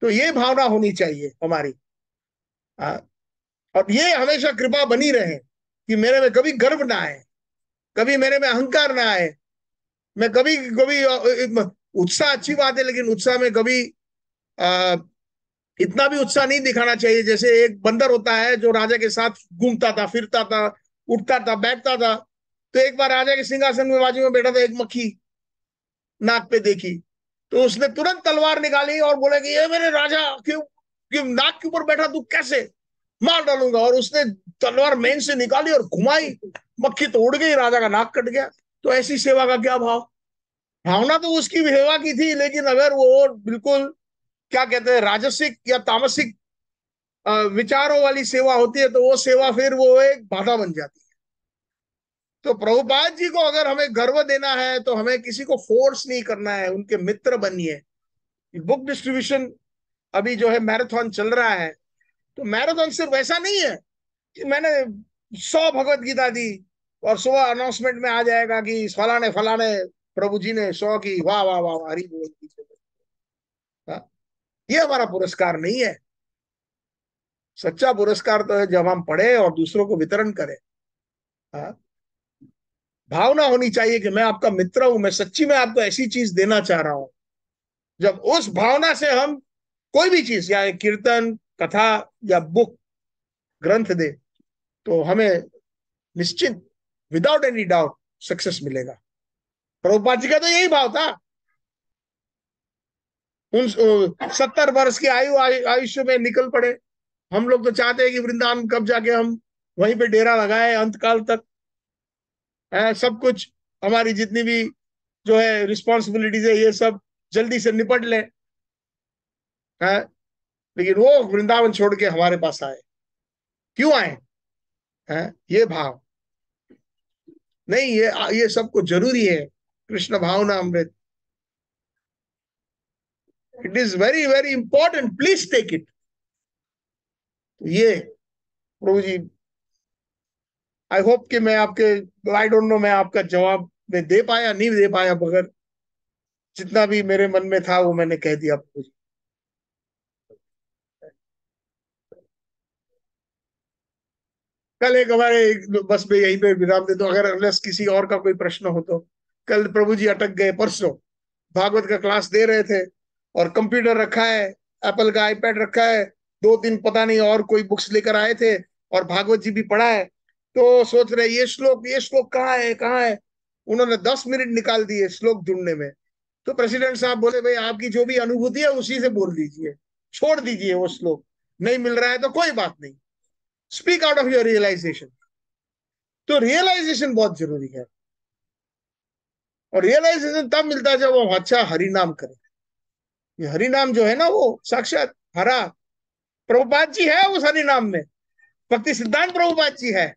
तो ये भावना होनी चाहिए हमारी आ, और ये हमेशा कृपा बनी रहे कि मेरे में कभी गर्व ना आए कभी मेरे में अहंकार ना आए मैं कभी कभी उत्साह अच्छी बात है लेकिन उत्साह में कभी आ, इतना भी उत्साह नहीं दिखाना चाहिए जैसे एक बंदर होता है जो राजा के साथ घूमता था फिरता था उठता था बैठता था तो एक बार राजा के सिंहासन में बाजू में बैठा था एक मक्खी नाक पे देखी तो उसने तुरंत तलवार निकाली और बोले कि ये मेरे राजा क्यों क्यों नाक के ऊपर बैठा तू कैसे मार डालूंगा और उसने तलवार मेन से निकाली और घुमाई मक्खी तो उड़ गई राजा का नाक कट गया तो ऐसी सेवा का क्या भाव भावना तो उसकी सेवा की थी लेकिन अगर वो बिल्कुल क्या कहते हैं राजसिक या तामसिक विचारों वाली सेवा होती है तो वो सेवा फिर वो एक बाधा बन जाती है तो प्रभुपाद जी को अगर हमें गर्व देना है तो हमें किसी को फोर्स नहीं करना है उनके मित्र बनिए बुक डिस्ट्रीब्यूशन अभी जो है मैराथन चल रहा है तो मैराथन सिर्फ ऐसा नहीं है कि मैंने सौ भगवत गीता दी और सुबह अनाउंसमेंट में आ जाएगा कि फलाने फलाने प्रभु जी ने सौ की वाह वाह वाह हरी बोल हाँ? ये हमारा पुरस्कार नहीं है सच्चा पुरस्कार तो है जब हम पढ़े और दूसरों को वितरण करें हाँ भावना होनी चाहिए कि मैं आपका मित्र हूं मैं सच्ची में आपको ऐसी चीज देना चाह रहा हूं जब उस भावना से हम कोई भी चीज या कीर्तन कथा या बुक ग्रंथ दे तो हमें निश्चित विदाउट एनी डाउट सक्सेस मिलेगा प्रभुपाद जी का तो यही भाव था उन सत्तर वर्ष की आयु आयुष्य में निकल पड़े हम लोग तो चाहते हैं कि वृंदावन कब जाके हम वहीं पे डेरा लगाए अंतकाल तक है सब कुछ हमारी जितनी भी जो है रिस्पॉन्सिबिलिटीज है ये सब जल्दी से निपट लें है लेकिन वो वृंदावन छोड़ के हमारे पास आए क्यों आए है ये भाव नहीं ये ये सबको जरूरी है कृष्ण भावना अमृत it is very very important please take it ये प्रभु जी आई होप कि मैं आपके आई डोंट नो मैं आपका जवाब में दे पाया नहीं दे पाया मगर जितना भी मेरे मन में था वो मैंने कह दिया आपको कल एक हमारे बस में यहीं पे विराम दे दो अगर अनलेस किसी और का कोई प्रश्न हो तो कल प्रभु जी अटक गए परसों भागवत का क्लास दे रहे थे और कंप्यूटर रखा है एप्पल का आईपैड रखा है दो तीन पता नहीं और कोई बुक्स लेकर आए थे और भागवत जी भी पढ़ा है तो सोच रहे ये श्लोक ये श्लोक कहाँ है कहाँ है उन्होंने दस मिनट निकाल दिए श्लोक ढूंढने में तो प्रेसिडेंट साहब बोले भाई आपकी जो भी अनुभूति है उसी से बोल दीजिए छोड़ दीजिए वो श्लोक नहीं मिल रहा है तो कोई बात नहीं speak out of your realization तो रियलाइजेशन बहुत जरूरी है और रियलाइजेशन तब मिलता है जब हम अच्छा हरिनाम करें ये हरिनाम जो है ना वो साक्षात हरा प्रभुपाद जी है उस हरिनाम में भक्ति सिद्धांत प्रभुपाद जी है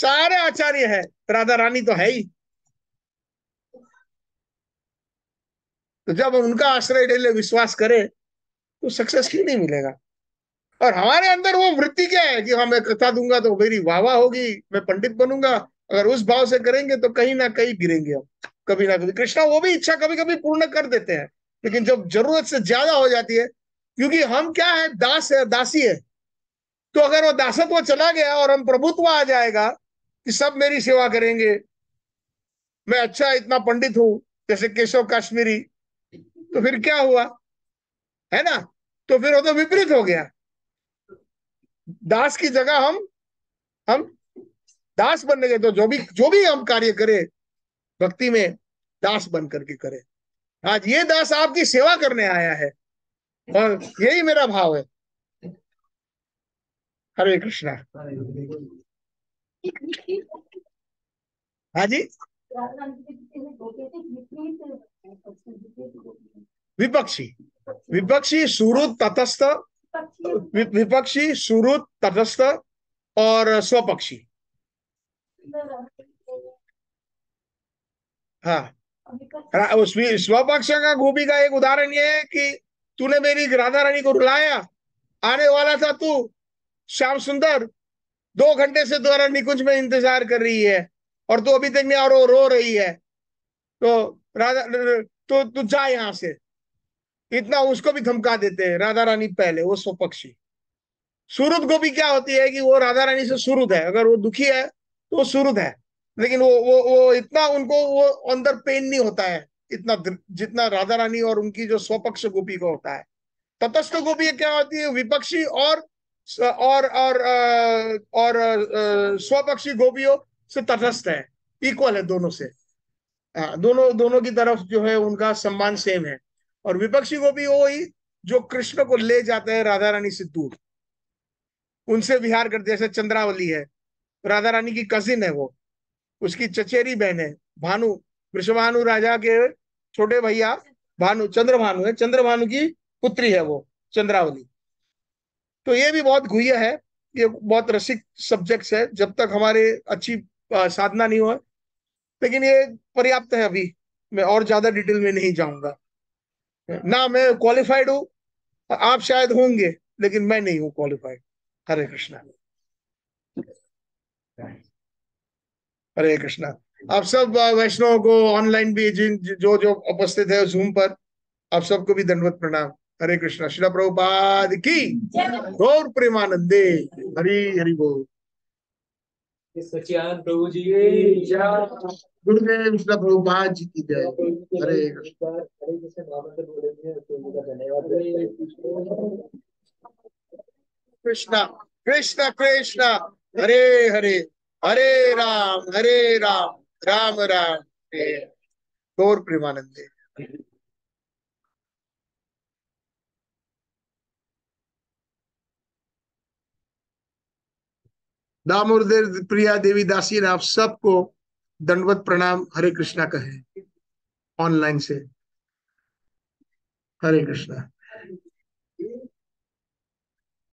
सारे आचार्य हैं राधा रानी तो है ही तो जब हम उनका आश्रय ले विश्वास करें तो सक्सेस क्यों नहीं मिलेगा और हमारे अंदर वो वृत्ति क्या है कि हाँ मैं कथा दूंगा तो मेरी वाहवा होगी मैं पंडित बनूंगा अगर उस भाव से करेंगे तो कहीं ना कहीं गिरेंगे हम कभी ना कभी कृष्णा वो भी इच्छा कभी कभी पूर्ण कर देते हैं लेकिन जब जरूरत से ज्यादा हो जाती है क्योंकि हम क्या है दास है दासी है तो अगर वो दासत्व चला गया और हम प्रभुत्व आ जाएगा कि सब मेरी सेवा करेंगे मैं अच्छा इतना पंडित हूं जैसे केशव कश्मीरी तो फिर क्या हुआ है ना तो फिर वो तो विपरीत हो गया दास की जगह हम हम दास बनने गए तो जो भी जो भी हम कार्य करें भक्ति में दास बन करके करें आज ये दास आपकी सेवा करने आया है और यही मेरा भाव है हरे कृष्णा हाँ जी विपक्षी विपक्षी सुरुत तटस्थ विपक्षी सुरुत तटस्थ और स्वपक्षी हाँ स्वपक्ष का गोभी का एक उदाहरण यह है कि तूने मेरी राधा रानी को रुलाया आने वाला था तू श्याम सुंदर दो घंटे से द्वारा तो निकुंज में इंतजार कर रही है और तू तो अभी तक नहीं और रो रही है तो राधा तो तू तो जा यहां से इतना उसको भी धमका देते हैं राधा रानी पहले वो स्वपक्षी सूरत को भी क्या होती है कि वो राधा रानी से सुरुद है अगर वो दुखी है तो वो सुरुद है लेकिन वो वो वो इतना उनको वो अंदर पेन नहीं होता है इतना जितना राधा रानी और उनकी जो स्वपक्ष गोपी को होता है तटस्थ गोपी क्या होती है विपक्षी और और और और, स्वपक्षी गोपियों से तटस्थ है इक्वल है दोनों से हाँ, दोनों दोनों की तरफ जो है उनका सम्मान सेम है और विपक्षी गोपी वो ही जो कृष्ण को ले जाते हैं राधा रानी से दूर उनसे विहार करते जैसे चंद्रावली है राधा रानी की कजिन है वो उसकी चचेरी बहन है भानु विश्वभानु राजा के छोटे भैया भानु चंद्र भानु है चंद्र भानु की पुत्री है वो चंद्रावली तो ये भी बहुत गुहिया है ये बहुत रसिक सब्जेक्ट्स है जब तक हमारे अच्छी साधना नहीं हो लेकिन ये पर्याप्त है अभी मैं और ज्यादा डिटेल में नहीं जाऊंगा ना मैं क्वालिफाइड हूँ आप शायद होंगे लेकिन मैं नहीं हूँ क्वालिफाइड हरे कृष्णा हरे कृष्णा आप सब वैष्णव को ऑनलाइन भी जिन जो जो उपस्थित है जूम पर आप सबको भी दंडवत प्रणाम हरे कृष्ण श्री प्रभुपाद की गौर प्रेमानंदे हरि हरि बोल प्रभु जी गुरुदेव श्री प्रभुपाद जी की जय हरे तो कृष्ण कृष्ण कृष्ण कृष्णा कृष्णा कृष्णा हरे हरे हरे राम हरे राम राम राम गौर प्रेमानंदे दामोदर प्रिया देवी दासी ने आप सबको दंडवत प्रणाम हरे कृष्णा कहे ऑनलाइन से हरे कृष्णा